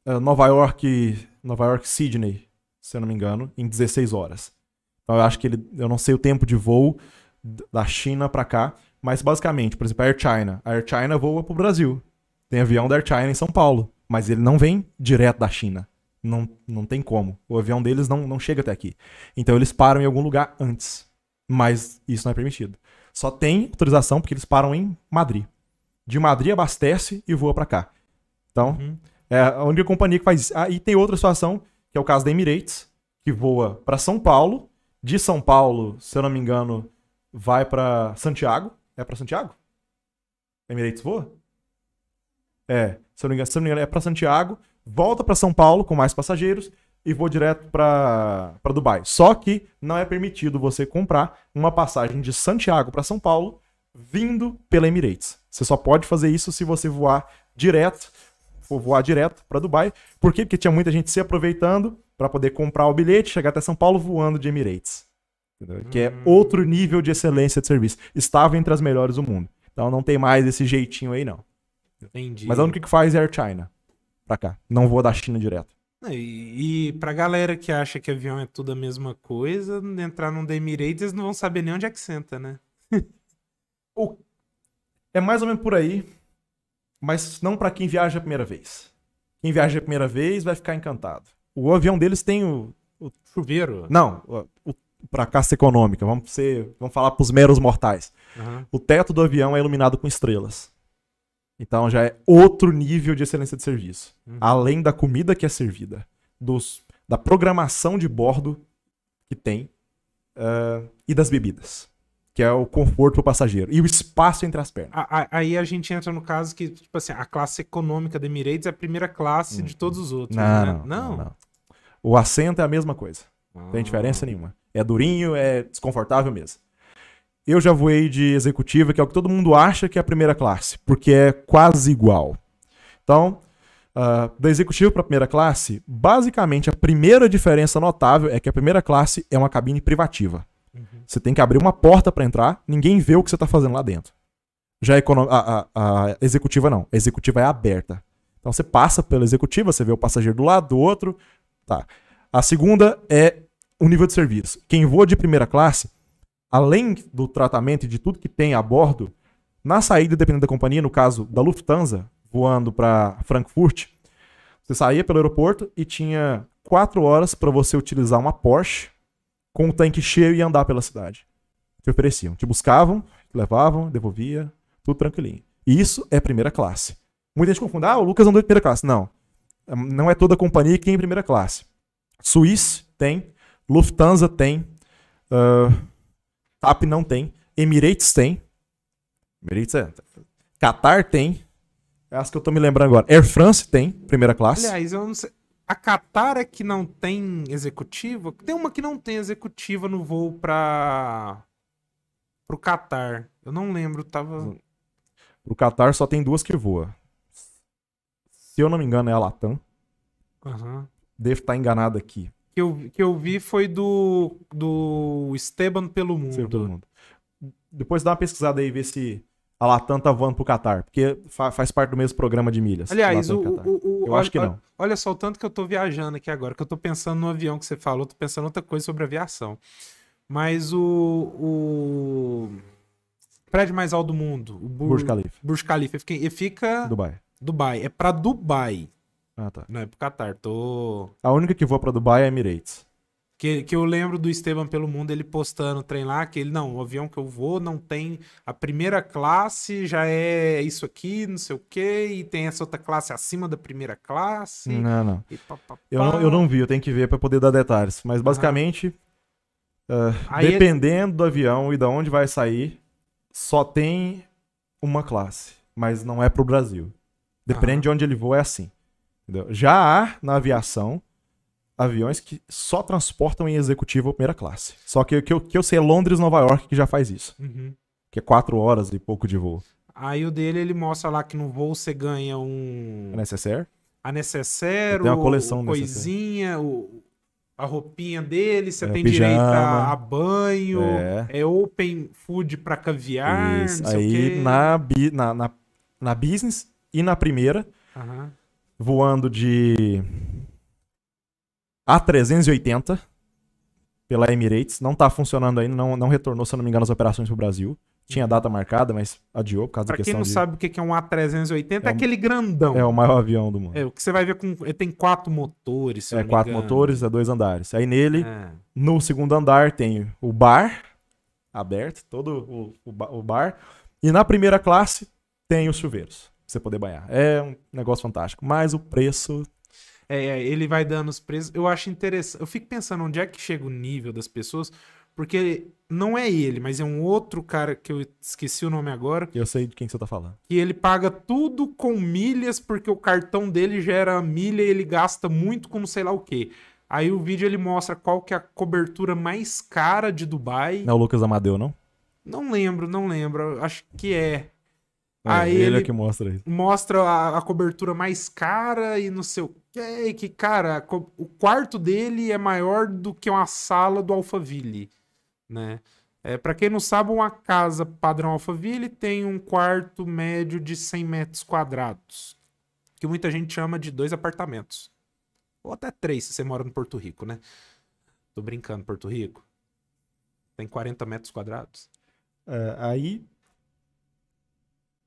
é, Nova York, Nova York Sydney, se eu não me engano, em 16 horas. Então eu acho que ele, eu não sei o tempo de voo da China para cá, mas basicamente, por exemplo, a Air China. A Air China voa pro Brasil. Tem avião da Air China em São Paulo. Mas ele não vem direto da China. Não, não tem como. O avião deles não, não chega até aqui. Então eles param em algum lugar antes. Mas isso não é permitido. Só tem autorização porque eles param em Madrid. De Madrid abastece e voa para cá. Então, uhum. é a única companhia que faz isso. Ah, e tem outra situação, que é o caso da Emirates, que voa para São Paulo. De São Paulo, se eu não me engano, vai para Santiago. É para Santiago? Emirates voa? É, se eu não me engano, é para Santiago, volta para São Paulo com mais passageiros e voa direto para Dubai. Só que não é permitido você comprar uma passagem de Santiago para São Paulo vindo pela Emirates. Você só pode fazer isso se você voar direto, for voar direto para Dubai. Por quê? Porque tinha muita gente se aproveitando para poder comprar o bilhete, chegar até São Paulo voando de Emirates. Que é hum. outro nível de excelência de serviço. Estava entre as melhores do mundo. Então não tem mais esse jeitinho aí, não. Entendi. Mas o única que faz é Air China. Pra cá. Não vou da China direto. E, e pra galera que acha que avião é tudo a mesma coisa, entrar num The Emirates, eles não vão saber nem onde é que senta, né? é mais ou menos por aí, mas não para quem viaja a primeira vez. Quem viaja a primeira vez vai ficar encantado. O avião deles tem o. o... Chuveiro? Não, o, o para caça econômica, vamos, ser, vamos falar para os meros mortais. Uhum. O teto do avião é iluminado com estrelas. Então já é outro nível de excelência de serviço. Uhum. Além da comida que é servida, dos, da programação de bordo que tem uh, e das bebidas, que é o conforto para o passageiro e o espaço entre as pernas. Aí a gente entra no caso que, tipo assim, a classe econômica da Emirates é a primeira classe uhum. de todos os outros. Não, né? não, não, não, O assento é a mesma coisa. Não tem ah. diferença nenhuma. É durinho, é desconfortável mesmo. Eu já voei de executiva, que é o que todo mundo acha que é a primeira classe, porque é quase igual. Então, uh, da executiva para a primeira classe, basicamente a primeira diferença notável é que a primeira classe é uma cabine privativa. Uhum. Você tem que abrir uma porta para entrar, ninguém vê o que você está fazendo lá dentro. Já a, a, a, executiva não, a executiva é aberta. Então você passa pela executiva, você vê o passageiro do lado, do outro, tá. A segunda é o nível de serviço. Quem voa de primeira classe, além do tratamento e de tudo que tem a bordo, na saída, dependendo da companhia, no caso da Lufthansa, voando para Frankfurt, você saía pelo aeroporto e tinha quatro horas para você utilizar uma Porsche com o tanque cheio e andar pela cidade. Te ofereciam, te buscavam, levavam, devolvia, tudo tranquilinho. E isso é primeira classe. Muita gente confunde, ah, o Lucas andou de primeira classe. Não. Não é toda a companhia que é em primeira classe. Suíça tem, Lufthansa tem. Uh, TAP não tem. Emirates tem. Emirates é. Qatar tem. É as que eu tô me lembrando agora. Air France tem, primeira classe. Aliás, eu não sei. A Qatar é que não tem executiva? Tem uma que não tem executiva no voo para pro Qatar. Eu não lembro, tava. Hum. Pro Qatar só tem duas que voa. Se eu não me engano, é a Latam. Uhum. Devo estar enganado aqui que eu, que eu vi foi do, do Esteban pelo mundo. pelo mundo. Depois dá uma pesquisada aí, ver se a Latam tá voando pro Qatar, porque fa faz parte do mesmo programa de milhas. Aliás, o, o, o, eu olha, acho que não. Olha só o tanto que eu tô viajando aqui agora, que eu tô pensando no avião que você falou, tô pensando outra coisa sobre aviação. Mas o, o prédio mais alto do mundo, o Bur Burj Khalifa. Burj Khalifa, fica, ele fica Dubai. Dubai, é para Dubai. Ah, tá. Não, é pro Qatar. Tô. A única que voa pra Dubai é Emirates. Que, que eu lembro do Esteban pelo mundo, ele postando o trem lá, que ele, não, o avião que eu vou não tem. A primeira classe já é isso aqui, não sei o quê, e tem essa outra classe acima da primeira classe. Não, não. Pá, pá, pá. Eu, não eu não vi, eu tenho que ver para poder dar detalhes. Mas ah. basicamente, uh, dependendo ele... do avião e da onde vai sair, só tem uma classe, mas não é pro Brasil. Dependendo ah. de onde ele voa, é assim. Entendeu? Já há na aviação aviões que só transportam em executivo ou primeira classe. Só que o que, que, eu sei é Londres, Nova York, que já faz isso. Uhum. Que é quatro horas e pouco de voo. Aí o dele, ele mostra lá que no voo você ganha um... É a necessário? A necessário, uma coleção coisinha, o, a roupinha dele, você é, tem pijama, direito a, a banho, é. é. open food pra caviar, Isso. Aí na, na, na, na business e na primeira... Uhum voando de A380 pela Emirates. Não tá funcionando ainda, não, não retornou, se eu não me engano, as operações pro Brasil. Tinha data marcada, mas adiou por causa pra da questão. Pra quem não de... sabe o que é um A380, é, é aquele grandão. É o maior avião do mundo. É, o que você vai ver com. Ele tem quatro motores. é, quatro motores, é dois andares. Aí nele, é. no segundo andar, tem o bar aberto, todo o, o, o bar. E na primeira classe, tem os chuveiros você poder banhar. É um negócio fantástico. Mas o preço. É, é ele vai dando os preços. Eu acho interessante. Eu fico pensando onde é que chega o nível das pessoas, porque não é ele, mas é um outro cara que eu esqueci o nome agora. Eu sei de quem você tá falando. E ele paga tudo com milhas, porque o cartão dele gera milha e ele gasta muito com não sei lá o quê. Aí o vídeo ele mostra qual que é a cobertura mais cara de Dubai. Não é o Lucas Amadeu, não? Não lembro, não lembro. Acho que é. É, aí ele, é ele que mostra isso. Mostra a, a, cobertura mais cara e não sei o que. Que, cara, o quarto dele é maior do que uma sala do Alphaville, né? É, para quem não sabe, uma casa padrão Alphaville tem um quarto médio de 100 metros quadrados, que muita gente chama de dois apartamentos. Ou até três, se você mora no Porto Rico, né? Tô brincando, Porto Rico. Tem 40 metros quadrados. É, aí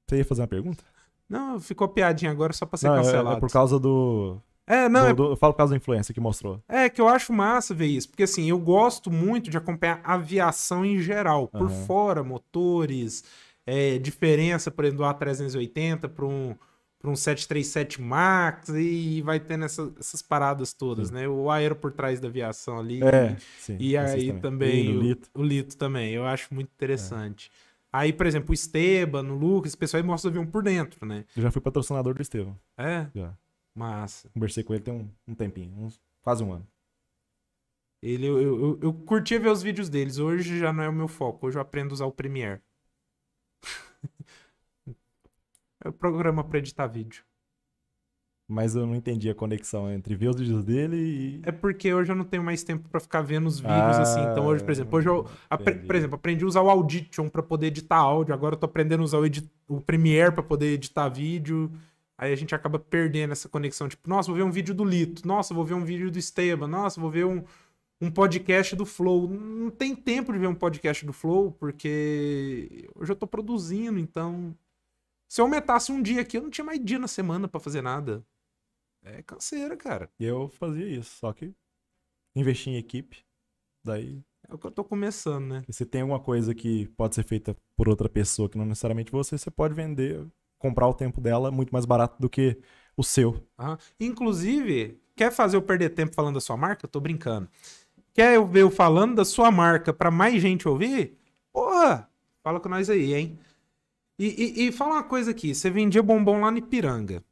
você ia fazer uma pergunta? Não, ficou piadinha agora só pra ser não, cancelado. É, é por causa do. É, não. Do, é Do, eu falo por causa da influência que mostrou. É, que eu acho massa ver isso. Porque assim, eu gosto muito de acompanhar aviação em geral. Por uhum. fora, motores, é, diferença, por exemplo, do A380 para um, pra um 737 Max e vai tendo essa, essas paradas todas, sim. né? O aero por trás da aviação ali. É, e, sim, e aí também, também o, o, Lito. o, Lito. também. Eu acho muito é. interessante. É. Aí, por exemplo, o Esteban, o Lucas, esse pessoal aí mostra o avião por dentro, né? Eu já fui patrocinador do Esteban. É? Já. Massa. Conversei com ele tem um, um tempinho, uns, quase um ano. Ele, eu, eu, eu curtia ver os vídeos deles. Hoje já não é o meu foco. Hoje eu aprendo a usar o Premiere. é o programa para editar vídeo mas eu não entendi a conexão entre ver os vídeos dele e. É porque hoje eu não tenho mais tempo para ficar vendo os vídeos assim. ah, assim. Então hoje, por exemplo, hoje eu por exemplo, aprendi a usar o Audition para poder editar áudio. Agora eu tô aprendendo a usar o, o Premiere para poder editar vídeo. Aí a gente acaba perdendo essa conexão. Tipo, nossa, vou ver um vídeo do Lito. Nossa, vou ver um vídeo do Esteban. Nossa, vou ver um, um podcast do Flow. Não tem tempo de ver um podcast do Flow, porque hoje eu tô produzindo, então. Se eu aumentasse um dia aqui, eu não tinha mais dia na semana para fazer nada. É canseira, cara. Eu fazia isso, só que investi em equipe. Daí. É o que eu tô começando, né? Se tem alguma coisa que pode ser feita por outra pessoa que não necessariamente você, você pode vender, comprar o tempo dela muito mais barato do que o seu. Ah, inclusive, quer fazer eu perder tempo falando da sua marca? Eu tô brincando. Quer eu ver eu falando da sua marca para mais gente ouvir? Porra, fala com nós aí, hein? E, e, e fala uma coisa aqui: você vendia bombom lá no Ipiranga.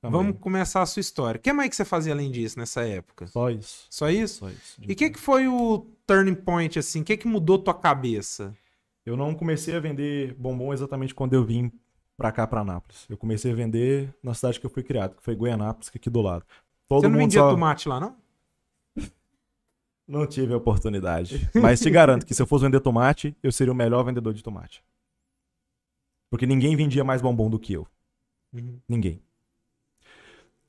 Também. Vamos começar a sua história. O que mais que você fazia além disso nessa época? Só isso. Só isso? Só isso. E o que, que foi o turning point, assim? O que, que mudou tua cabeça? Eu não comecei a vender bombom exatamente quando eu vim pra cá, pra Anápolis. Eu comecei a vender na cidade que eu fui criado, que foi Goianápolis, que é aqui do lado. Todo você não vendia só... tomate lá, não? Não tive a oportunidade. Mas te garanto que se eu fosse vender tomate, eu seria o melhor vendedor de tomate. Porque ninguém vendia mais bombom do que eu. Uhum. Ninguém.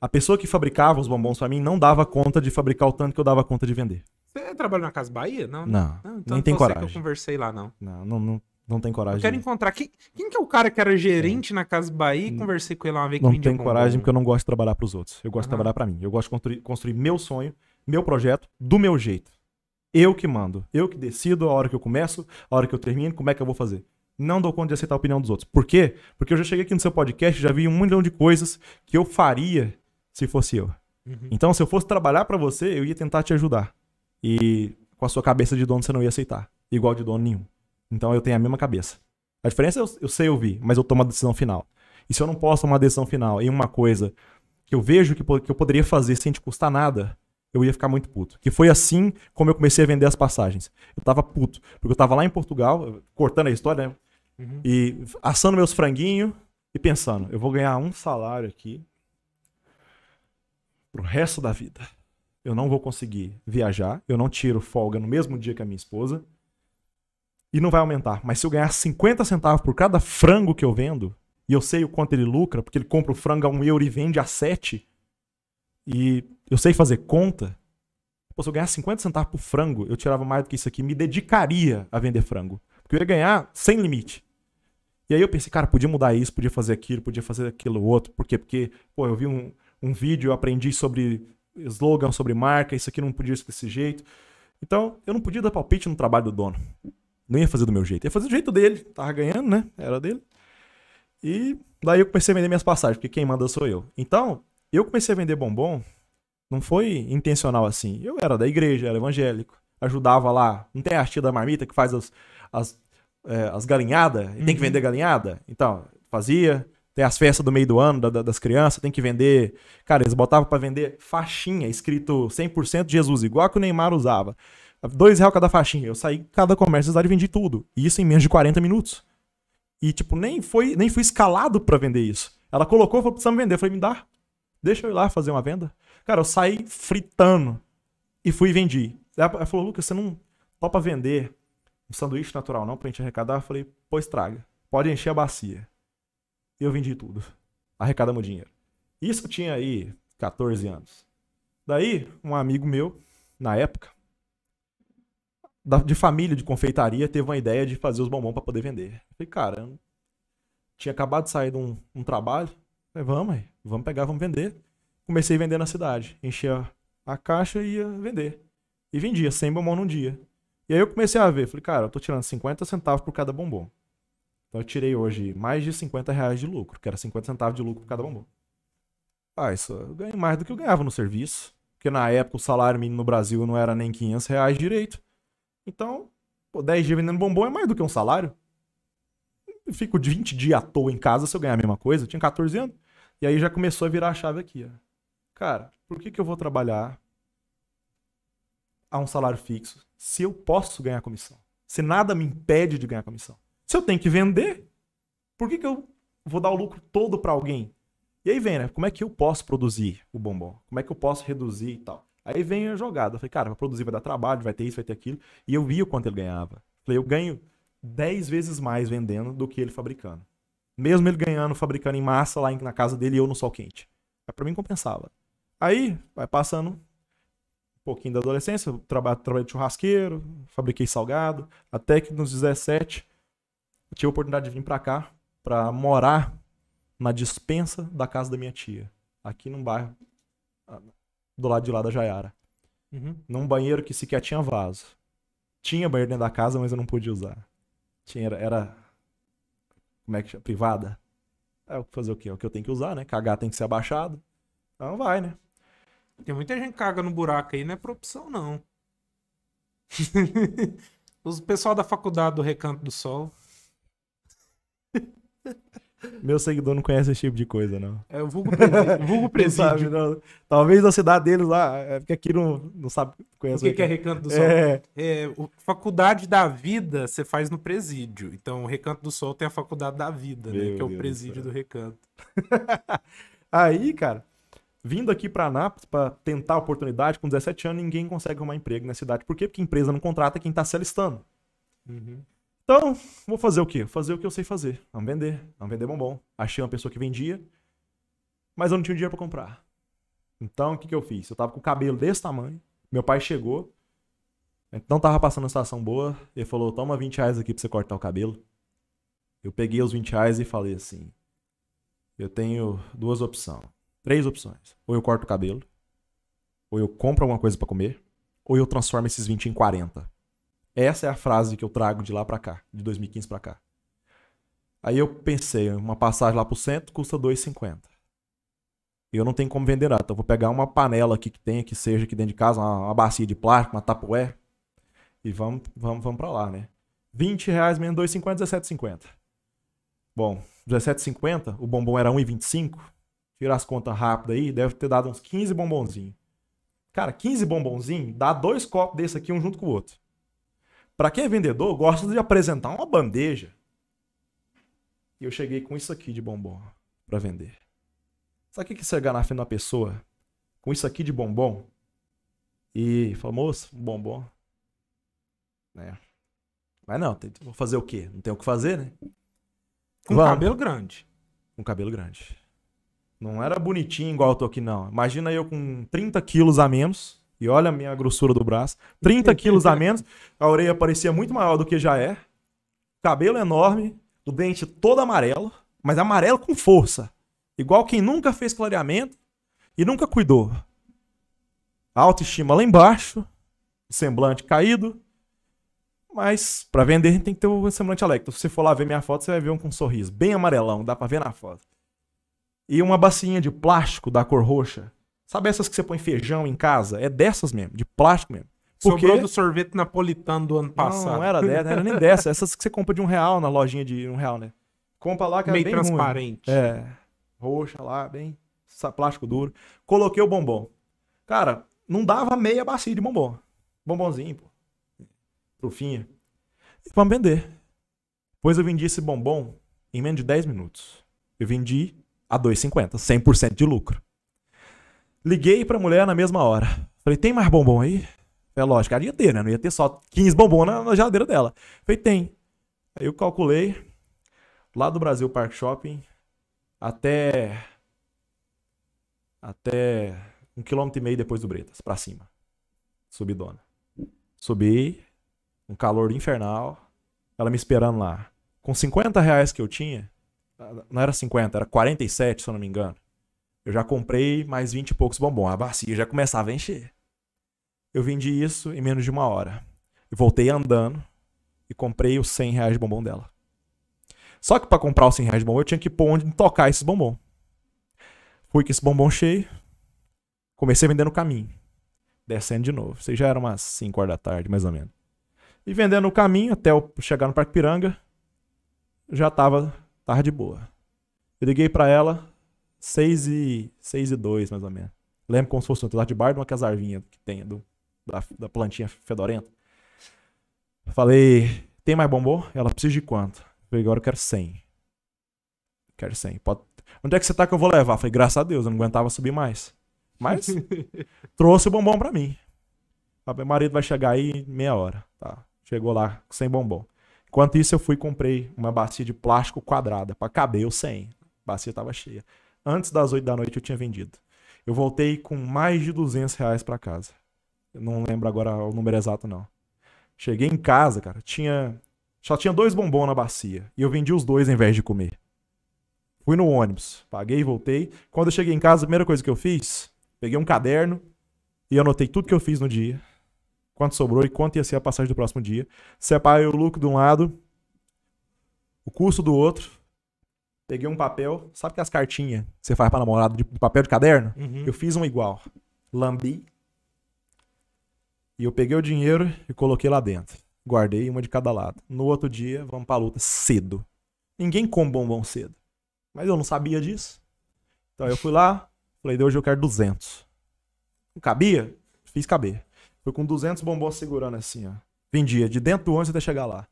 A pessoa que fabricava os bombons para mim não dava conta de fabricar o tanto que eu dava conta de vender. Você trabalha na Casa Bahia? Não. Não. não nem então tem coragem. Que eu conversei lá não. Não, não, não, não tem coragem. Eu quero encontrar quem, quem que é o cara que era gerente é. na Casa Bahia? e conversei com ele lá uma vez. Não que tem coragem porque eu não gosto de trabalhar para os outros. Eu gosto uhum. de trabalhar para mim. Eu gosto de construir, construir meu sonho, meu projeto, do meu jeito. Eu que mando, eu que decido a hora que eu começo, a hora que eu termino, como é que eu vou fazer não dou conta de aceitar a opinião dos outros. Por quê? Porque eu já cheguei aqui no seu podcast, já vi um milhão de coisas que eu faria se fosse eu. Uhum. Então, se eu fosse trabalhar para você, eu ia tentar te ajudar. E com a sua cabeça de dono, você não ia aceitar. Igual de dono nenhum. Então, eu tenho a mesma cabeça. A diferença é eu, eu sei ouvir, mas eu tomo a decisão final. E se eu não posso tomar a decisão final em uma coisa que eu vejo que, que eu poderia fazer sem te custar nada, eu ia ficar muito puto. Que foi assim como eu comecei a vender as passagens. Eu tava puto, porque eu tava lá em Portugal, cortando a história, né? Uhum. E assando meus franguinhos e pensando, eu vou ganhar um salário aqui, pro resto da vida. Eu não vou conseguir viajar, eu não tiro folga no mesmo dia que a minha esposa. E não vai aumentar. Mas se eu ganhar 50 centavos por cada frango que eu vendo, e eu sei o quanto ele lucra, porque ele compra o frango a um euro e vende a 7, e eu sei fazer conta, Pô, se eu ganhar 50 centavos por frango, eu tirava mais do que isso aqui, me dedicaria a vender frango. Porque eu ia ganhar sem limite. E aí eu pensei, cara, podia mudar isso, podia fazer aquilo, podia fazer aquilo outro. Por quê? Porque, pô, eu vi um, um vídeo, eu aprendi sobre slogan, sobre marca, isso aqui não podia ser desse jeito. Então, eu não podia dar palpite no trabalho do dono. Não ia fazer do meu jeito. Ia fazer do jeito dele. Tava ganhando, né? Era dele. E daí eu comecei a vender minhas passagens, porque quem manda sou eu. Então, eu comecei a vender bombom, não foi intencional assim. Eu era da igreja, era evangélico. Ajudava lá. Não tem a tia da marmita que faz as, as, é, as galinhadas? Uhum. Tem que uhum. vender galinhada? Então, fazia. Tem as festas do meio do ano da, da, das crianças, tem que vender. Cara, eles botavam para vender faixinha escrito 100% Jesus, igual que o Neymar usava. Dois reais cada faixinha. Eu saí cada comércio da e vendi tudo. E isso em menos de 40 minutos. E, tipo, nem, foi, nem fui escalado para vender isso. Ela colocou, falou, precisamos vender. Eu falei, me dá. Deixa eu ir lá fazer uma venda. Cara, eu saí fritando e fui e vendi. Ela falou, Lucas, você não topa vender um sanduíche natural não pra gente arrecadar? Eu falei, pois traga. Pode encher a bacia e eu vendi tudo. Arrecadamos dinheiro. Isso eu tinha aí 14 anos. Daí, um amigo meu, na época, de família de confeitaria, teve uma ideia de fazer os bombons para poder vender. Eu falei, cara, tinha acabado de sair de um, um trabalho. Eu falei, vamos aí, vamos pegar, vamos vender. Comecei a vender na cidade. Enchia a caixa e ia vender. E vendia 100 bombons num dia. E aí eu comecei a ver, falei, cara, eu tô tirando 50 centavos por cada bombom. Então eu tirei hoje mais de 50 reais de lucro, que era 50 centavos de lucro por cada bombom. Ah, isso eu ganhei mais do que eu ganhava no serviço. Porque na época o salário mínimo no Brasil não era nem 500 reais direito. Então, pô, 10 dias vendendo bombom é mais do que um salário. Eu fico 20 dias à toa em casa se eu ganhar a mesma coisa. Eu tinha 14 anos. E aí já começou a virar a chave aqui. Ó. Cara, por que, que eu vou trabalhar a um salário fixo se eu posso ganhar comissão? Se nada me impede de ganhar comissão. Se eu tenho que vender, por que, que eu vou dar o lucro todo para alguém? E aí vem, né? Como é que eu posso produzir o bombom? Como é que eu posso reduzir e tal? Aí vem a jogada. Eu falei, cara, para produzir vai dar trabalho, vai ter isso, vai ter aquilo. E eu vi o quanto ele ganhava. Eu falei, eu ganho 10 vezes mais vendendo do que ele fabricando. Mesmo ele ganhando, fabricando em massa lá na casa dele e eu no sol quente. é para mim compensava. Aí, vai passando um pouquinho da adolescência, eu trabalho, trabalho de churrasqueiro, fabriquei salgado, até que nos 17 tive a oportunidade de vir para cá para morar na dispensa da casa da minha tia, aqui num bairro ah, do lado de lá da Jaiara. Uhum. Num banheiro que sequer tinha vaso. Tinha banheiro dentro da casa, mas eu não podia usar. Tinha, era, era Como é que chama? Privada. É, fazer o quê? É o que eu tenho que usar, né? Cagar tem que ser abaixado. Então vai, né? Tem muita gente que caga no buraco aí, não é por opção, não. Os pessoal da faculdade do Recanto do Sol Meu seguidor não conhece esse tipo de coisa, não. É o vulgo presídio. Vulgo presídio. sabe, não. Talvez na cidade deles lá, é porque aqui não, não sabe, conhece o que, é que é Recanto do Sol. É... é o, faculdade da Vida você faz no presídio. Então, o Recanto do Sol tem a Faculdade da Vida, né, Meu né? Que é o presídio do, do Recanto. Aí, cara, vindo aqui para Anápolis para tentar a oportunidade, com 17 anos ninguém consegue arrumar emprego na cidade. Por quê? Porque a empresa não contrata quem tá se alistando. Uhum. Então, vou fazer o quê? Fazer o que eu sei fazer. Vamos vender. Vamos vender bombom. Achei uma pessoa que vendia, mas eu não tinha dinheiro para comprar. Então, o que, que eu fiz? Eu tava com o cabelo desse tamanho. Meu pai chegou. Não tava passando uma estação boa. Ele falou: toma 20 reais aqui pra você cortar o cabelo. Eu peguei os 20 reais e falei assim: eu tenho duas opções. Três opções. Ou eu corto o cabelo, ou eu compro alguma coisa para comer, ou eu transformo esses 20 em 40. Essa é a frase que eu trago de lá para cá, de 2015 para cá. Aí eu pensei, uma passagem lá pro centro custa 2,50. Eu não tenho como vender nada, então vou pegar uma panela aqui que tenha, que seja aqui dentro de casa, uma, uma bacia de plástico, uma tapoé. e vamos, vamos, vamos para lá, né? 20 reais menos 2,50, 17,50. Bom, 17,50, o bombom era 1,25. Tira as contas rápidas aí, deve ter dado uns 15 bombonzinhos. Cara, 15 bombonzinhos dá dois copos desse aqui, um junto com o outro. Para quem é vendedor, gosta de apresentar uma bandeja. E eu cheguei com isso aqui de bombom para vender. Sabe o que você ganha na frente de uma pessoa com isso aqui de bombom e falar, moço, um bombom? Né? Mas não, vou fazer o quê? Não tem o que fazer, né? Com Vamos. cabelo grande. Com cabelo grande. Não era bonitinho igual eu tô aqui, não. Imagina eu com 30 quilos a menos e olha a minha grossura do braço. 30 quilos a menos. A orelha parecia muito maior do que já é. Cabelo enorme. O dente todo amarelo. Mas amarelo com força. Igual quem nunca fez clareamento e nunca cuidou. autoestima lá embaixo. Semblante caído. Mas para vender a gente tem que ter o um semblante alegre. se você for lá ver minha foto, você vai ver um com um sorriso. Bem amarelão. Dá pra ver na foto. E uma bacinha de plástico da cor roxa Sabe essas que você põe feijão em casa? É dessas mesmo, de plástico mesmo. Porque... Sobrou do sorvete napolitano do ano passado. Não, não era dessa, era nem dessa. Essas que você compra de um real na lojinha de um real, né? Compra lá que é bem transparente. Ruim. É. Roxa lá, bem plástico duro. Coloquei o bombom. Cara, não dava meia bacia de bombom. Bombonzinho, pô. Trufinha. E pra vender. Pois eu vendi esse bombom em menos de 10 minutos. Eu vendi a 2,50, 100% de lucro. Liguei pra mulher na mesma hora. Falei, tem mais bombom aí? É lógico, ela ia ter, né? Não ia ter só 15 bombom na, na geladeira dela. Falei, tem. Aí eu calculei, lá do Brasil Park Shopping, até. Até um quilômetro e meio depois do Bretas, pra cima. Subi dona. Subi, um calor infernal, ela me esperando lá. Com 50 reais que eu tinha, não era 50, era 47, se eu não me engano. Eu já comprei mais 20 e poucos bombons. A bacia já começava a encher. Eu vendi isso em menos de uma hora. Eu voltei andando e comprei os 100 reais de bombom dela. Só que para comprar os 100 reais de bombom, eu tinha que pôr onde tocar esses bombom. Fui com esse bombom cheio. Comecei a vender no caminho. Descendo de novo. Isso já era umas 5 horas da tarde, mais ou menos. E vendendo no caminho até eu chegar no Parque Piranga. Já tava tarde boa. Eu liguei para ela, 6 e, 6 e 2, mais ou menos. Lembro como se fosse um telar de bar de uma casarvinha que tem, do, da, da plantinha fedorenta. Falei, tem mais bombom? Ela precisa de quanto? falei, agora eu quero 100. Quero 100. Pode... Onde é que você tá que eu vou levar? falei, graças a Deus, eu não aguentava subir mais. Mas trouxe o bombom pra mim. meu marido vai chegar aí meia hora. Tá. Chegou lá sem bombom. Enquanto isso, eu fui e comprei uma bacia de plástico quadrada para caber o 100. A bacia tava cheia. Antes das 8 da noite eu tinha vendido. Eu voltei com mais de 200 reais para casa. Eu não lembro agora o número exato, não. Cheguei em casa, cara, tinha. Só tinha dois bombons na bacia. E eu vendi os dois em vez de comer. Fui no ônibus, paguei e voltei. Quando eu cheguei em casa, a primeira coisa que eu fiz, peguei um caderno e anotei tudo que eu fiz no dia. Quanto sobrou e quanto ia ser a passagem do próximo dia. Separei o lucro de um lado, o custo do outro Peguei um papel, sabe que as cartinhas que você faz pra namorada de papel de caderno? Uhum. Eu fiz um igual. Lambi. E eu peguei o dinheiro e coloquei lá dentro. Guardei uma de cada lado. No outro dia, vamos pra luta cedo. Ninguém come bombom cedo. Mas eu não sabia disso. Então eu fui lá, falei, de hoje eu quero 200. Não cabia? Fiz caber. Fui com 200 bombons segurando assim, ó. Vendia de dentro do ônibus até chegar lá.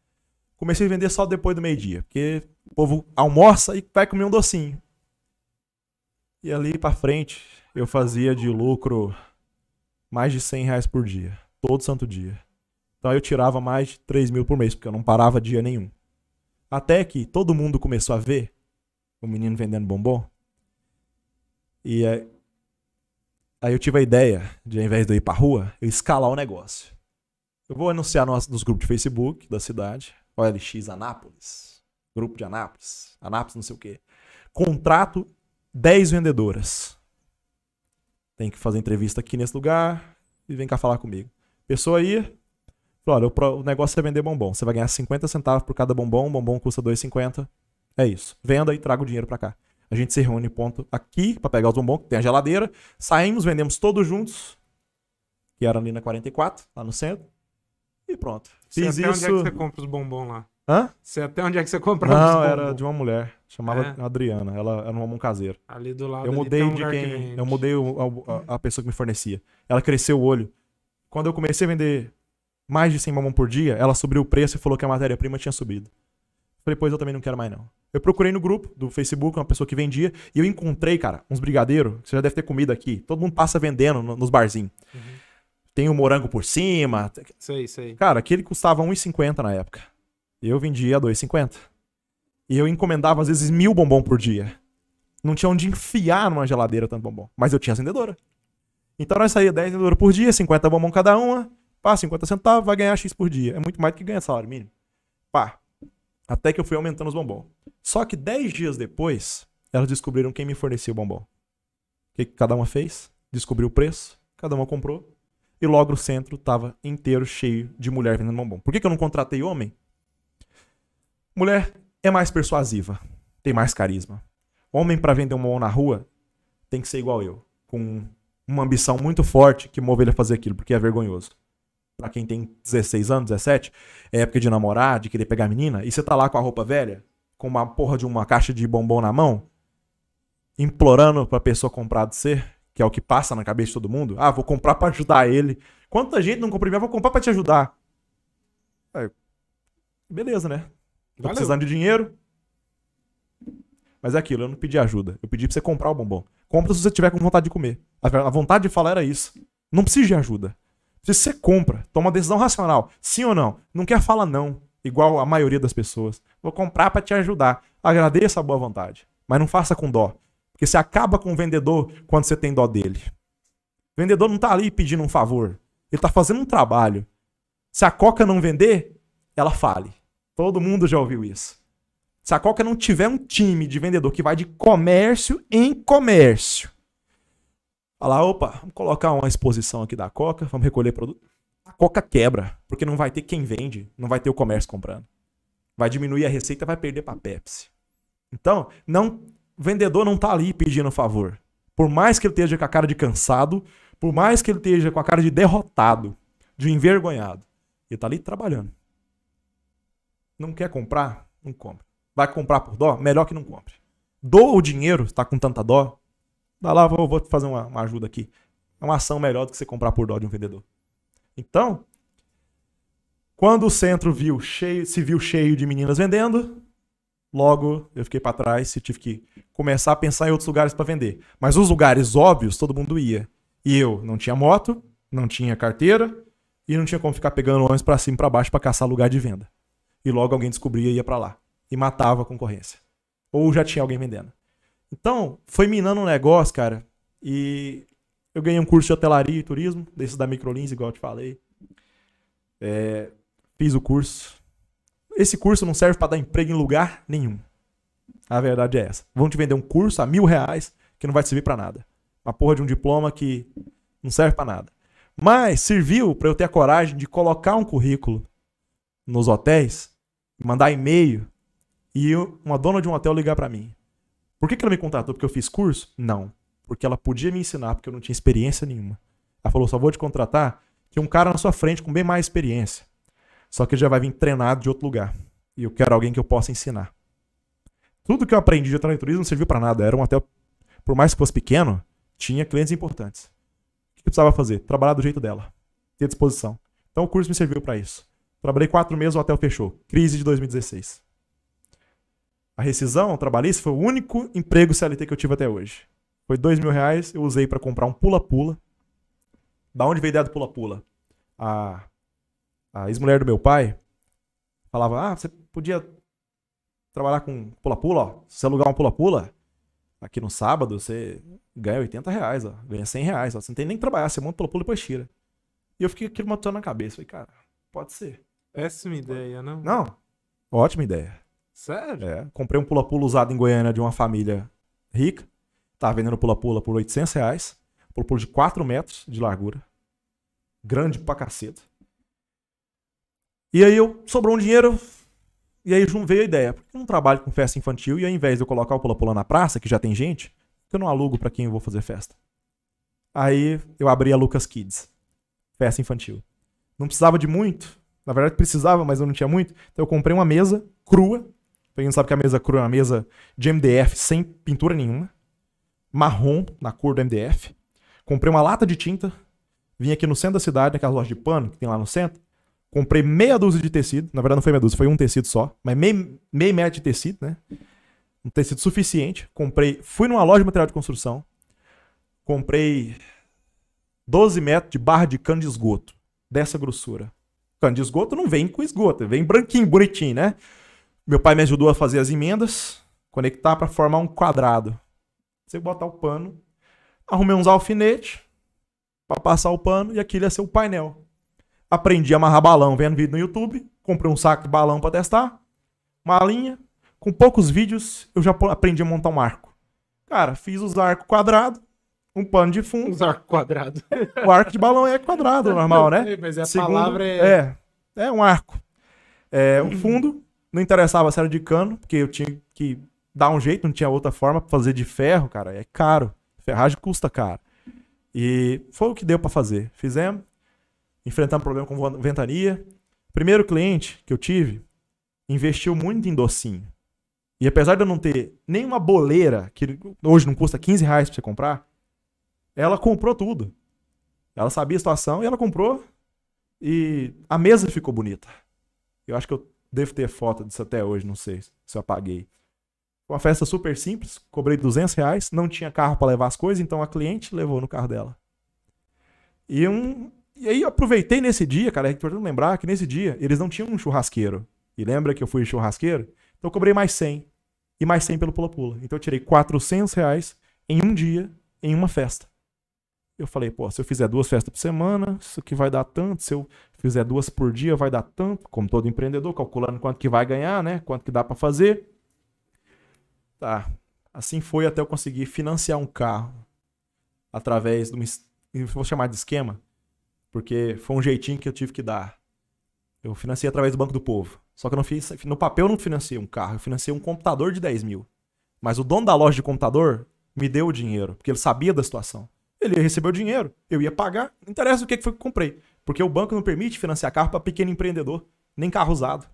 Comecei a vender só depois do meio-dia, porque o povo almoça e vai comer um docinho. E ali para frente, eu fazia de lucro mais de 100 reais por dia, todo santo dia. Então eu tirava mais de 3 mil por mês, porque eu não parava dia nenhum. Até que todo mundo começou a ver o menino vendendo bombom. E é, aí, eu tive a ideia de, ao invés de eu ir pra rua, eu escalar o negócio. Eu vou anunciar nos, nos grupos de Facebook da cidade. OLX Anápolis, grupo de Anápolis, Anápolis não sei o quê. Contrato 10 vendedoras. Tem que fazer entrevista aqui nesse lugar e vem cá falar comigo. Pessoa aí, olha, o negócio é vender bombom. Você vai ganhar 50 centavos por cada bombom, o bombom custa 2,50. É isso. Venda e traga o dinheiro para cá. A gente se reúne ponto aqui para pegar os bombons, que tem a geladeira. Saímos, vendemos todos juntos, que era ali na 44, lá no centro. E pronto. Fiz até é isso. Onde é que você compra os bombons lá? Hã? Você até onde é que você comprava Não, era de uma mulher. Chamava é. Adriana. Ela era um mamão caseiro. Ali do lado. Eu mudei um de quem. Que eu mudei o, a, a, pessoa que me fornecia. Ela cresceu o olho. Quando eu comecei a vender mais de 100 mamão por dia, ela subiu o preço e falou que a matéria-prima tinha subido. Falei, pois eu também não quero mais, não. Eu procurei no grupo do Facebook uma pessoa que vendia e eu encontrei, cara, uns brigadeiros. Você já deve ter comido aqui. Todo mundo passa vendendo nos barzinhos. Uhum tem o morango por cima. Sei, sei. Cara, aquele custava 1,50 na época. Eu vendia 2,50. E eu encomendava, às vezes, mil bombom por dia. Não tinha onde enfiar numa geladeira tanto bombom. Mas eu tinha acendedora. Então nós saía 10 acendedora por dia, 50 bombom cada uma. Pá, 50 centavos, vai ganhar X por dia. É muito mais do que ganhar salário mínimo. Pá. Até que eu fui aumentando os bombom. Só que 10 dias depois, elas descobriram quem me fornecia o bombom. O que cada uma fez? Descobriu o preço, cada uma comprou e logo o centro estava inteiro cheio de mulher vendendo bombom. Por que, que eu não contratei homem? Mulher é mais persuasiva, tem mais carisma. Homem para vender um bombom na rua tem que ser igual eu, com uma ambição muito forte que move ele a fazer aquilo, porque é vergonhoso. Pra quem tem 16 anos, 17, é época de namorar, de querer pegar a menina, e você tá lá com a roupa velha, com uma porra de uma caixa de bombom na mão, implorando pra pessoa comprar de ser, que é o que passa na cabeça de todo mundo. Ah, vou comprar para ajudar ele. Quanta gente não comprou, ah, vou comprar para te ajudar. Aí, beleza, né? Tô Valeu. precisando de dinheiro. Mas é aquilo, eu não pedi ajuda. Eu pedi pra você comprar o bombom. Compra se você tiver com vontade de comer. A vontade de falar era isso. Não precisa de ajuda. Se você compra, toma uma decisão racional. Sim ou não? Não quer falar não, igual a maioria das pessoas. Vou comprar para te ajudar. Agradeça a boa vontade, mas não faça com dó. Porque você acaba com o vendedor quando você tem dó dele. O vendedor não está ali pedindo um favor. Ele está fazendo um trabalho. Se a Coca não vender, ela fale. Todo mundo já ouviu isso. Se a Coca não tiver um time de vendedor que vai de comércio em comércio, falar, opa, vamos colocar uma exposição aqui da Coca, vamos recolher produto. A Coca quebra, porque não vai ter quem vende, não vai ter o comércio comprando. Vai diminuir a receita, vai perder para a Pepsi. Então, não o vendedor não tá ali pedindo favor. Por mais que ele esteja com a cara de cansado, por mais que ele esteja com a cara de derrotado, de envergonhado, ele tá ali trabalhando. Não quer comprar? Não compra. Vai comprar por dó? Melhor que não compre. Doa o dinheiro, está com tanta dó. Dá lá, vou, vou fazer uma, uma ajuda aqui. É uma ação melhor do que você comprar por dó de um vendedor. Então, quando o centro viu cheio, se viu cheio de meninas vendendo, Logo, eu fiquei para trás e tive que começar a pensar em outros lugares para vender. Mas os lugares óbvios, todo mundo ia. E eu não tinha moto, não tinha carteira e não tinha como ficar pegando ônibus para cima e para baixo para caçar lugar de venda. E logo alguém descobria e ia para lá e matava a concorrência. Ou já tinha alguém vendendo. Então, foi minando um negócio, cara. E eu ganhei um curso de hotelaria e turismo, desses da Microlins, igual eu te falei. É, fiz o curso, esse curso não serve para dar emprego em lugar nenhum. A verdade é essa. Vão te vender um curso a mil reais que não vai te servir para nada. Uma porra de um diploma que não serve para nada. Mas serviu para eu ter a coragem de colocar um currículo nos hotéis, mandar e-mail e uma dona de um hotel ligar para mim. Por que, que ela me contratou? Porque eu fiz curso? Não. Porque ela podia me ensinar, porque eu não tinha experiência nenhuma. Ela falou: só vou te contratar que um cara na sua frente com bem mais experiência. Só que ele já vai vir treinado de outro lugar. E eu quero alguém que eu possa ensinar. Tudo que eu aprendi de turismo não serviu para nada. Era um hotel, por mais que fosse pequeno, tinha clientes importantes. O que eu precisava fazer? Trabalhar do jeito dela. Ter disposição. Então o curso me serviu para isso. Trabalhei quatro meses, o hotel fechou. Crise de 2016. A rescisão trabalhista foi o único emprego CLT que eu tive até hoje. Foi dois mil reais, eu usei para comprar um pula-pula. Da onde veio a ideia do pula-pula? A ah, a ex-mulher do meu pai falava: Ah, você podia trabalhar com pula-pula, ó. Se você alugar um pula-pula, aqui no sábado, você ganha 80 reais, ó. Ganha 100 reais, ó. Você não tem nem que trabalhar, você monta pula-pula e depois tira. E eu fiquei aquilo matando na cabeça. Falei, cara, pode ser. Péssima ideia, não? Não. Ótima ideia. Sério? É. Comprei um pula-pula usado em Goiânia de uma família rica. Tava vendendo pula-pula por 800 reais. Pula-pula de 4 metros de largura. Grande pra caceta. E aí eu sobrou um dinheiro, e aí veio a ideia. Por que eu não trabalho com festa infantil e ao invés de eu colocar o pula-pula na praça, que já tem gente, eu não alugo para quem eu vou fazer festa? Aí eu abri a Lucas Kids, festa infantil. Não precisava de muito, na verdade precisava, mas eu não tinha muito. Então eu comprei uma mesa crua. Pra quem não sabe que a é mesa crua é uma mesa de MDF sem pintura nenhuma. Marrom, na cor do MDF. Comprei uma lata de tinta. Vim aqui no centro da cidade, naquela loja de pano que tem lá no centro Comprei meia dúzia de tecido. Na verdade, não foi meia dúzia, foi um tecido só. Mas meia, meio metro de tecido, né? Um tecido suficiente. Comprei. Fui numa loja de material de construção. Comprei 12 metros de barra de cano de esgoto. Dessa grossura. Cano de esgoto não vem com esgoto, vem branquinho, bonitinho, né? Meu pai me ajudou a fazer as emendas, conectar para formar um quadrado. Você botar o pano, arrumei uns alfinetes para passar o pano e aquilo ia ser o painel. Aprendi a amarrar balão vendo vídeo no YouTube. Comprei um saco de balão para testar. Uma linha. Com poucos vídeos, eu já aprendi a montar um arco. Cara, fiz os arcos quadrados, um pano de fundo. Os arcos quadrados. o arco de balão é quadrado, normal, né? É, mas é a Segundo, palavra é... é. É, um arco. É, o fundo não interessava se era de cano, porque eu tinha que dar um jeito, não tinha outra forma para fazer de ferro, cara. É caro. Ferragem custa caro. E foi o que deu para fazer. Fizemos enfrentar um problema com ventania. Primeiro cliente que eu tive investiu muito em docinho. E apesar de eu não ter nenhuma boleira, que hoje não custa 15 reais pra você comprar, ela comprou tudo. Ela sabia a situação e ela comprou. E a mesa ficou bonita. Eu acho que eu devo ter foto disso até hoje, não sei se eu apaguei. Uma festa super simples, cobrei 200 reais, não tinha carro para levar as coisas, então a cliente levou no carro dela. E um, e aí eu aproveitei nesse dia, cara, é importante lembrar que nesse dia eles não tinham um churrasqueiro. E lembra que eu fui churrasqueiro? Então eu cobrei mais 100. E mais 100 pelo pula-pula. Então eu tirei 400 reais em um dia, em uma festa. Eu falei, pô, se eu fizer duas festas por semana, isso aqui vai dar tanto. Se eu fizer duas por dia, vai dar tanto. Como todo empreendedor, calculando quanto que vai ganhar, né? Quanto que dá para fazer. Tá. Assim foi até eu conseguir financiar um carro através de um, vou chamar de esquema, porque foi um jeitinho que eu tive que dar. Eu financiei através do Banco do Povo. Só que eu não fiz. No papel eu não financiei um carro, eu financiei um computador de 10 mil. Mas o dono da loja de computador me deu o dinheiro, porque ele sabia da situação. Ele ia receber o dinheiro, eu ia pagar, não interessa o que foi que eu comprei. Porque o banco não permite financiar carro para pequeno empreendedor, nem carro usado.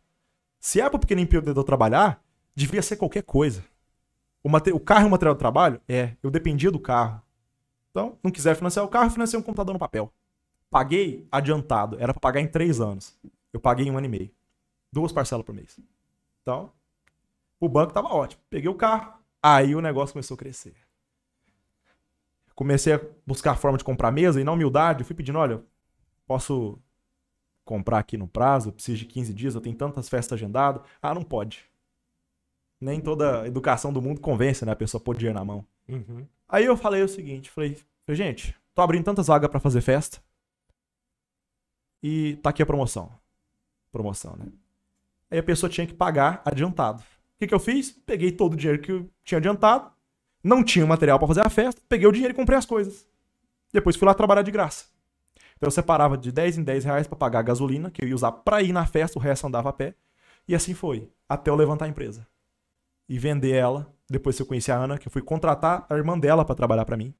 Se é para o pequeno empreendedor trabalhar, devia ser qualquer coisa. O, o carro é um material de trabalho? É, eu dependia do carro. Então, não quiser financiar o carro, financiei um computador no papel. Paguei adiantado, era para pagar em três anos. Eu paguei em um ano e meio. Duas parcelas por mês. Então, o banco tava ótimo. Peguei o carro, aí o negócio começou a crescer. Comecei a buscar forma de comprar mesa e na humildade eu fui pedindo, olha, posso comprar aqui no prazo, preciso de 15 dias, eu tenho tantas festas agendadas. Ah, não pode. Nem toda educação do mundo convence, né? A pessoa pôr dinheiro na mão. Uhum. Aí eu falei o seguinte, falei, gente, tô abrindo tantas vagas para fazer festa, e tá aqui a promoção. Promoção, né? Aí a pessoa tinha que pagar adiantado. O que, que eu fiz? Peguei todo o dinheiro que eu tinha adiantado, não tinha material para fazer a festa, peguei o dinheiro e comprei as coisas. Depois fui lá trabalhar de graça. Então eu separava de 10 em 10 reais para pagar a gasolina, que eu ia usar para ir na festa, o resto andava a pé. E assim foi, até eu levantar a empresa. E vender ela. Depois eu conheci a Ana, que eu fui contratar a irmã dela para trabalhar para mim.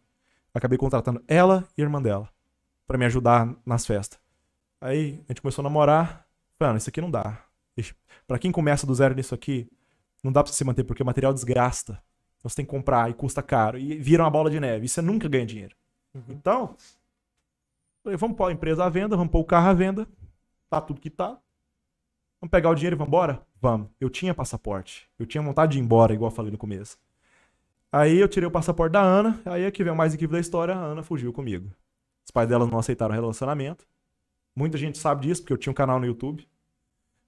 Acabei contratando ela e a irmã dela para me ajudar nas festas. Aí a gente começou a namorar. Mano, isso aqui não dá. Para quem começa do zero nisso aqui, não dá pra se manter, porque o material desgasta. Então, você tem que comprar e custa caro. E vira uma bola de neve. E você é nunca ganha dinheiro. Uhum. Então, falei, vamos pôr a empresa à venda, vamos pôr o carro à venda. Tá tudo que tá. Vamos pegar o dinheiro e vamos embora? Vamos. Eu tinha passaporte. Eu tinha vontade de ir embora, igual eu falei no começo. Aí eu tirei o passaporte da Ana. Aí é que vem o mais incrível da história. A Ana fugiu comigo. Os pais dela não aceitaram o relacionamento. Muita gente sabe disso, porque eu tinha um canal no YouTube.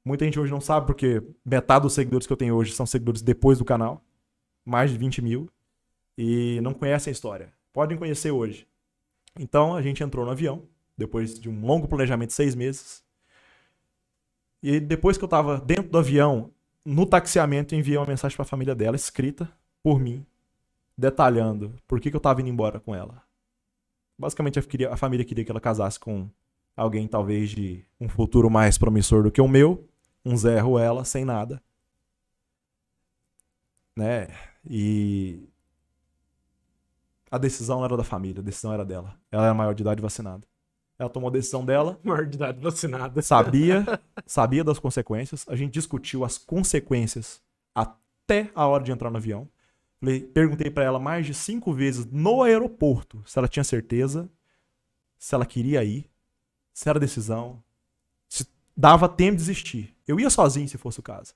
Muita gente hoje não sabe, porque metade dos seguidores que eu tenho hoje são seguidores depois do canal. Mais de 20 mil. E não conhecem a história. Podem conhecer hoje. Então a gente entrou no avião, depois de um longo planejamento de seis meses. E depois que eu estava dentro do avião, no taxiamento, eu enviei uma mensagem para a família dela, escrita por mim, detalhando por que, que eu estava indo embora com ela. Basicamente, a família queria que ela casasse com alguém talvez de um futuro mais promissor do que o meu, um Zé Ruela sem nada. Né? E a decisão não era da família, a decisão era dela. Ela era maior de idade vacinada. Ela tomou a decisão dela. Maior de idade vacinada. Sabia, sabia das consequências. A gente discutiu as consequências até a hora de entrar no avião. Perguntei para ela mais de cinco vezes no aeroporto se ela tinha certeza, se ela queria ir, se era decisão, se dava tempo de desistir. Eu ia sozinho se fosse o caso.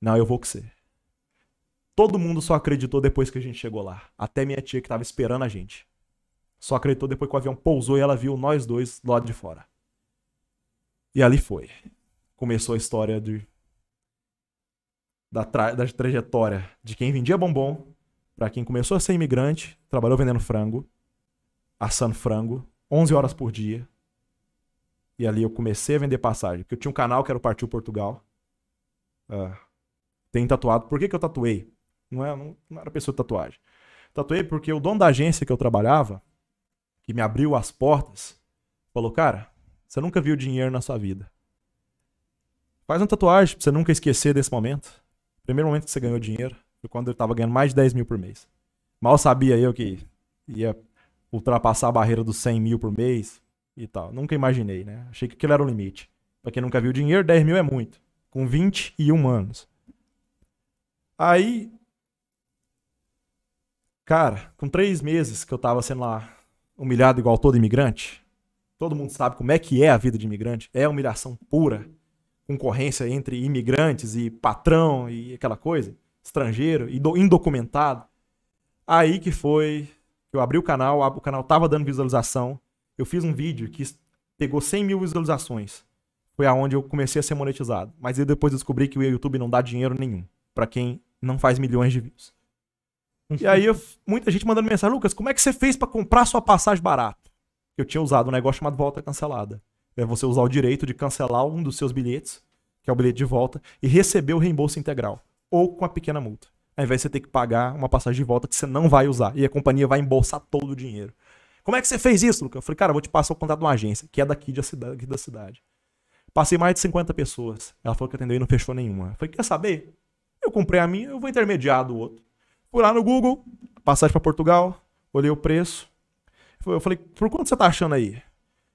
Não, eu vou com você. Todo mundo só acreditou depois que a gente chegou lá. Até minha tia que estava esperando a gente. Só acreditou depois que o avião pousou e ela viu nós dois do lado de fora. E ali foi. Começou a história de, da, tra... da trajetória de quem vendia bombom para quem começou a ser imigrante, trabalhou vendendo frango, assando frango, 11 horas por dia, e ali eu comecei a vender passagem. Porque eu tinha um canal que era o Partiu Portugal. É. tem tatuado. Por que, que eu tatuei? Não, é, não, não era pessoa de tatuagem. Tatuei porque o dono da agência que eu trabalhava, que me abriu as portas, falou: Cara, você nunca viu dinheiro na sua vida. Faz uma tatuagem pra você nunca esquecer desse momento. primeiro momento que você ganhou dinheiro foi quando eu tava ganhando mais de 10 mil por mês. Mal sabia eu que ia ultrapassar a barreira dos 100 mil por mês, e tal. Nunca imaginei, né? Achei que aquilo era o limite. Pra quem nunca viu dinheiro, 10 mil é muito. Com 21 anos. Aí. Cara, com três meses que eu tava sendo lá humilhado igual todo imigrante, todo mundo sabe como é que é a vida de imigrante. É humilhação pura. Concorrência entre imigrantes e patrão e aquela coisa. Estrangeiro e indocumentado. Aí que foi. Eu abri o canal, o canal tava dando visualização. Eu fiz um vídeo que pegou 100 mil visualizações. Foi aonde eu comecei a ser monetizado. Mas eu depois descobri que o YouTube não dá dinheiro nenhum para quem não faz milhões de views. E aí eu, muita gente mandando mensagem, Lucas, como é que você fez para comprar sua passagem barata? Eu tinha usado um negócio chamado volta cancelada. É você usar o direito de cancelar um dos seus bilhetes, que é o bilhete de volta, e receber o reembolso integral. Ou com a pequena multa. Ao invés de você ter que pagar uma passagem de volta que você não vai usar. E a companhia vai embolsar todo o dinheiro. Como é que você fez isso, Lucas? Eu falei, cara, eu vou te passar o contato de uma agência, que é daqui, de da cidade. Passei mais de 50 pessoas. Ela falou que atendeu e não fechou nenhuma. Eu falei, quer saber? Eu comprei a minha, eu vou intermediar do outro. Fui lá no Google, passagem para Portugal, olhei o preço. Eu falei, por quanto você tá achando aí?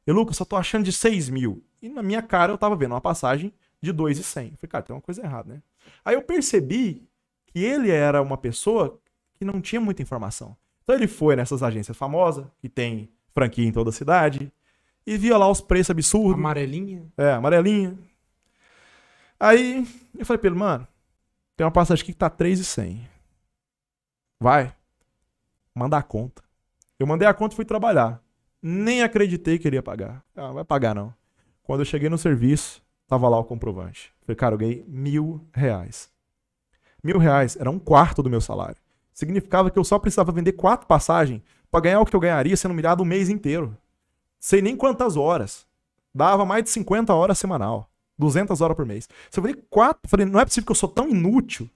E Lucas, só tô achando de 6 mil. E na minha cara eu tava vendo uma passagem de 2,100. Falei, cara, tem uma coisa errada, né? Aí eu percebi que ele era uma pessoa que não tinha muita informação. Então ele foi nessas agências famosas, que tem franquia em toda a cidade, e via lá os preços absurdos. Amarelinha? É, amarelinha. Aí eu falei pra ele, mano, tem uma passagem aqui que tá 3,100. Vai. Manda a conta. Eu mandei a conta e fui trabalhar. Nem acreditei que ele ia pagar. Ah, vai pagar não. Quando eu cheguei no serviço, tava lá o comprovante. Falei, cara, eu ganhei mil reais. Mil reais era um quarto do meu salário significava que eu só precisava vender quatro passagens para ganhar o que eu ganharia sendo humilhado o mês inteiro. Sei nem quantas horas. Dava mais de 50 horas semanal. 200 horas por mês. Se eu vender quatro, falei, não é possível que eu sou tão inútil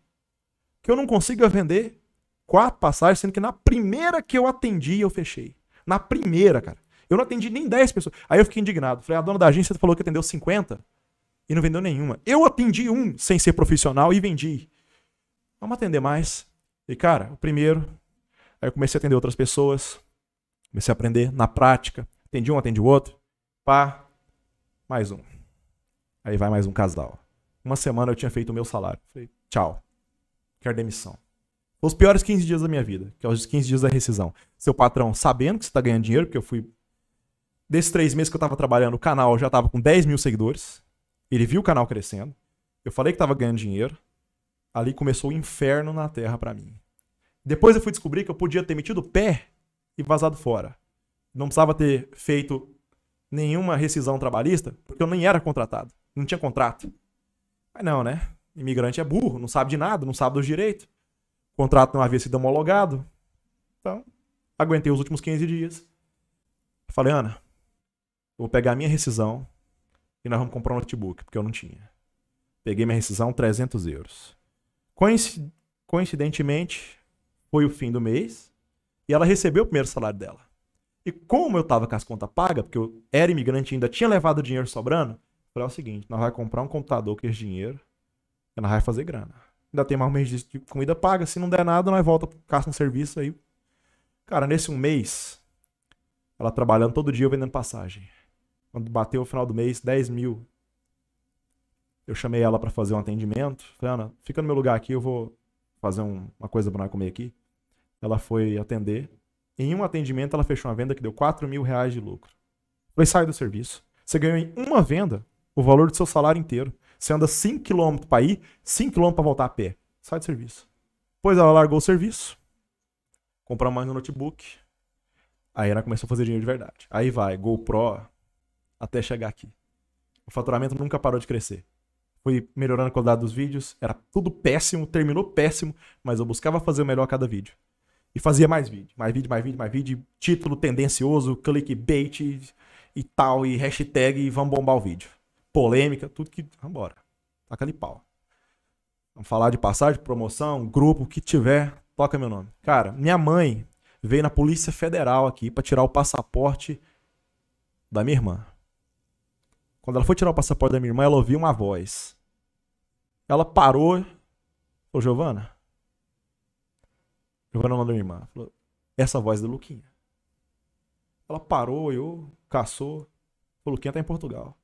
que eu não consiga vender quatro passagens, sendo que na primeira que eu atendi, eu fechei. Na primeira, cara. Eu não atendi nem 10 pessoas. Aí eu fiquei indignado. Falei, a dona da agência falou que atendeu 50 e não vendeu nenhuma. Eu atendi um sem ser profissional e vendi. Vamos atender mais. E, cara, o primeiro. Aí eu comecei a atender outras pessoas. Comecei a aprender na prática. Atendi um, atendi o outro. Pá. Mais um. Aí vai mais um casal. Uma semana eu tinha feito o meu salário. Falei, tchau. Quero demissão. Os piores 15 dias da minha vida, que é os 15 dias da rescisão. Seu patrão sabendo que você tá ganhando dinheiro, porque eu fui. Desses três meses que eu tava trabalhando, o canal já tava com 10 mil seguidores. Ele viu o canal crescendo. Eu falei que tava ganhando dinheiro ali começou o inferno na Terra para mim. Depois eu fui descobrir que eu podia ter metido o pé e vazado fora. Não precisava ter feito nenhuma rescisão trabalhista, porque eu nem era contratado, não tinha contrato. Mas não, né? Imigrante é burro, não sabe de nada, não sabe dos direitos. O contrato não havia sido homologado. Então, aguentei os últimos 15 dias. Falei, Ana, vou pegar a minha rescisão e nós vamos comprar um notebook, porque eu não tinha. Peguei minha rescisão, 300 euros. Coincidentemente, foi o fim do mês e ela recebeu o primeiro salário dela. E como eu tava com as contas pagas, porque eu era imigrante e ainda tinha levado dinheiro sobrando, falei é o seguinte: nós vai comprar um computador com esse dinheiro e nós vai fazer grana. Ainda tem mais um mês de comida paga, se não der nada, nós volta, caça um serviço aí. Cara, nesse um mês, ela trabalhando todo dia vendendo passagem. Quando bateu o final do mês, 10 mil eu chamei ela para fazer um atendimento. Falei, Ana, fica no meu lugar aqui, eu vou fazer um, uma coisa para comer aqui. Ela foi atender. Em um atendimento, ela fechou uma venda que deu 4 mil reais de lucro. Falei, sai do serviço. Você ganhou em uma venda o valor do seu salário inteiro. Você anda 5km para ir, 5km para voltar a pé. Sai do serviço. Pois ela largou o serviço, comprou mais um notebook. Aí ela começou a fazer dinheiro de verdade. Aí vai, GoPro, até chegar aqui. O faturamento nunca parou de crescer fui melhorando a qualidade dos vídeos, era tudo péssimo, terminou péssimo, mas eu buscava fazer o melhor a cada vídeo. E fazia mais vídeo, mais vídeo, mais vídeo, mais vídeo, título tendencioso, clickbait e, e tal, e hashtag, e vamos bombar o vídeo. Polêmica, tudo que. Vambora. Taca ali pau. Vamos falar de passagem, promoção, grupo, o que tiver, toca meu nome. Cara, minha mãe veio na Polícia Federal aqui para tirar o passaporte da minha irmã. Quando ela foi tirar o passaporte da minha irmã, ela ouviu uma voz. Ela parou. Ô, Giovana. Giovana é o nome da minha irmã. Falou, essa voz é do Luquinha. Ela parou, olhou, caçou. O Luquinha tá em Portugal.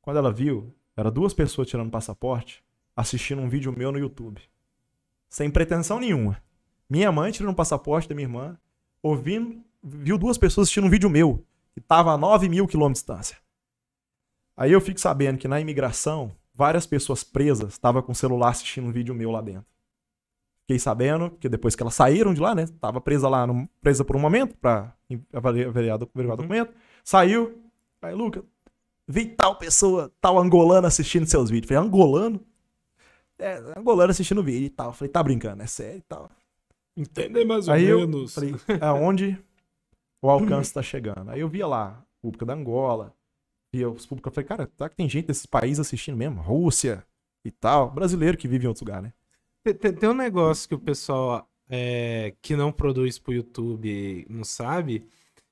Quando ela viu, era duas pessoas tirando passaporte, assistindo um vídeo meu no YouTube. Sem pretensão nenhuma. Minha mãe tirando o passaporte da minha irmã, ouvindo, viu duas pessoas assistindo um vídeo meu, que tava a 9 mil quilômetros de distância. Aí eu fico sabendo que na imigração, várias pessoas presas estavam com o celular assistindo um vídeo meu lá dentro. Fiquei sabendo, porque depois que elas saíram de lá, né? Tava presa lá, no, presa por um momento, pra avaliar, o uhum. documento. Uhum. Saiu. Aí, Luca, vi tal pessoa, tal angolano assistindo seus vídeos. Falei, angolano? É, angolano assistindo o vídeo e tal. Falei, tá brincando, é sério e tal. Entendem mais ou Aí menos. Eu falei, aonde o alcance tá chegando? Aí eu via lá, República da Angola, via os públicos. Eu falei, cara, tá que tem gente desses países assistindo mesmo? Rússia e tal. Brasileiro que vive em outro lugar, né? Tem, tem um negócio que o pessoal é, que não produz pro YouTube não sabe.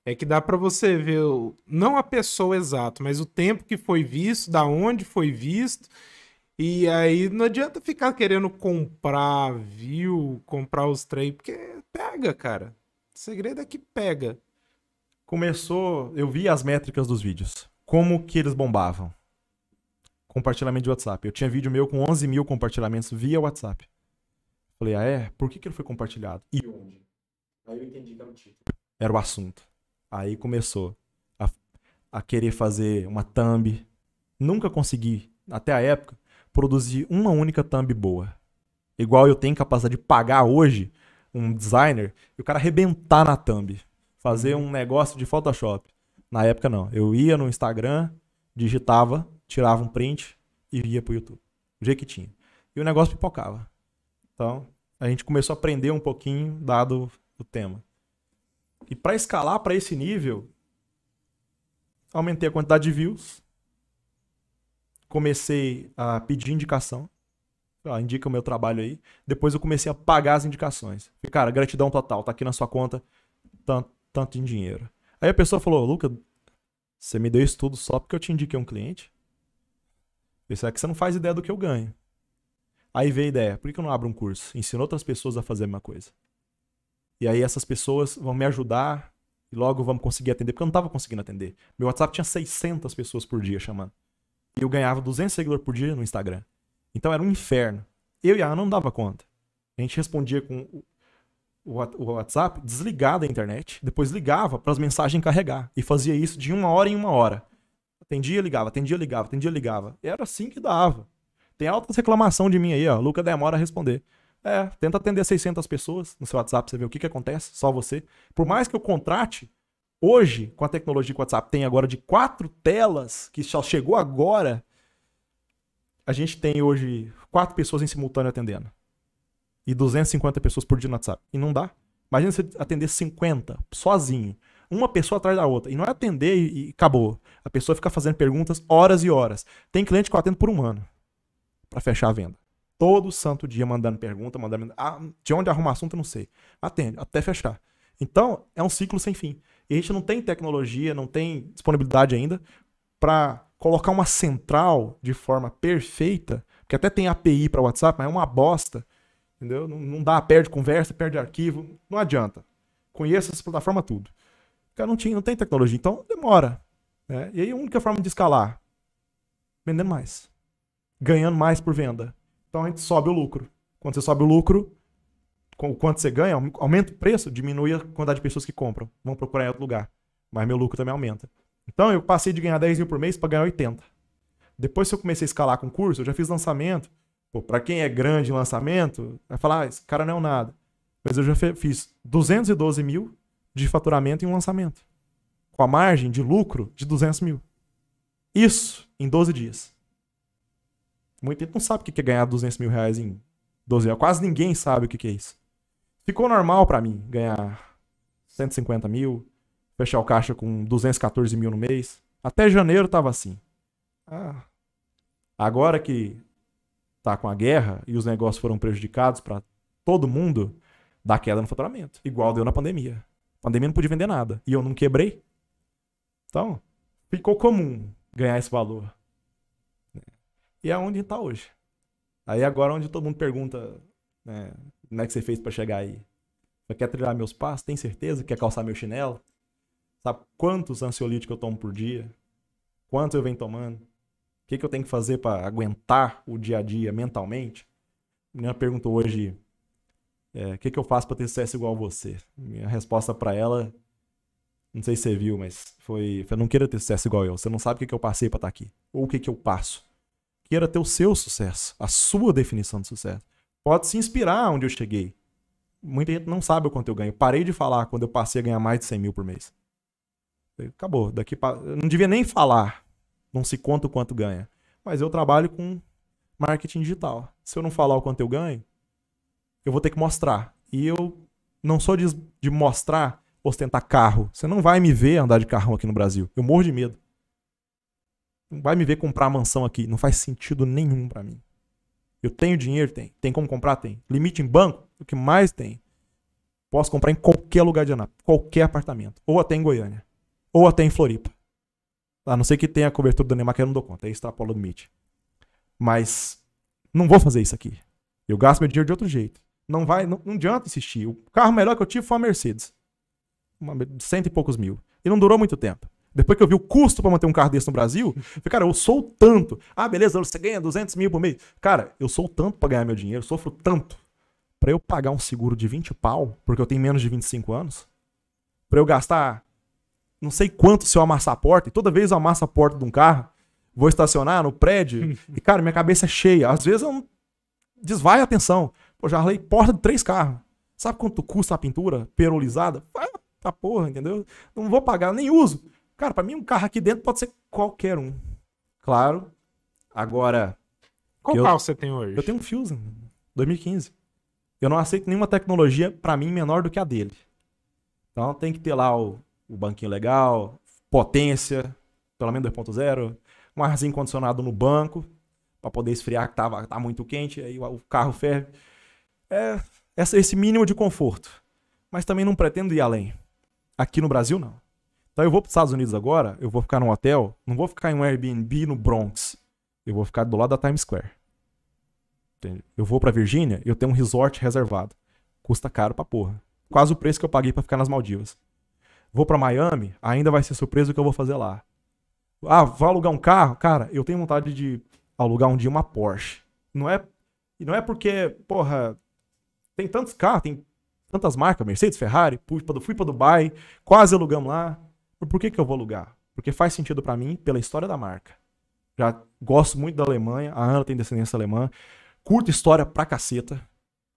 É que dá para você ver, o, não a pessoa exata, mas o tempo que foi visto, da onde foi visto. E aí não adianta ficar querendo comprar view, comprar os três, porque pega, cara. O segredo é que pega. Começou, eu vi as métricas dos vídeos. Como que eles bombavam? Compartilhamento de WhatsApp. Eu tinha vídeo meu com 11 mil compartilhamentos via WhatsApp. Falei, ah é? Por que, que ele foi compartilhado? E onde? Aí eu entendi que era o título. Era o assunto. Aí começou a, a querer fazer uma thumb. Nunca consegui, até a época, produzir uma única thumb boa. Igual eu tenho capacidade de pagar hoje um designer e o cara arrebentar na thumb. Fazer uhum. um negócio de Photoshop. Na época, não. Eu ia no Instagram, digitava, tirava um print e via pro YouTube. Do jeito que tinha. E o negócio pipocava. Então, a gente começou a aprender um pouquinho dado o tema. E para escalar para esse nível, aumentei a quantidade de views. Comecei a pedir indicação. indica o meu trabalho aí. Depois eu comecei a pagar as indicações. E, cara, gratidão total. Tá aqui na sua conta tanto, tanto em dinheiro. Aí a pessoa falou, Luca, você me deu estudo só porque eu te indiquei um cliente? Isso é que você não faz ideia do que eu ganho. Aí veio a ideia, por que eu não abro um curso? Ensino outras pessoas a fazer a mesma coisa. E aí essas pessoas vão me ajudar e logo vamos conseguir atender, porque eu não estava conseguindo atender. Meu WhatsApp tinha 600 pessoas por dia chamando. E eu ganhava 200 seguidores por dia no Instagram. Então era um inferno. Eu e a Ana não dava conta. A gente respondia com o WhatsApp, desligava a internet, depois ligava para as mensagens carregar. E fazia isso de uma hora em uma hora. Atendia, ligava, atendia, ligava, atendia, ligava. era assim que dava. Tem altas reclamação de mim aí, ó. Luca demora a responder. É, tenta atender 600 pessoas no seu WhatsApp, você vê o que, que acontece, só você. Por mais que eu contrate, hoje, com a tecnologia que o WhatsApp tem agora de quatro telas, que só chegou agora, a gente tem hoje quatro pessoas em simultâneo atendendo e 250 pessoas por dia no WhatsApp. E não dá. Imagina você atender 50 sozinho, uma pessoa atrás da outra. E não é atender e, e acabou. A pessoa fica fazendo perguntas horas e horas. Tem cliente que eu atendo por um ano para fechar a venda. Todo santo dia mandando pergunta, mandando. Ah, de onde arruma assunto, eu não sei. Atende, até fechar. Então, é um ciclo sem fim. E a gente não tem tecnologia, não tem disponibilidade ainda para colocar uma central de forma perfeita, que até tem API para WhatsApp, mas é uma bosta, Entendeu? Não, não dá, perde conversa, perde arquivo, não adianta. Conheça essa plataforma tudo. O cara não, tinha, não tem tecnologia, então demora. Né? E aí a única forma de escalar? Vendendo mais. Ganhando mais por venda. Então a gente sobe o lucro. Quando você sobe o lucro, o quanto você ganha, aumenta o preço, diminui a quantidade de pessoas que compram. Vão procurar em outro lugar. Mas meu lucro também aumenta. Então eu passei de ganhar 10 mil por mês para ganhar 80. Depois que eu comecei a escalar com curso, eu já fiz lançamento, para quem é grande em lançamento, vai falar, ah, esse cara não é um nada. Mas eu já fiz 212 mil de faturamento em um lançamento. Com a margem de lucro de 200 mil. Isso em 12 dias. Muita gente não sabe o que é ganhar 200 mil reais em 12 dias. Quase ninguém sabe o que é isso. Ficou normal para mim ganhar 150 mil, fechar o caixa com 214 mil no mês. Até janeiro tava assim. Ah, agora que tá com a guerra e os negócios foram prejudicados para todo mundo, dá queda no faturamento. Igual deu na pandemia. A pandemia não podia vender nada. E eu não quebrei. Então, ficou comum ganhar esse valor. E é onde está hoje. Aí agora onde todo mundo pergunta, né, como é que você fez para chegar aí? Você quer trilhar meus passos? Tem certeza? Quer calçar meu chinelo? Sabe quantos ansiolíticos eu tomo por dia? Quantos eu venho tomando? que, que eu tenho que fazer para aguentar o dia a dia mentalmente? Minha pergunta perguntou hoje: é, o é, que, que eu faço para ter sucesso igual você? Minha resposta para ela, não sei se você viu, mas foi: não queira ter sucesso igual eu. Você não sabe o que, que eu passei para estar tá aqui, ou o que, que eu passo. Queira ter o seu sucesso, a sua definição de sucesso. Pode se inspirar onde eu cheguei. Muita gente não sabe o quanto eu ganho. Parei de falar quando eu passei a ganhar mais de 100 mil por mês. Acabou. Daqui pra... Eu não devia nem falar não se conta o quanto ganha. Mas eu trabalho com marketing digital. Se eu não falar o quanto eu ganho, eu vou ter que mostrar. E eu não sou de, de mostrar, ostentar carro. Você não vai me ver andar de carro aqui no Brasil. Eu morro de medo. Não vai me ver comprar mansão aqui. Não faz sentido nenhum para mim. Eu tenho dinheiro? Tem. Tem como comprar? Tem. Limite em banco? O que mais tem? Posso comprar em qualquer lugar de Anápolis, qualquer apartamento. Ou até em Goiânia. Ou até em Floripa. A não ser que tenha a cobertura do Neymar que eu não dou conta. Aí extrapola o limite. Mas não vou fazer isso aqui. Eu gasto meu dinheiro de outro jeito. Não vai, não, não adianta insistir. O carro melhor que eu tive foi uma Mercedes. Uma, cento e poucos mil. E não durou muito tempo. Depois que eu vi o custo para manter um carro desse no Brasil, eu falei, cara, eu sou tanto. Ah, beleza, você ganha 200 mil por mês. Cara, eu sou tanto para ganhar meu dinheiro, sofro tanto. Para eu pagar um seguro de 20 pau, porque eu tenho menos de 25 anos, para eu gastar não sei quanto se eu amassar a porta, e toda vez eu amasso a porta de um carro, vou estacionar no prédio, e, cara, minha cabeça é cheia. Às vezes eu não... a atenção. Pô, já arrei porta de três carros. Sabe quanto custa a pintura perolizada? Ah, tá porra, entendeu? Não vou pagar, nem uso. Cara, para mim um carro aqui dentro pode ser qualquer um. Claro. Agora. Qual carro eu... você tem hoje? Eu tenho um Fusion, 2015. Eu não aceito nenhuma tecnologia, para mim, menor do que a dele. Então tem que ter lá o o banquinho legal, potência, pelo menos 2.0, um arzinho condicionado no banco para poder esfriar que tava tá muito quente, aí o carro ferve. É essa, esse mínimo de conforto. Mas também não pretendo ir além. Aqui no Brasil não. Então eu vou para os Estados Unidos agora, eu vou ficar num hotel, não vou ficar em um Airbnb no Bronx. Eu vou ficar do lado da Times Square. Entendeu? Eu vou para Virgínia, eu tenho um resort reservado. Custa caro pra porra. Quase o preço que eu paguei para ficar nas Maldivas vou para Miami, ainda vai ser surpresa o que eu vou fazer lá. Ah, vou alugar um carro? Cara, eu tenho vontade de alugar um dia uma Porsche. Não é, não é porque, porra, tem tantos carros, tem tantas marcas, Mercedes, Ferrari, fui para Dubai, quase alugamos lá. Por que, que eu vou alugar? Porque faz sentido para mim pela história da marca. Já gosto muito da Alemanha, a Ana tem descendência alemã, curto história pra caceta.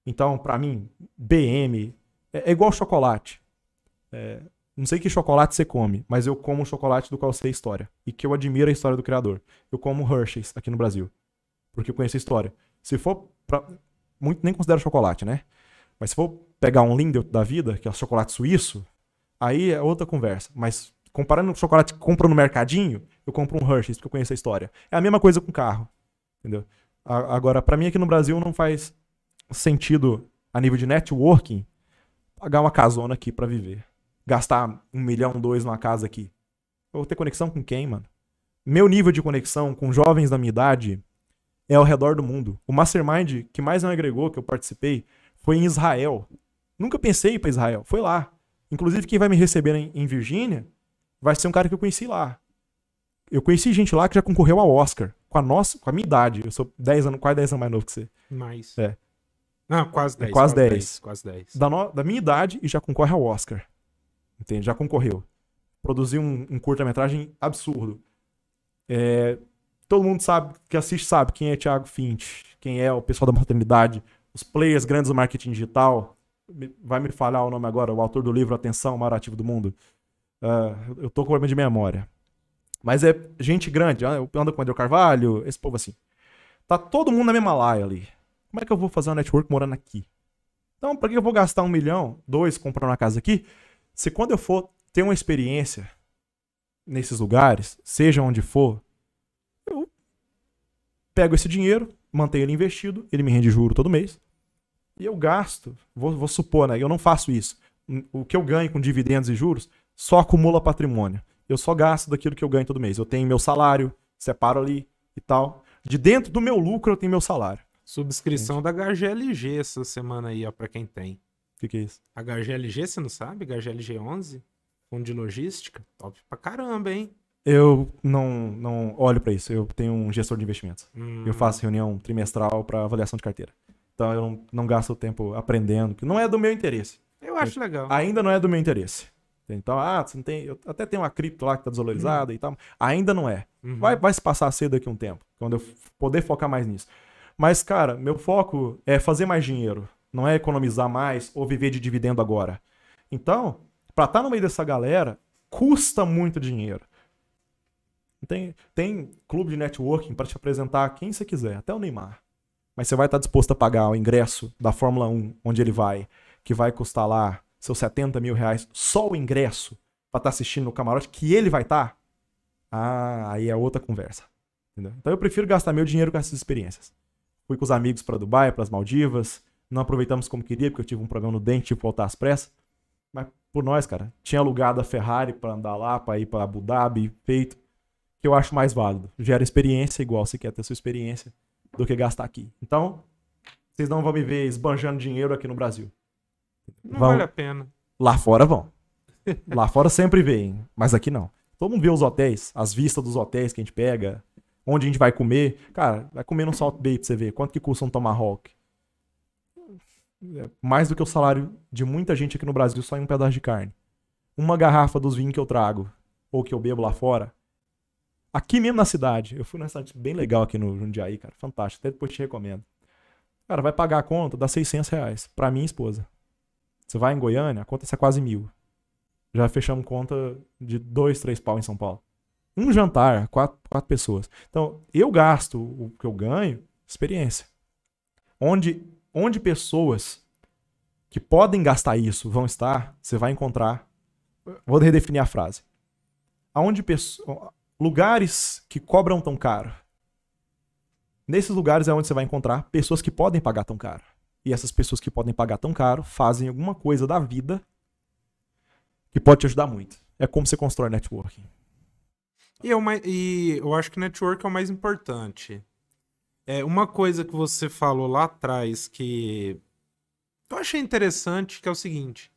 Então, para mim, BM é, é igual chocolate. É, não sei que chocolate você come, mas eu como o chocolate do qual sei a história. E que eu admiro a história do criador. Eu como Hershey's aqui no Brasil. Porque eu conheço a história. Se for pra... Muito nem considero chocolate, né? Mas se for pegar um Lindt da vida, que é o chocolate suíço, aí é outra conversa. Mas comparando o chocolate que compra no mercadinho, eu compro um Hershey's, porque eu conheço a história. É a mesma coisa com carro. Entendeu? Agora, para mim aqui no Brasil não faz sentido, a nível de networking, pagar uma casona aqui para viver gastar um milhão, dois numa casa aqui? Eu vou ter conexão com quem, mano? Meu nível de conexão com jovens da minha idade é ao redor do mundo. O mastermind que mais me agregou, que eu participei, foi em Israel. Nunca pensei para Israel, foi lá. Inclusive, quem vai me receber em, em Virgínia vai ser um cara que eu conheci lá. Eu conheci gente lá que já concorreu ao Oscar. Com a nossa, com a minha idade. Eu sou 10 anos, quase 10 anos mais novo que você. Mais. É. Não, quase 10. É, quase, 10. 10. Quase 10. Da, no, da minha idade e já concorre ao Oscar. Entende? Já concorreu. Produziu um, um curta-metragem absurdo. É, todo mundo sabe, que assiste sabe quem é Thiago Finch, quem é o pessoal da maternidade, os players grandes do marketing digital. Vai me falhar o nome agora, o autor do livro Atenção, o maior ativo do mundo. Uh, eu tô com problema de memória. Mas é gente grande, ah, eu ando com o André Carvalho, esse povo assim. Tá todo mundo na mesma laia ali. Como é que eu vou fazer um network morando aqui? Então, para que eu vou gastar um milhão, dois, comprando uma casa aqui, se quando eu for ter uma experiência nesses lugares, seja onde for, eu pego esse dinheiro, mantenho ele investido, ele me rende juro todo mês, e eu gasto, vou, vou supor, né? Eu não faço isso. O que eu ganho com dividendos e juros só acumula patrimônio. Eu só gasto daquilo que eu ganho todo mês. Eu tenho meu salário, separo ali e tal. De dentro do meu lucro, eu tenho meu salário. Subscrição da HGLG essa semana aí, ó, pra quem tem que, que é isso? HGLG, você não sabe? HGLG 11? É Fundo de logística? Top pra caramba, hein? Eu não, não olho para isso. Eu tenho um gestor de investimentos. Hum. Eu faço reunião trimestral para avaliação de carteira. Então eu não, não gasto tempo aprendendo, que não é do meu interesse. Eu acho eu, legal. Ainda não é do meu interesse. Então, ah, você não tem. Eu até tenho uma cripto lá que tá desvalorizada uhum. e tal. Ainda não é. Uhum. Vai, vai se passar cedo daqui um tempo, quando eu poder focar mais nisso. Mas, cara, meu foco é fazer mais dinheiro, não é economizar mais ou viver de dividendo agora. Então, para estar tá no meio dessa galera, custa muito dinheiro. Tem, tem clube de networking para te apresentar quem você quiser, até o Neymar. Mas você vai estar tá disposto a pagar o ingresso da Fórmula 1, onde ele vai, que vai custar lá seus 70 mil reais, só o ingresso para estar tá assistindo no camarote, que ele vai estar? Ah, aí é outra conversa. Entendeu? Então eu prefiro gastar meu dinheiro com essas experiências. Fui com os amigos para Dubai, para as Maldivas, não aproveitamos como queria, porque eu tive um problema no dente, tipo voltar às pressas. Mas por nós, cara, tinha alugado a Ferrari para andar lá, para ir para Abu Dhabi, feito. Que eu acho mais válido. Gera experiência igual você quer ter sua experiência do que gastar aqui. Então, vocês não vão me ver esbanjando dinheiro aqui no Brasil. Não vão... vale a pena. Lá fora vão. Lá fora sempre vem, mas aqui não. Todo mundo vê os hotéis, as vistas dos hotéis que a gente pega, onde a gente vai comer. Cara, vai comer num Salt Bay pra você ver quanto que custa um Tomahawk. É, mais do que o salário de muita gente aqui no Brasil só em um pedaço de carne. Uma garrafa dos vinhos que eu trago, ou que eu bebo lá fora. Aqui mesmo na cidade, eu fui nessa bem legal aqui no Jundiaí, cara, fantástico, até depois te recomendo. Cara, vai pagar a conta, dá 600 reais, pra minha esposa. Você vai em Goiânia, a conta é quase mil. Já fechamos conta de dois, três pau em São Paulo. Um jantar, quatro, quatro pessoas. Então, eu gasto o que eu ganho, experiência. Onde onde pessoas que podem gastar isso vão estar, você vai encontrar. Vou redefinir a frase. Aonde lugares que cobram tão caro. Nesses lugares é onde você vai encontrar pessoas que podem pagar tão caro. E essas pessoas que podem pagar tão caro fazem alguma coisa da vida que pode te ajudar muito. É como você constrói networking. E eu, é e eu acho que network é o mais importante. É, uma coisa que você falou lá atrás que eu achei interessante, que é o seguinte.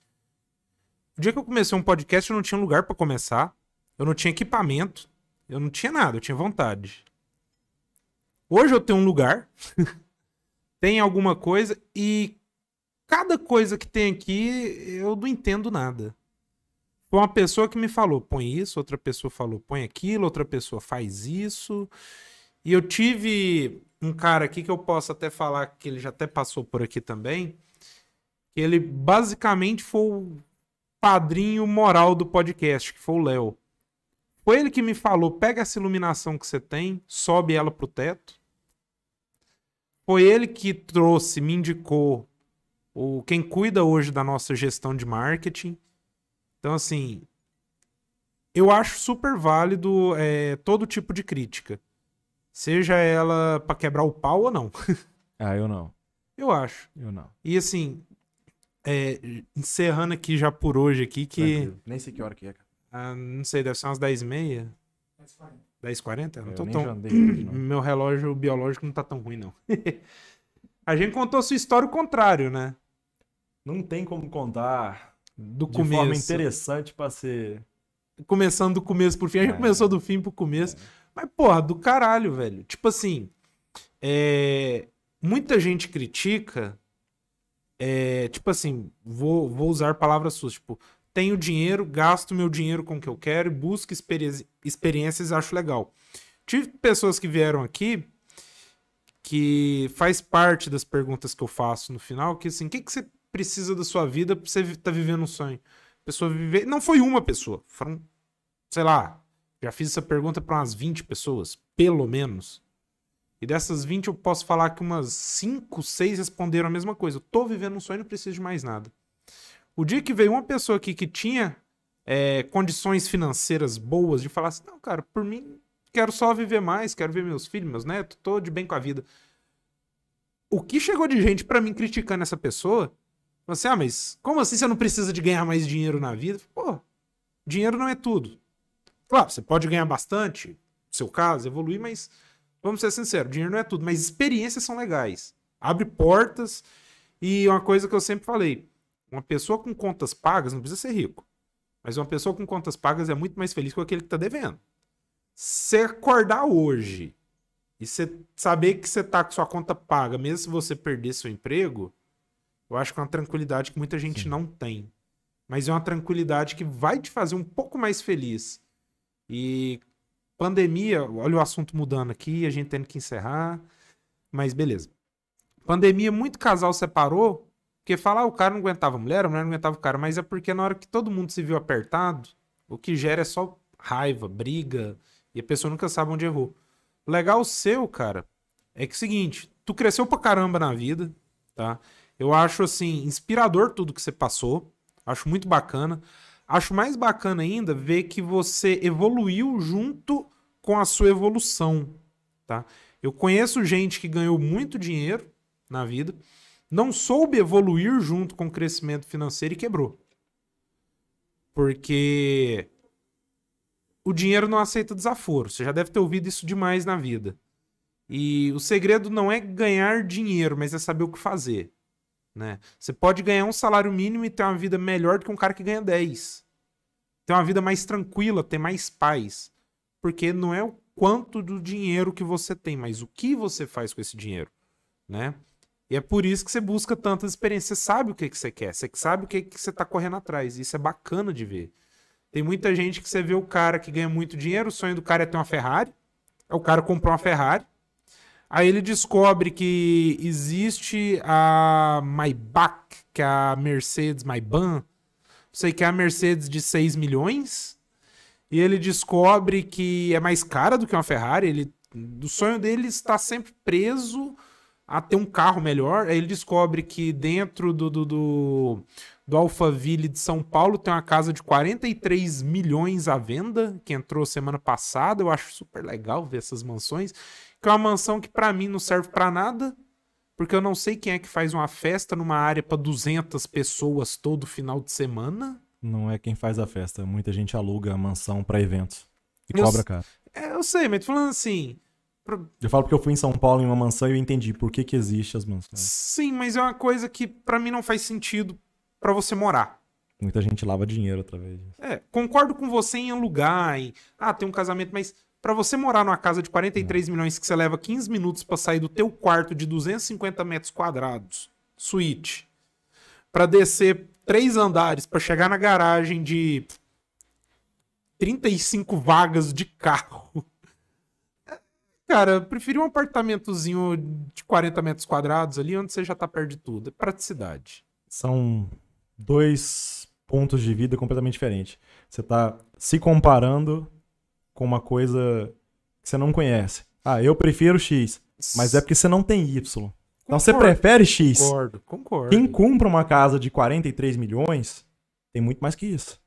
O dia que eu comecei um podcast, eu não tinha lugar para começar, eu não tinha equipamento, eu não tinha nada, eu tinha vontade. Hoje eu tenho um lugar, tem alguma coisa e cada coisa que tem aqui eu não entendo nada. Foi uma pessoa que me falou, põe isso, outra pessoa falou, põe aquilo, outra pessoa faz isso. E eu tive um cara aqui que eu posso até falar que ele já até passou por aqui também. Ele basicamente foi o padrinho moral do podcast, que foi o Léo. Foi ele que me falou: pega essa iluminação que você tem, sobe ela pro teto. Foi ele que trouxe, me indicou o quem cuida hoje da nossa gestão de marketing. Então, assim, eu acho super válido é, todo tipo de crítica. Seja ela para quebrar o pau ou não. ah, eu não. Eu acho. Eu não. E assim, é, encerrando aqui já por hoje aqui, que... Tranquilo. Nem sei que hora que é, cara. Ah, não sei, deve ser umas 10h30. 10h40. 10h40? Não eu tão... não. Meu relógio biológico não tá tão ruim, não. a gente contou sua história o contrário, né? Não tem como contar do de forma interessante para ser... Começando do começo pro fim. A gente é. começou do fim pro começo. É. Mas, porra, do caralho, velho. Tipo assim, é... muita gente critica. É... Tipo assim, vou, vou usar palavras suas. Tipo, tenho dinheiro, gasto meu dinheiro com o que eu quero e busco experi experiências acho legal. Tive pessoas que vieram aqui que faz parte das perguntas que eu faço no final, que assim, o que, que você precisa da sua vida pra você estar tá vivendo um sonho? pessoa viver. Não foi uma pessoa, foram, sei lá, já fiz essa pergunta para umas 20 pessoas, pelo menos. E dessas 20 eu posso falar que umas 5, 6 responderam a mesma coisa. Eu tô vivendo um sonho, não preciso de mais nada. O dia que veio uma pessoa aqui que tinha é, condições financeiras boas de falar assim, não, cara, por mim quero só viver mais, quero ver meus filhos, meus netos, tô de bem com a vida. O que chegou de gente para mim criticando essa pessoa? Você, assim, ah, mas como assim você não precisa de ganhar mais dinheiro na vida? Pô, dinheiro não é tudo. Claro, você pode ganhar bastante, no seu caso, evoluir, mas vamos ser sinceros, dinheiro não é tudo, mas experiências são legais. Abre portas e uma coisa que eu sempre falei, uma pessoa com contas pagas não precisa ser rico, mas uma pessoa com contas pagas é muito mais feliz com aquele que está devendo. Se acordar hoje e você saber que você está com sua conta paga, mesmo se você perder seu emprego, eu acho que é uma tranquilidade que muita gente Sim. não tem. Mas é uma tranquilidade que vai te fazer um pouco mais feliz e pandemia, olha o assunto mudando aqui, a gente tendo que encerrar, mas beleza. Pandemia, muito casal separou, porque falar ah, o cara não aguentava a mulher, a mulher não aguentava o cara, mas é porque na hora que todo mundo se viu apertado, o que gera é só raiva, briga, e a pessoa nunca sabe onde errou. O legal seu, cara, é que é o seguinte, tu cresceu pra caramba na vida, tá? Eu acho, assim, inspirador tudo que você passou, acho muito bacana. Acho mais bacana ainda ver que você evoluiu junto com a sua evolução, tá? Eu conheço gente que ganhou muito dinheiro na vida, não soube evoluir junto com o crescimento financeiro e quebrou. Porque o dinheiro não aceita desaforo. Você já deve ter ouvido isso demais na vida. E o segredo não é ganhar dinheiro, mas é saber o que fazer. Né? Você pode ganhar um salário mínimo e ter uma vida melhor do que um cara que ganha 10. Ter uma vida mais tranquila, ter mais paz. Porque não é o quanto do dinheiro que você tem, mas o que você faz com esse dinheiro. Né? E é por isso que você busca tantas experiências. Você sabe o que, que você quer, você sabe o que, que você está correndo atrás. Isso é bacana de ver. Tem muita gente que você vê o cara que ganha muito dinheiro, o sonho do cara é ter uma Ferrari. É o cara comprar uma Ferrari. Aí ele descobre que existe a Maybach, que é a Mercedes Maybach, sei que é a Mercedes de 6 milhões. E ele descobre que é mais cara do que uma Ferrari. Ele, o sonho dele está sempre preso a ter um carro melhor. Aí ele descobre que dentro do, do, do, do Alphaville de São Paulo tem uma casa de 43 milhões à venda, que entrou semana passada. Eu acho super legal ver essas mansões que é uma mansão que para mim não serve para nada, porque eu não sei quem é que faz uma festa numa área para 200 pessoas todo final de semana. Não é quem faz a festa, muita gente aluga a mansão para eventos e eu cobra cara. É, eu sei, mas tô falando assim, eu falo porque eu fui em São Paulo em uma mansão e eu entendi por que que existe as mansões. Sim, mas é uma coisa que para mim não faz sentido para você morar. Muita gente lava dinheiro através disso. É, concordo com você em alugar, em... Ah, tem um casamento, mas para você morar numa casa de 43 hum. milhões que você leva 15 minutos para sair do teu quarto de 250 metros quadrados, suíte, para descer três andares para chegar na garagem de 35 vagas de carro. Cara, eu um apartamentozinho de 40 metros quadrados ali, onde você já tá perto de tudo. É praticidade. São dois pontos de vida completamente diferentes. Você tá se comparando com uma coisa que você não conhece. Ah, eu prefiro X, mas é porque você não tem Y. Concordo, então você prefere X. Concordo, concordo. Quem compra uma casa de 43 milhões tem muito mais que isso.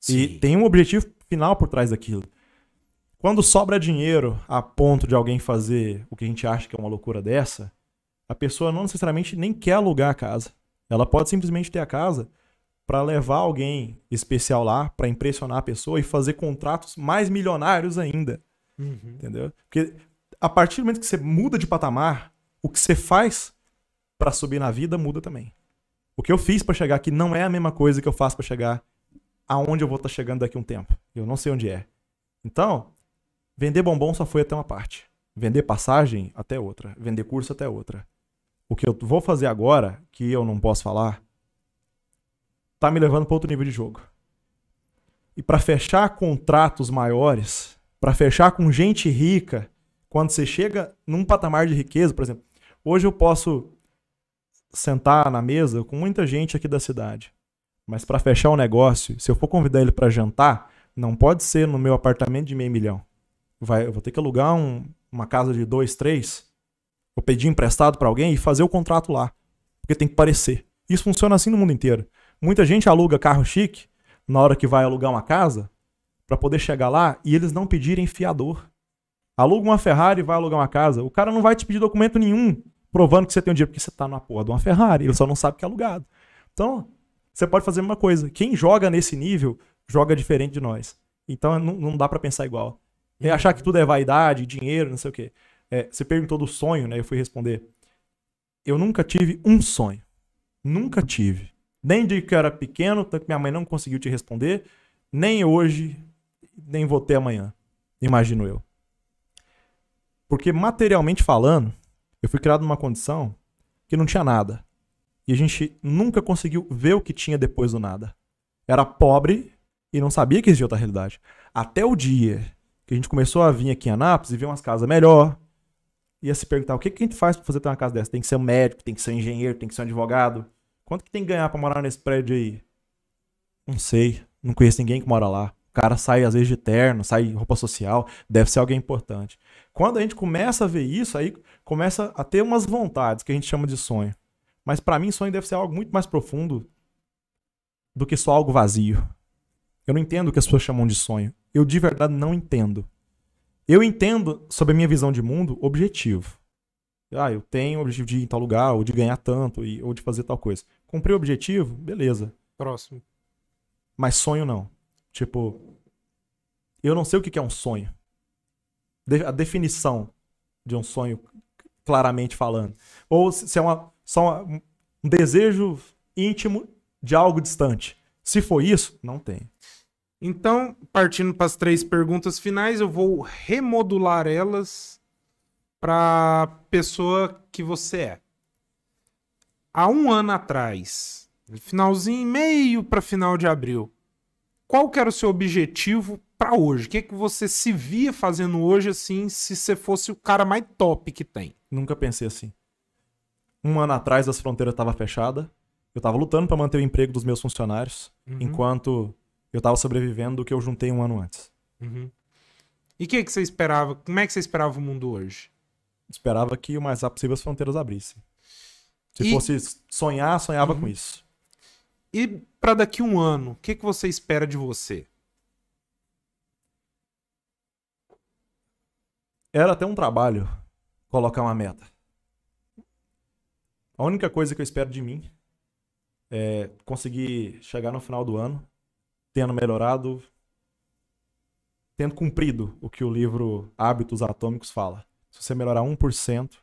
Sim. E tem um objetivo final por trás daquilo. Quando sobra dinheiro a ponto de alguém fazer o que a gente acha que é uma loucura dessa, a pessoa não necessariamente nem quer alugar a casa. Ela pode simplesmente ter a casa para levar alguém especial lá, para impressionar a pessoa e fazer contratos mais milionários ainda. Uhum. Entendeu? Porque a partir do momento que você muda de patamar, o que você faz para subir na vida muda também. O que eu fiz para chegar aqui não é a mesma coisa que eu faço para chegar aonde eu vou estar tá chegando daqui a um tempo. Eu não sei onde é. Então, vender bombom só foi até uma parte. Vender passagem até outra. Vender curso até outra. O que eu vou fazer agora, que eu não posso falar, está me levando para outro nível de jogo. E para fechar contratos maiores, para fechar com gente rica, quando você chega num patamar de riqueza, por exemplo, hoje eu posso sentar na mesa com muita gente aqui da cidade. Mas para fechar o negócio, se eu for convidar ele para jantar, não pode ser no meu apartamento de meio milhão. Vai, eu vou ter que alugar um, uma casa de dois, três, vou pedir emprestado para alguém e fazer o contrato lá, porque tem que parecer. Isso funciona assim no mundo inteiro. Muita gente aluga carro chique na hora que vai alugar uma casa para poder chegar lá e eles não pedirem fiador. Aluga uma Ferrari e vai alugar uma casa. O cara não vai te pedir documento nenhum provando que você tem um dinheiro, porque você tá na porra de uma Ferrari. Ele só não sabe que é alugado. Então, você pode fazer uma coisa. Quem joga nesse nível, joga diferente de nós. Então, é, não, não dá para pensar igual. É uhum. achar que tudo é vaidade, dinheiro, não sei o quê. É, você perguntou do sonho, né? Eu fui responder. Eu nunca tive um sonho. Nunca tive. Nem de que eu era pequeno, tanto que minha mãe não conseguiu te responder. Nem hoje, nem vou ter amanhã. Imagino eu. Porque materialmente falando, eu fui criado numa condição que não tinha nada. E a gente nunca conseguiu ver o que tinha depois do nada. Era pobre e não sabia que existia outra realidade. Até o dia que a gente começou a vir aqui em Anápolis e ver umas casas melhor, ia se perguntar o que, que a gente faz para fazer ter uma casa dessa. Tem que ser um médico, tem que ser um engenheiro, tem que ser um advogado. Quanto que tem que ganhar pra morar nesse prédio aí? Não sei. Não conheço ninguém que mora lá. O cara sai às vezes de terno, sai em roupa social, deve ser alguém importante. Quando a gente começa a ver isso, aí começa a ter umas vontades que a gente chama de sonho. Mas para mim, sonho deve ser algo muito mais profundo do que só algo vazio. Eu não entendo o que as pessoas chamam de sonho. Eu de verdade não entendo. Eu entendo, sob a minha visão de mundo, objetivo. Ah, eu tenho o objetivo de ir em tal lugar, ou de ganhar tanto, ou de fazer tal coisa. Cumpri o objetivo? Beleza. Próximo. Mas sonho não. Tipo, eu não sei o que é um sonho. A definição de um sonho, claramente falando. Ou se é uma, só é uma, um desejo íntimo de algo distante. Se for isso, não tem. Então, partindo para as três perguntas finais, eu vou remodular elas para a pessoa que você é há um ano atrás, finalzinho, meio para final de abril, qual que era o seu objetivo para hoje? O que, é que você se via fazendo hoje assim, se você fosse o cara mais top que tem? Nunca pensei assim. Um ano atrás as fronteiras estavam fechadas, eu estava lutando para manter o emprego dos meus funcionários, uhum. enquanto eu estava sobrevivendo do que eu juntei um ano antes. Uhum. E o que, é que você esperava? Como é que você esperava o mundo hoje? Esperava que o mais rápido possível as fronteiras abrissem. Se e... fosse sonhar, sonhava uhum. com isso. E para daqui um ano, o que, que você espera de você? Era até um trabalho colocar uma meta. A única coisa que eu espero de mim é conseguir chegar no final do ano tendo melhorado, tendo cumprido o que o livro Hábitos Atômicos fala. Se você melhorar 1%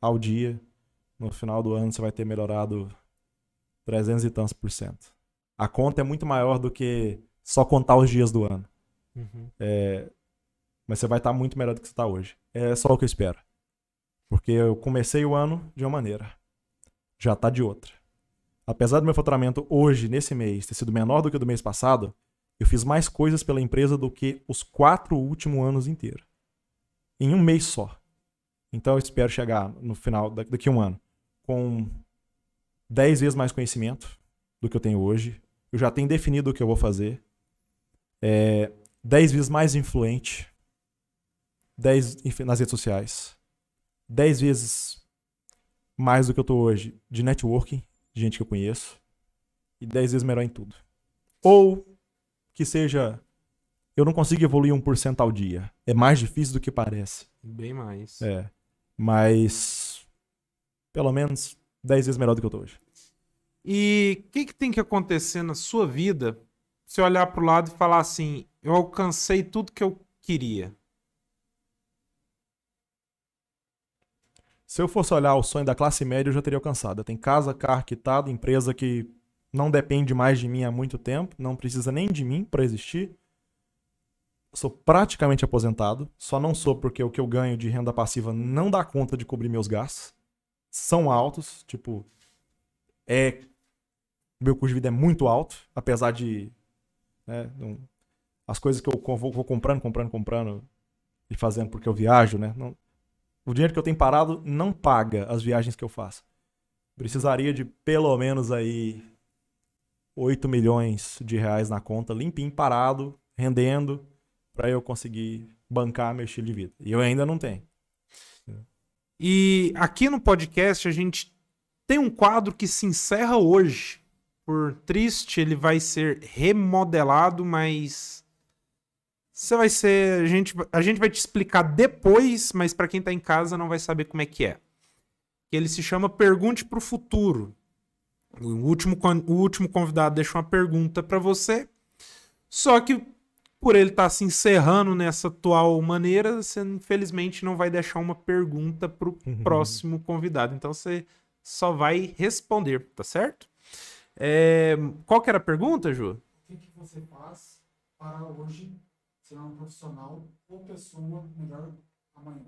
ao dia, no final do ano você vai ter melhorado 300 e tantos por cento. A conta é muito maior do que só contar os dias do ano. Uhum. É, mas você vai estar muito melhor do que você está hoje. É só o que eu espero. Porque eu comecei o ano de uma maneira, já está de outra. Apesar do meu faturamento hoje, nesse mês, ter sido menor do que o do mês passado, eu fiz mais coisas pela empresa do que os quatro últimos anos inteiros. Em um mês só. Então eu espero chegar no final, daqui a um ano, com 10 vezes mais conhecimento do que eu tenho hoje. Eu já tenho definido o que eu vou fazer. É, 10 vezes mais influente 10 nas redes sociais. 10 vezes mais do que eu tô hoje de networking, de gente que eu conheço. E 10 vezes melhor em tudo. Ou que seja eu não consigo evoluir 1% ao dia. É mais difícil do que parece. Bem mais. É. Mas pelo menos 10 vezes melhor do que eu tô hoje. E o que, que tem que acontecer na sua vida se olhar para o lado e falar assim: eu alcancei tudo que eu queria? Se eu fosse olhar o sonho da classe média, eu já teria alcançado. Tem casa, carro quitado, empresa que não depende mais de mim há muito tempo, não precisa nem de mim para existir. Sou praticamente aposentado, só não sou porque o que eu ganho de renda passiva não dá conta de cobrir meus gastos são altos, tipo, é meu custo de vida é muito alto, apesar de né, não, as coisas que eu vou, vou, comprando, comprando, comprando e fazendo porque eu viajo, né? Não, o dinheiro que eu tenho parado não paga as viagens que eu faço. Precisaria de pelo menos aí 8 milhões de reais na conta, limpinho, parado, rendendo, para eu conseguir bancar meu estilo de vida. E eu ainda não tenho. E aqui no podcast a gente tem um quadro que se encerra hoje. Por triste, ele vai ser remodelado, mas você vai ser, a gente, a gente vai te explicar depois, mas para quem está em casa não vai saber como é que é. Ele se chama Pergunte para o Futuro. O último, o último convidado deixa uma pergunta para você, só que por ele estar tá se encerrando nessa atual maneira, você infelizmente não vai deixar uma pergunta para o uhum. próximo convidado. Então você só vai responder, tá certo? É... Qual que era a pergunta, Ju? O que, que você faz para hoje ser um profissional ou pessoa melhor amanhã?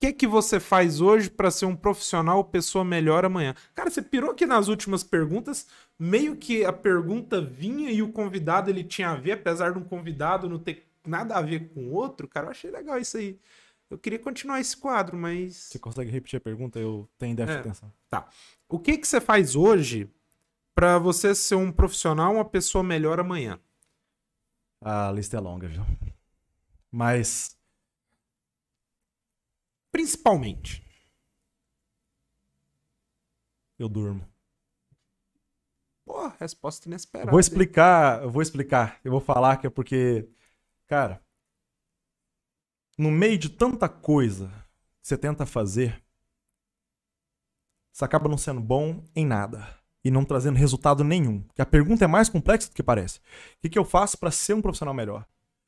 que que você faz hoje para ser um profissional, pessoa melhor amanhã? Cara, você pirou que nas últimas perguntas, meio que a pergunta vinha e o convidado ele tinha a ver, apesar de um convidado não ter nada a ver com o outro, cara, eu achei legal isso aí. Eu queria continuar esse quadro, mas... Você consegue repetir a pergunta? Eu tenho déficit é, de atenção. Tá. O que que você faz hoje para você ser um profissional, uma pessoa melhor amanhã? Ah, a lista é longa, viu? Mas Principalmente. Eu durmo. Pô, resposta inesperada. Vou explicar, eu vou explicar. Eu vou falar que é porque, cara, no meio de tanta coisa que você tenta fazer, você acaba não sendo bom em nada e não trazendo resultado nenhum. Porque a pergunta é mais complexa do que parece. O que, que eu faço para ser um profissional melhor?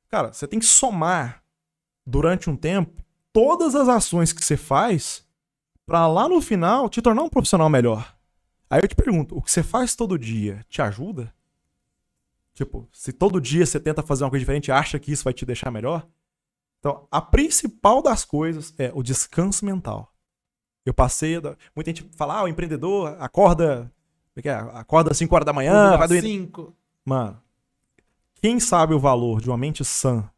Cara, você tem que somar durante um tempo todas as ações que você faz para lá no final te tornar um profissional melhor. Aí eu te pergunto, o que você faz todo dia te ajuda? Tipo, se todo dia você tenta fazer uma coisa diferente, acha que isso vai te deixar melhor? Então, a principal das coisas é o descanso mental. Eu passei. Muita gente fala, ah, o empreendedor acorda. É, é? Acorda às 5 horas da manhã, vai dormir. 5. Mano, quem sabe o valor de uma mente sã,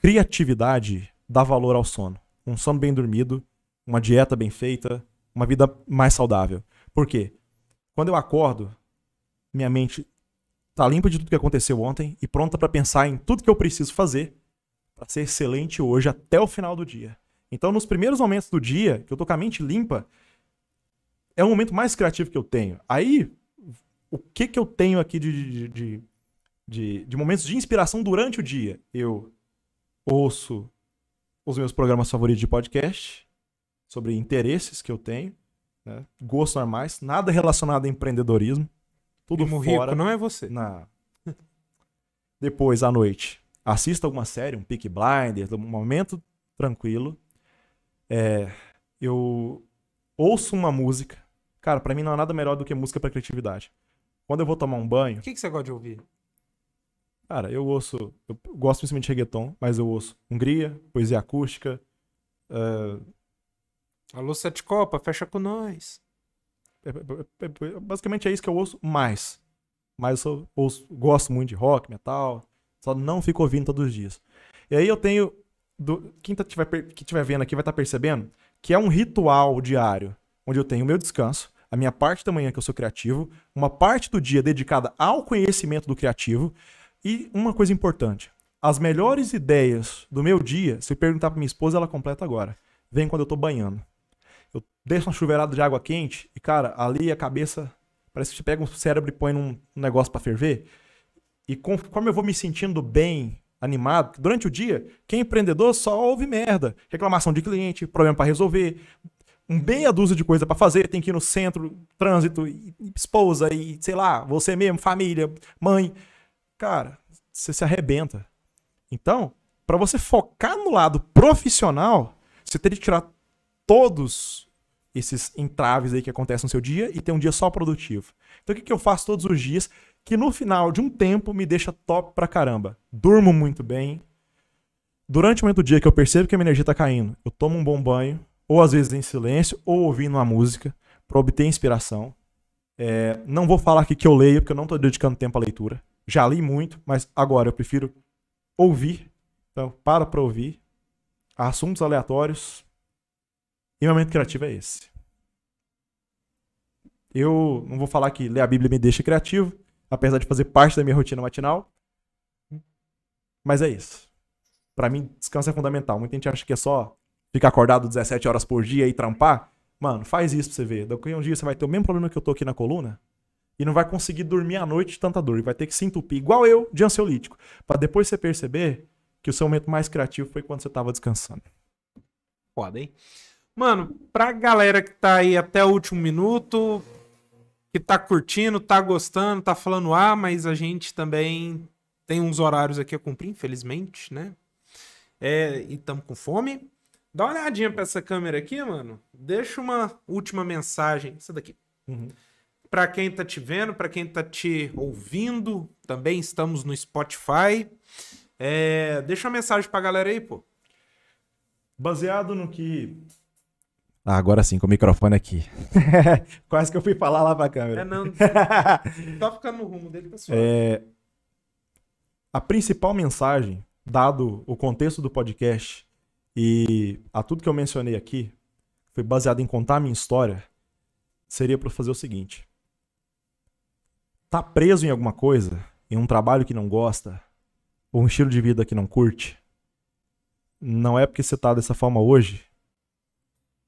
criatividade, dá valor ao sono. Um sono bem dormido, uma dieta bem feita, uma vida mais saudável. Por quê? Quando eu acordo, minha mente tá limpa de tudo que aconteceu ontem e pronta para pensar em tudo que eu preciso fazer para ser excelente hoje até o final do dia. Então, nos primeiros momentos do dia, que eu tô com a mente limpa, é o momento mais criativo que eu tenho. Aí, o que que eu tenho aqui de, de, de, de momentos de inspiração durante o dia? Eu ouço os meus programas favoritos de podcast, sobre interesses que eu tenho, né? gostos normais, nada relacionado a empreendedorismo. Tudo Primo fora. Rico, não é você. Na... Depois, à noite, assista alguma série, um Peak Blinder, um momento tranquilo. É, eu ouço uma música. Cara, para mim não há nada melhor do que música para criatividade. Quando eu vou tomar um banho. O que, que você gosta de ouvir? Cara, eu ouço, eu gosto principalmente de reggaeton, mas eu ouço Hungria, poesia acústica. Uh... Alô, Sete Copa, fecha com nós. É é, é, é, é, basicamente é isso que eu ouço mais. Mas eu ouço, gosto muito de rock, metal, só não fico ouvindo todos os dias. E aí eu tenho, do, quem tá, tiver, que estiver vendo aqui vai estar tá percebendo, que é um ritual diário, onde eu tenho o meu descanso, a minha parte da manhã que eu sou criativo, uma parte do dia dedicada ao conhecimento do criativo e uma coisa importante: as melhores ideias do meu dia, se eu perguntar para minha esposa, ela completa agora. Vem quando eu tô banhando. Eu deixo uma chuveirada de água quente e, cara, ali a cabeça parece que você pega um cérebro e põe num negócio para ferver. E conforme eu vou me sentindo bem, animado, durante o dia, quem é empreendedor só ouve merda, reclamação de cliente, problema para resolver, um meia dúzia de coisa para fazer, tem que ir no centro, trânsito, esposa e sei lá, você mesmo, família, mãe cara, você se arrebenta. Então, para você focar no lado profissional, você teria que tirar todos esses entraves aí que acontecem no seu dia e ter um dia só produtivo. Então, o que, que eu faço todos os dias que no final de um tempo me deixa top pra caramba? Durmo muito bem. Durante o momento do dia que eu percebo que a minha energia tá caindo, eu tomo um bom banho, ou às vezes em silêncio, ou ouvindo uma música, para obter inspiração. É, não vou falar aqui que eu leio, porque eu não estou dedicando tempo à leitura já li muito, mas agora eu prefiro ouvir. Então, para para ouvir. Assuntos aleatórios. E o momento criativo é esse. Eu não vou falar que ler a Bíblia me deixa criativo, apesar de fazer parte da minha rotina matinal. Mas é isso. Para mim, descanso é fundamental. Muita gente acha que é só ficar acordado 17 horas por dia e trampar. Mano, faz isso pra você ver. Daqui a um dia você vai ter o mesmo problema que eu tô aqui na coluna e não vai conseguir dormir à noite de tanta dor. E vai ter que se entupir, igual eu, de ansiolítico. para depois você perceber que o seu momento mais criativo foi quando você estava descansando. Foda, hein? Mano, pra galera que tá aí até o último minuto, que tá curtindo, tá gostando, tá falando, ah, mas a gente também tem uns horários aqui a cumprir, infelizmente, né? É, e estamos com fome. Dá uma olhadinha pra essa câmera aqui, mano. Deixa uma última mensagem. Essa daqui. Uhum. Para quem está te vendo, para quem está te ouvindo, também estamos no Spotify. É, deixa uma mensagem para a galera aí, pô. Baseado no que. Ah, agora sim, com o microfone aqui. Quase que eu fui falar lá para a câmera. É, não. tá ficando no rumo dele, pessoal. Tá é... A principal mensagem, dado o contexto do podcast e a tudo que eu mencionei aqui, foi baseado em contar a minha história, seria para fazer o seguinte tá preso em alguma coisa, em um trabalho que não gosta, ou um estilo de vida que não curte, não é porque você tá dessa forma hoje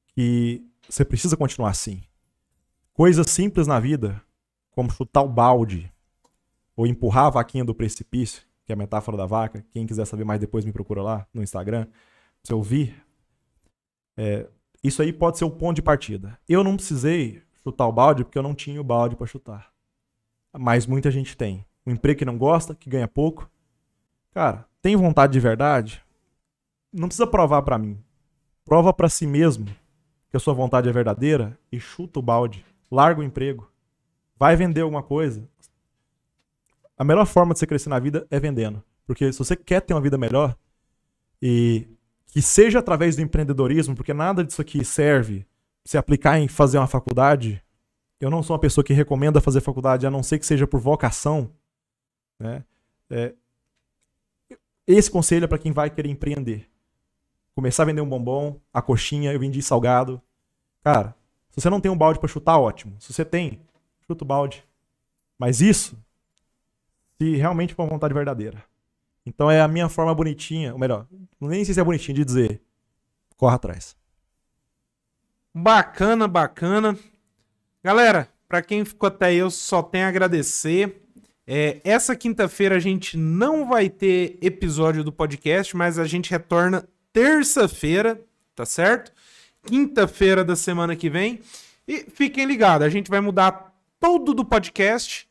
que você precisa continuar assim. Coisas simples na vida, como chutar o balde ou empurrar a vaquinha do precipício, que é a metáfora da vaca. Quem quiser saber mais depois me procura lá no Instagram, pra você ouvir. É, isso aí pode ser o ponto de partida. Eu não precisei chutar o balde porque eu não tinha o balde para chutar. Mas muita gente tem. Um emprego que não gosta, que ganha pouco. Cara, tem vontade de verdade? Não precisa provar para mim. Prova para si mesmo que a sua vontade é verdadeira e chuta o balde. Larga o emprego. Vai vender alguma coisa. A melhor forma de você crescer na vida é vendendo. Porque se você quer ter uma vida melhor e que seja através do empreendedorismo, porque nada disso aqui serve se aplicar em fazer uma faculdade eu não sou uma pessoa que recomenda fazer faculdade, a não ser que seja por vocação. Né? É, esse conselho é para quem vai querer empreender. Começar a vender um bombom, a coxinha, eu vendi salgado. Cara, se você não tem um balde para chutar, ótimo. Se você tem, chuta o balde. Mas isso, se realmente for uma vontade verdadeira. Então é a minha forma bonitinha, ou melhor, nem sei se é bonitinho de dizer, corra atrás. Bacana, bacana. Galera, para quem ficou até aí, eu só tenho a agradecer. É, essa quinta-feira a gente não vai ter episódio do podcast, mas a gente retorna terça-feira, tá certo? Quinta-feira da semana que vem. E fiquem ligados, a gente vai mudar todo do podcast.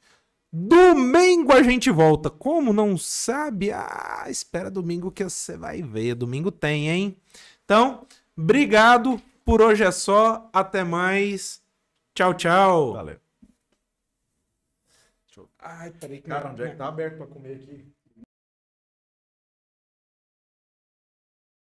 Domingo a gente volta. Como não sabe? Ah, espera domingo que você vai ver. Domingo tem, hein? Então, obrigado. Por hoje é só. Até mais. Tchau, tchau. Valeu. Ai, peraí, cara, onde é que tá aberto pra comer aqui?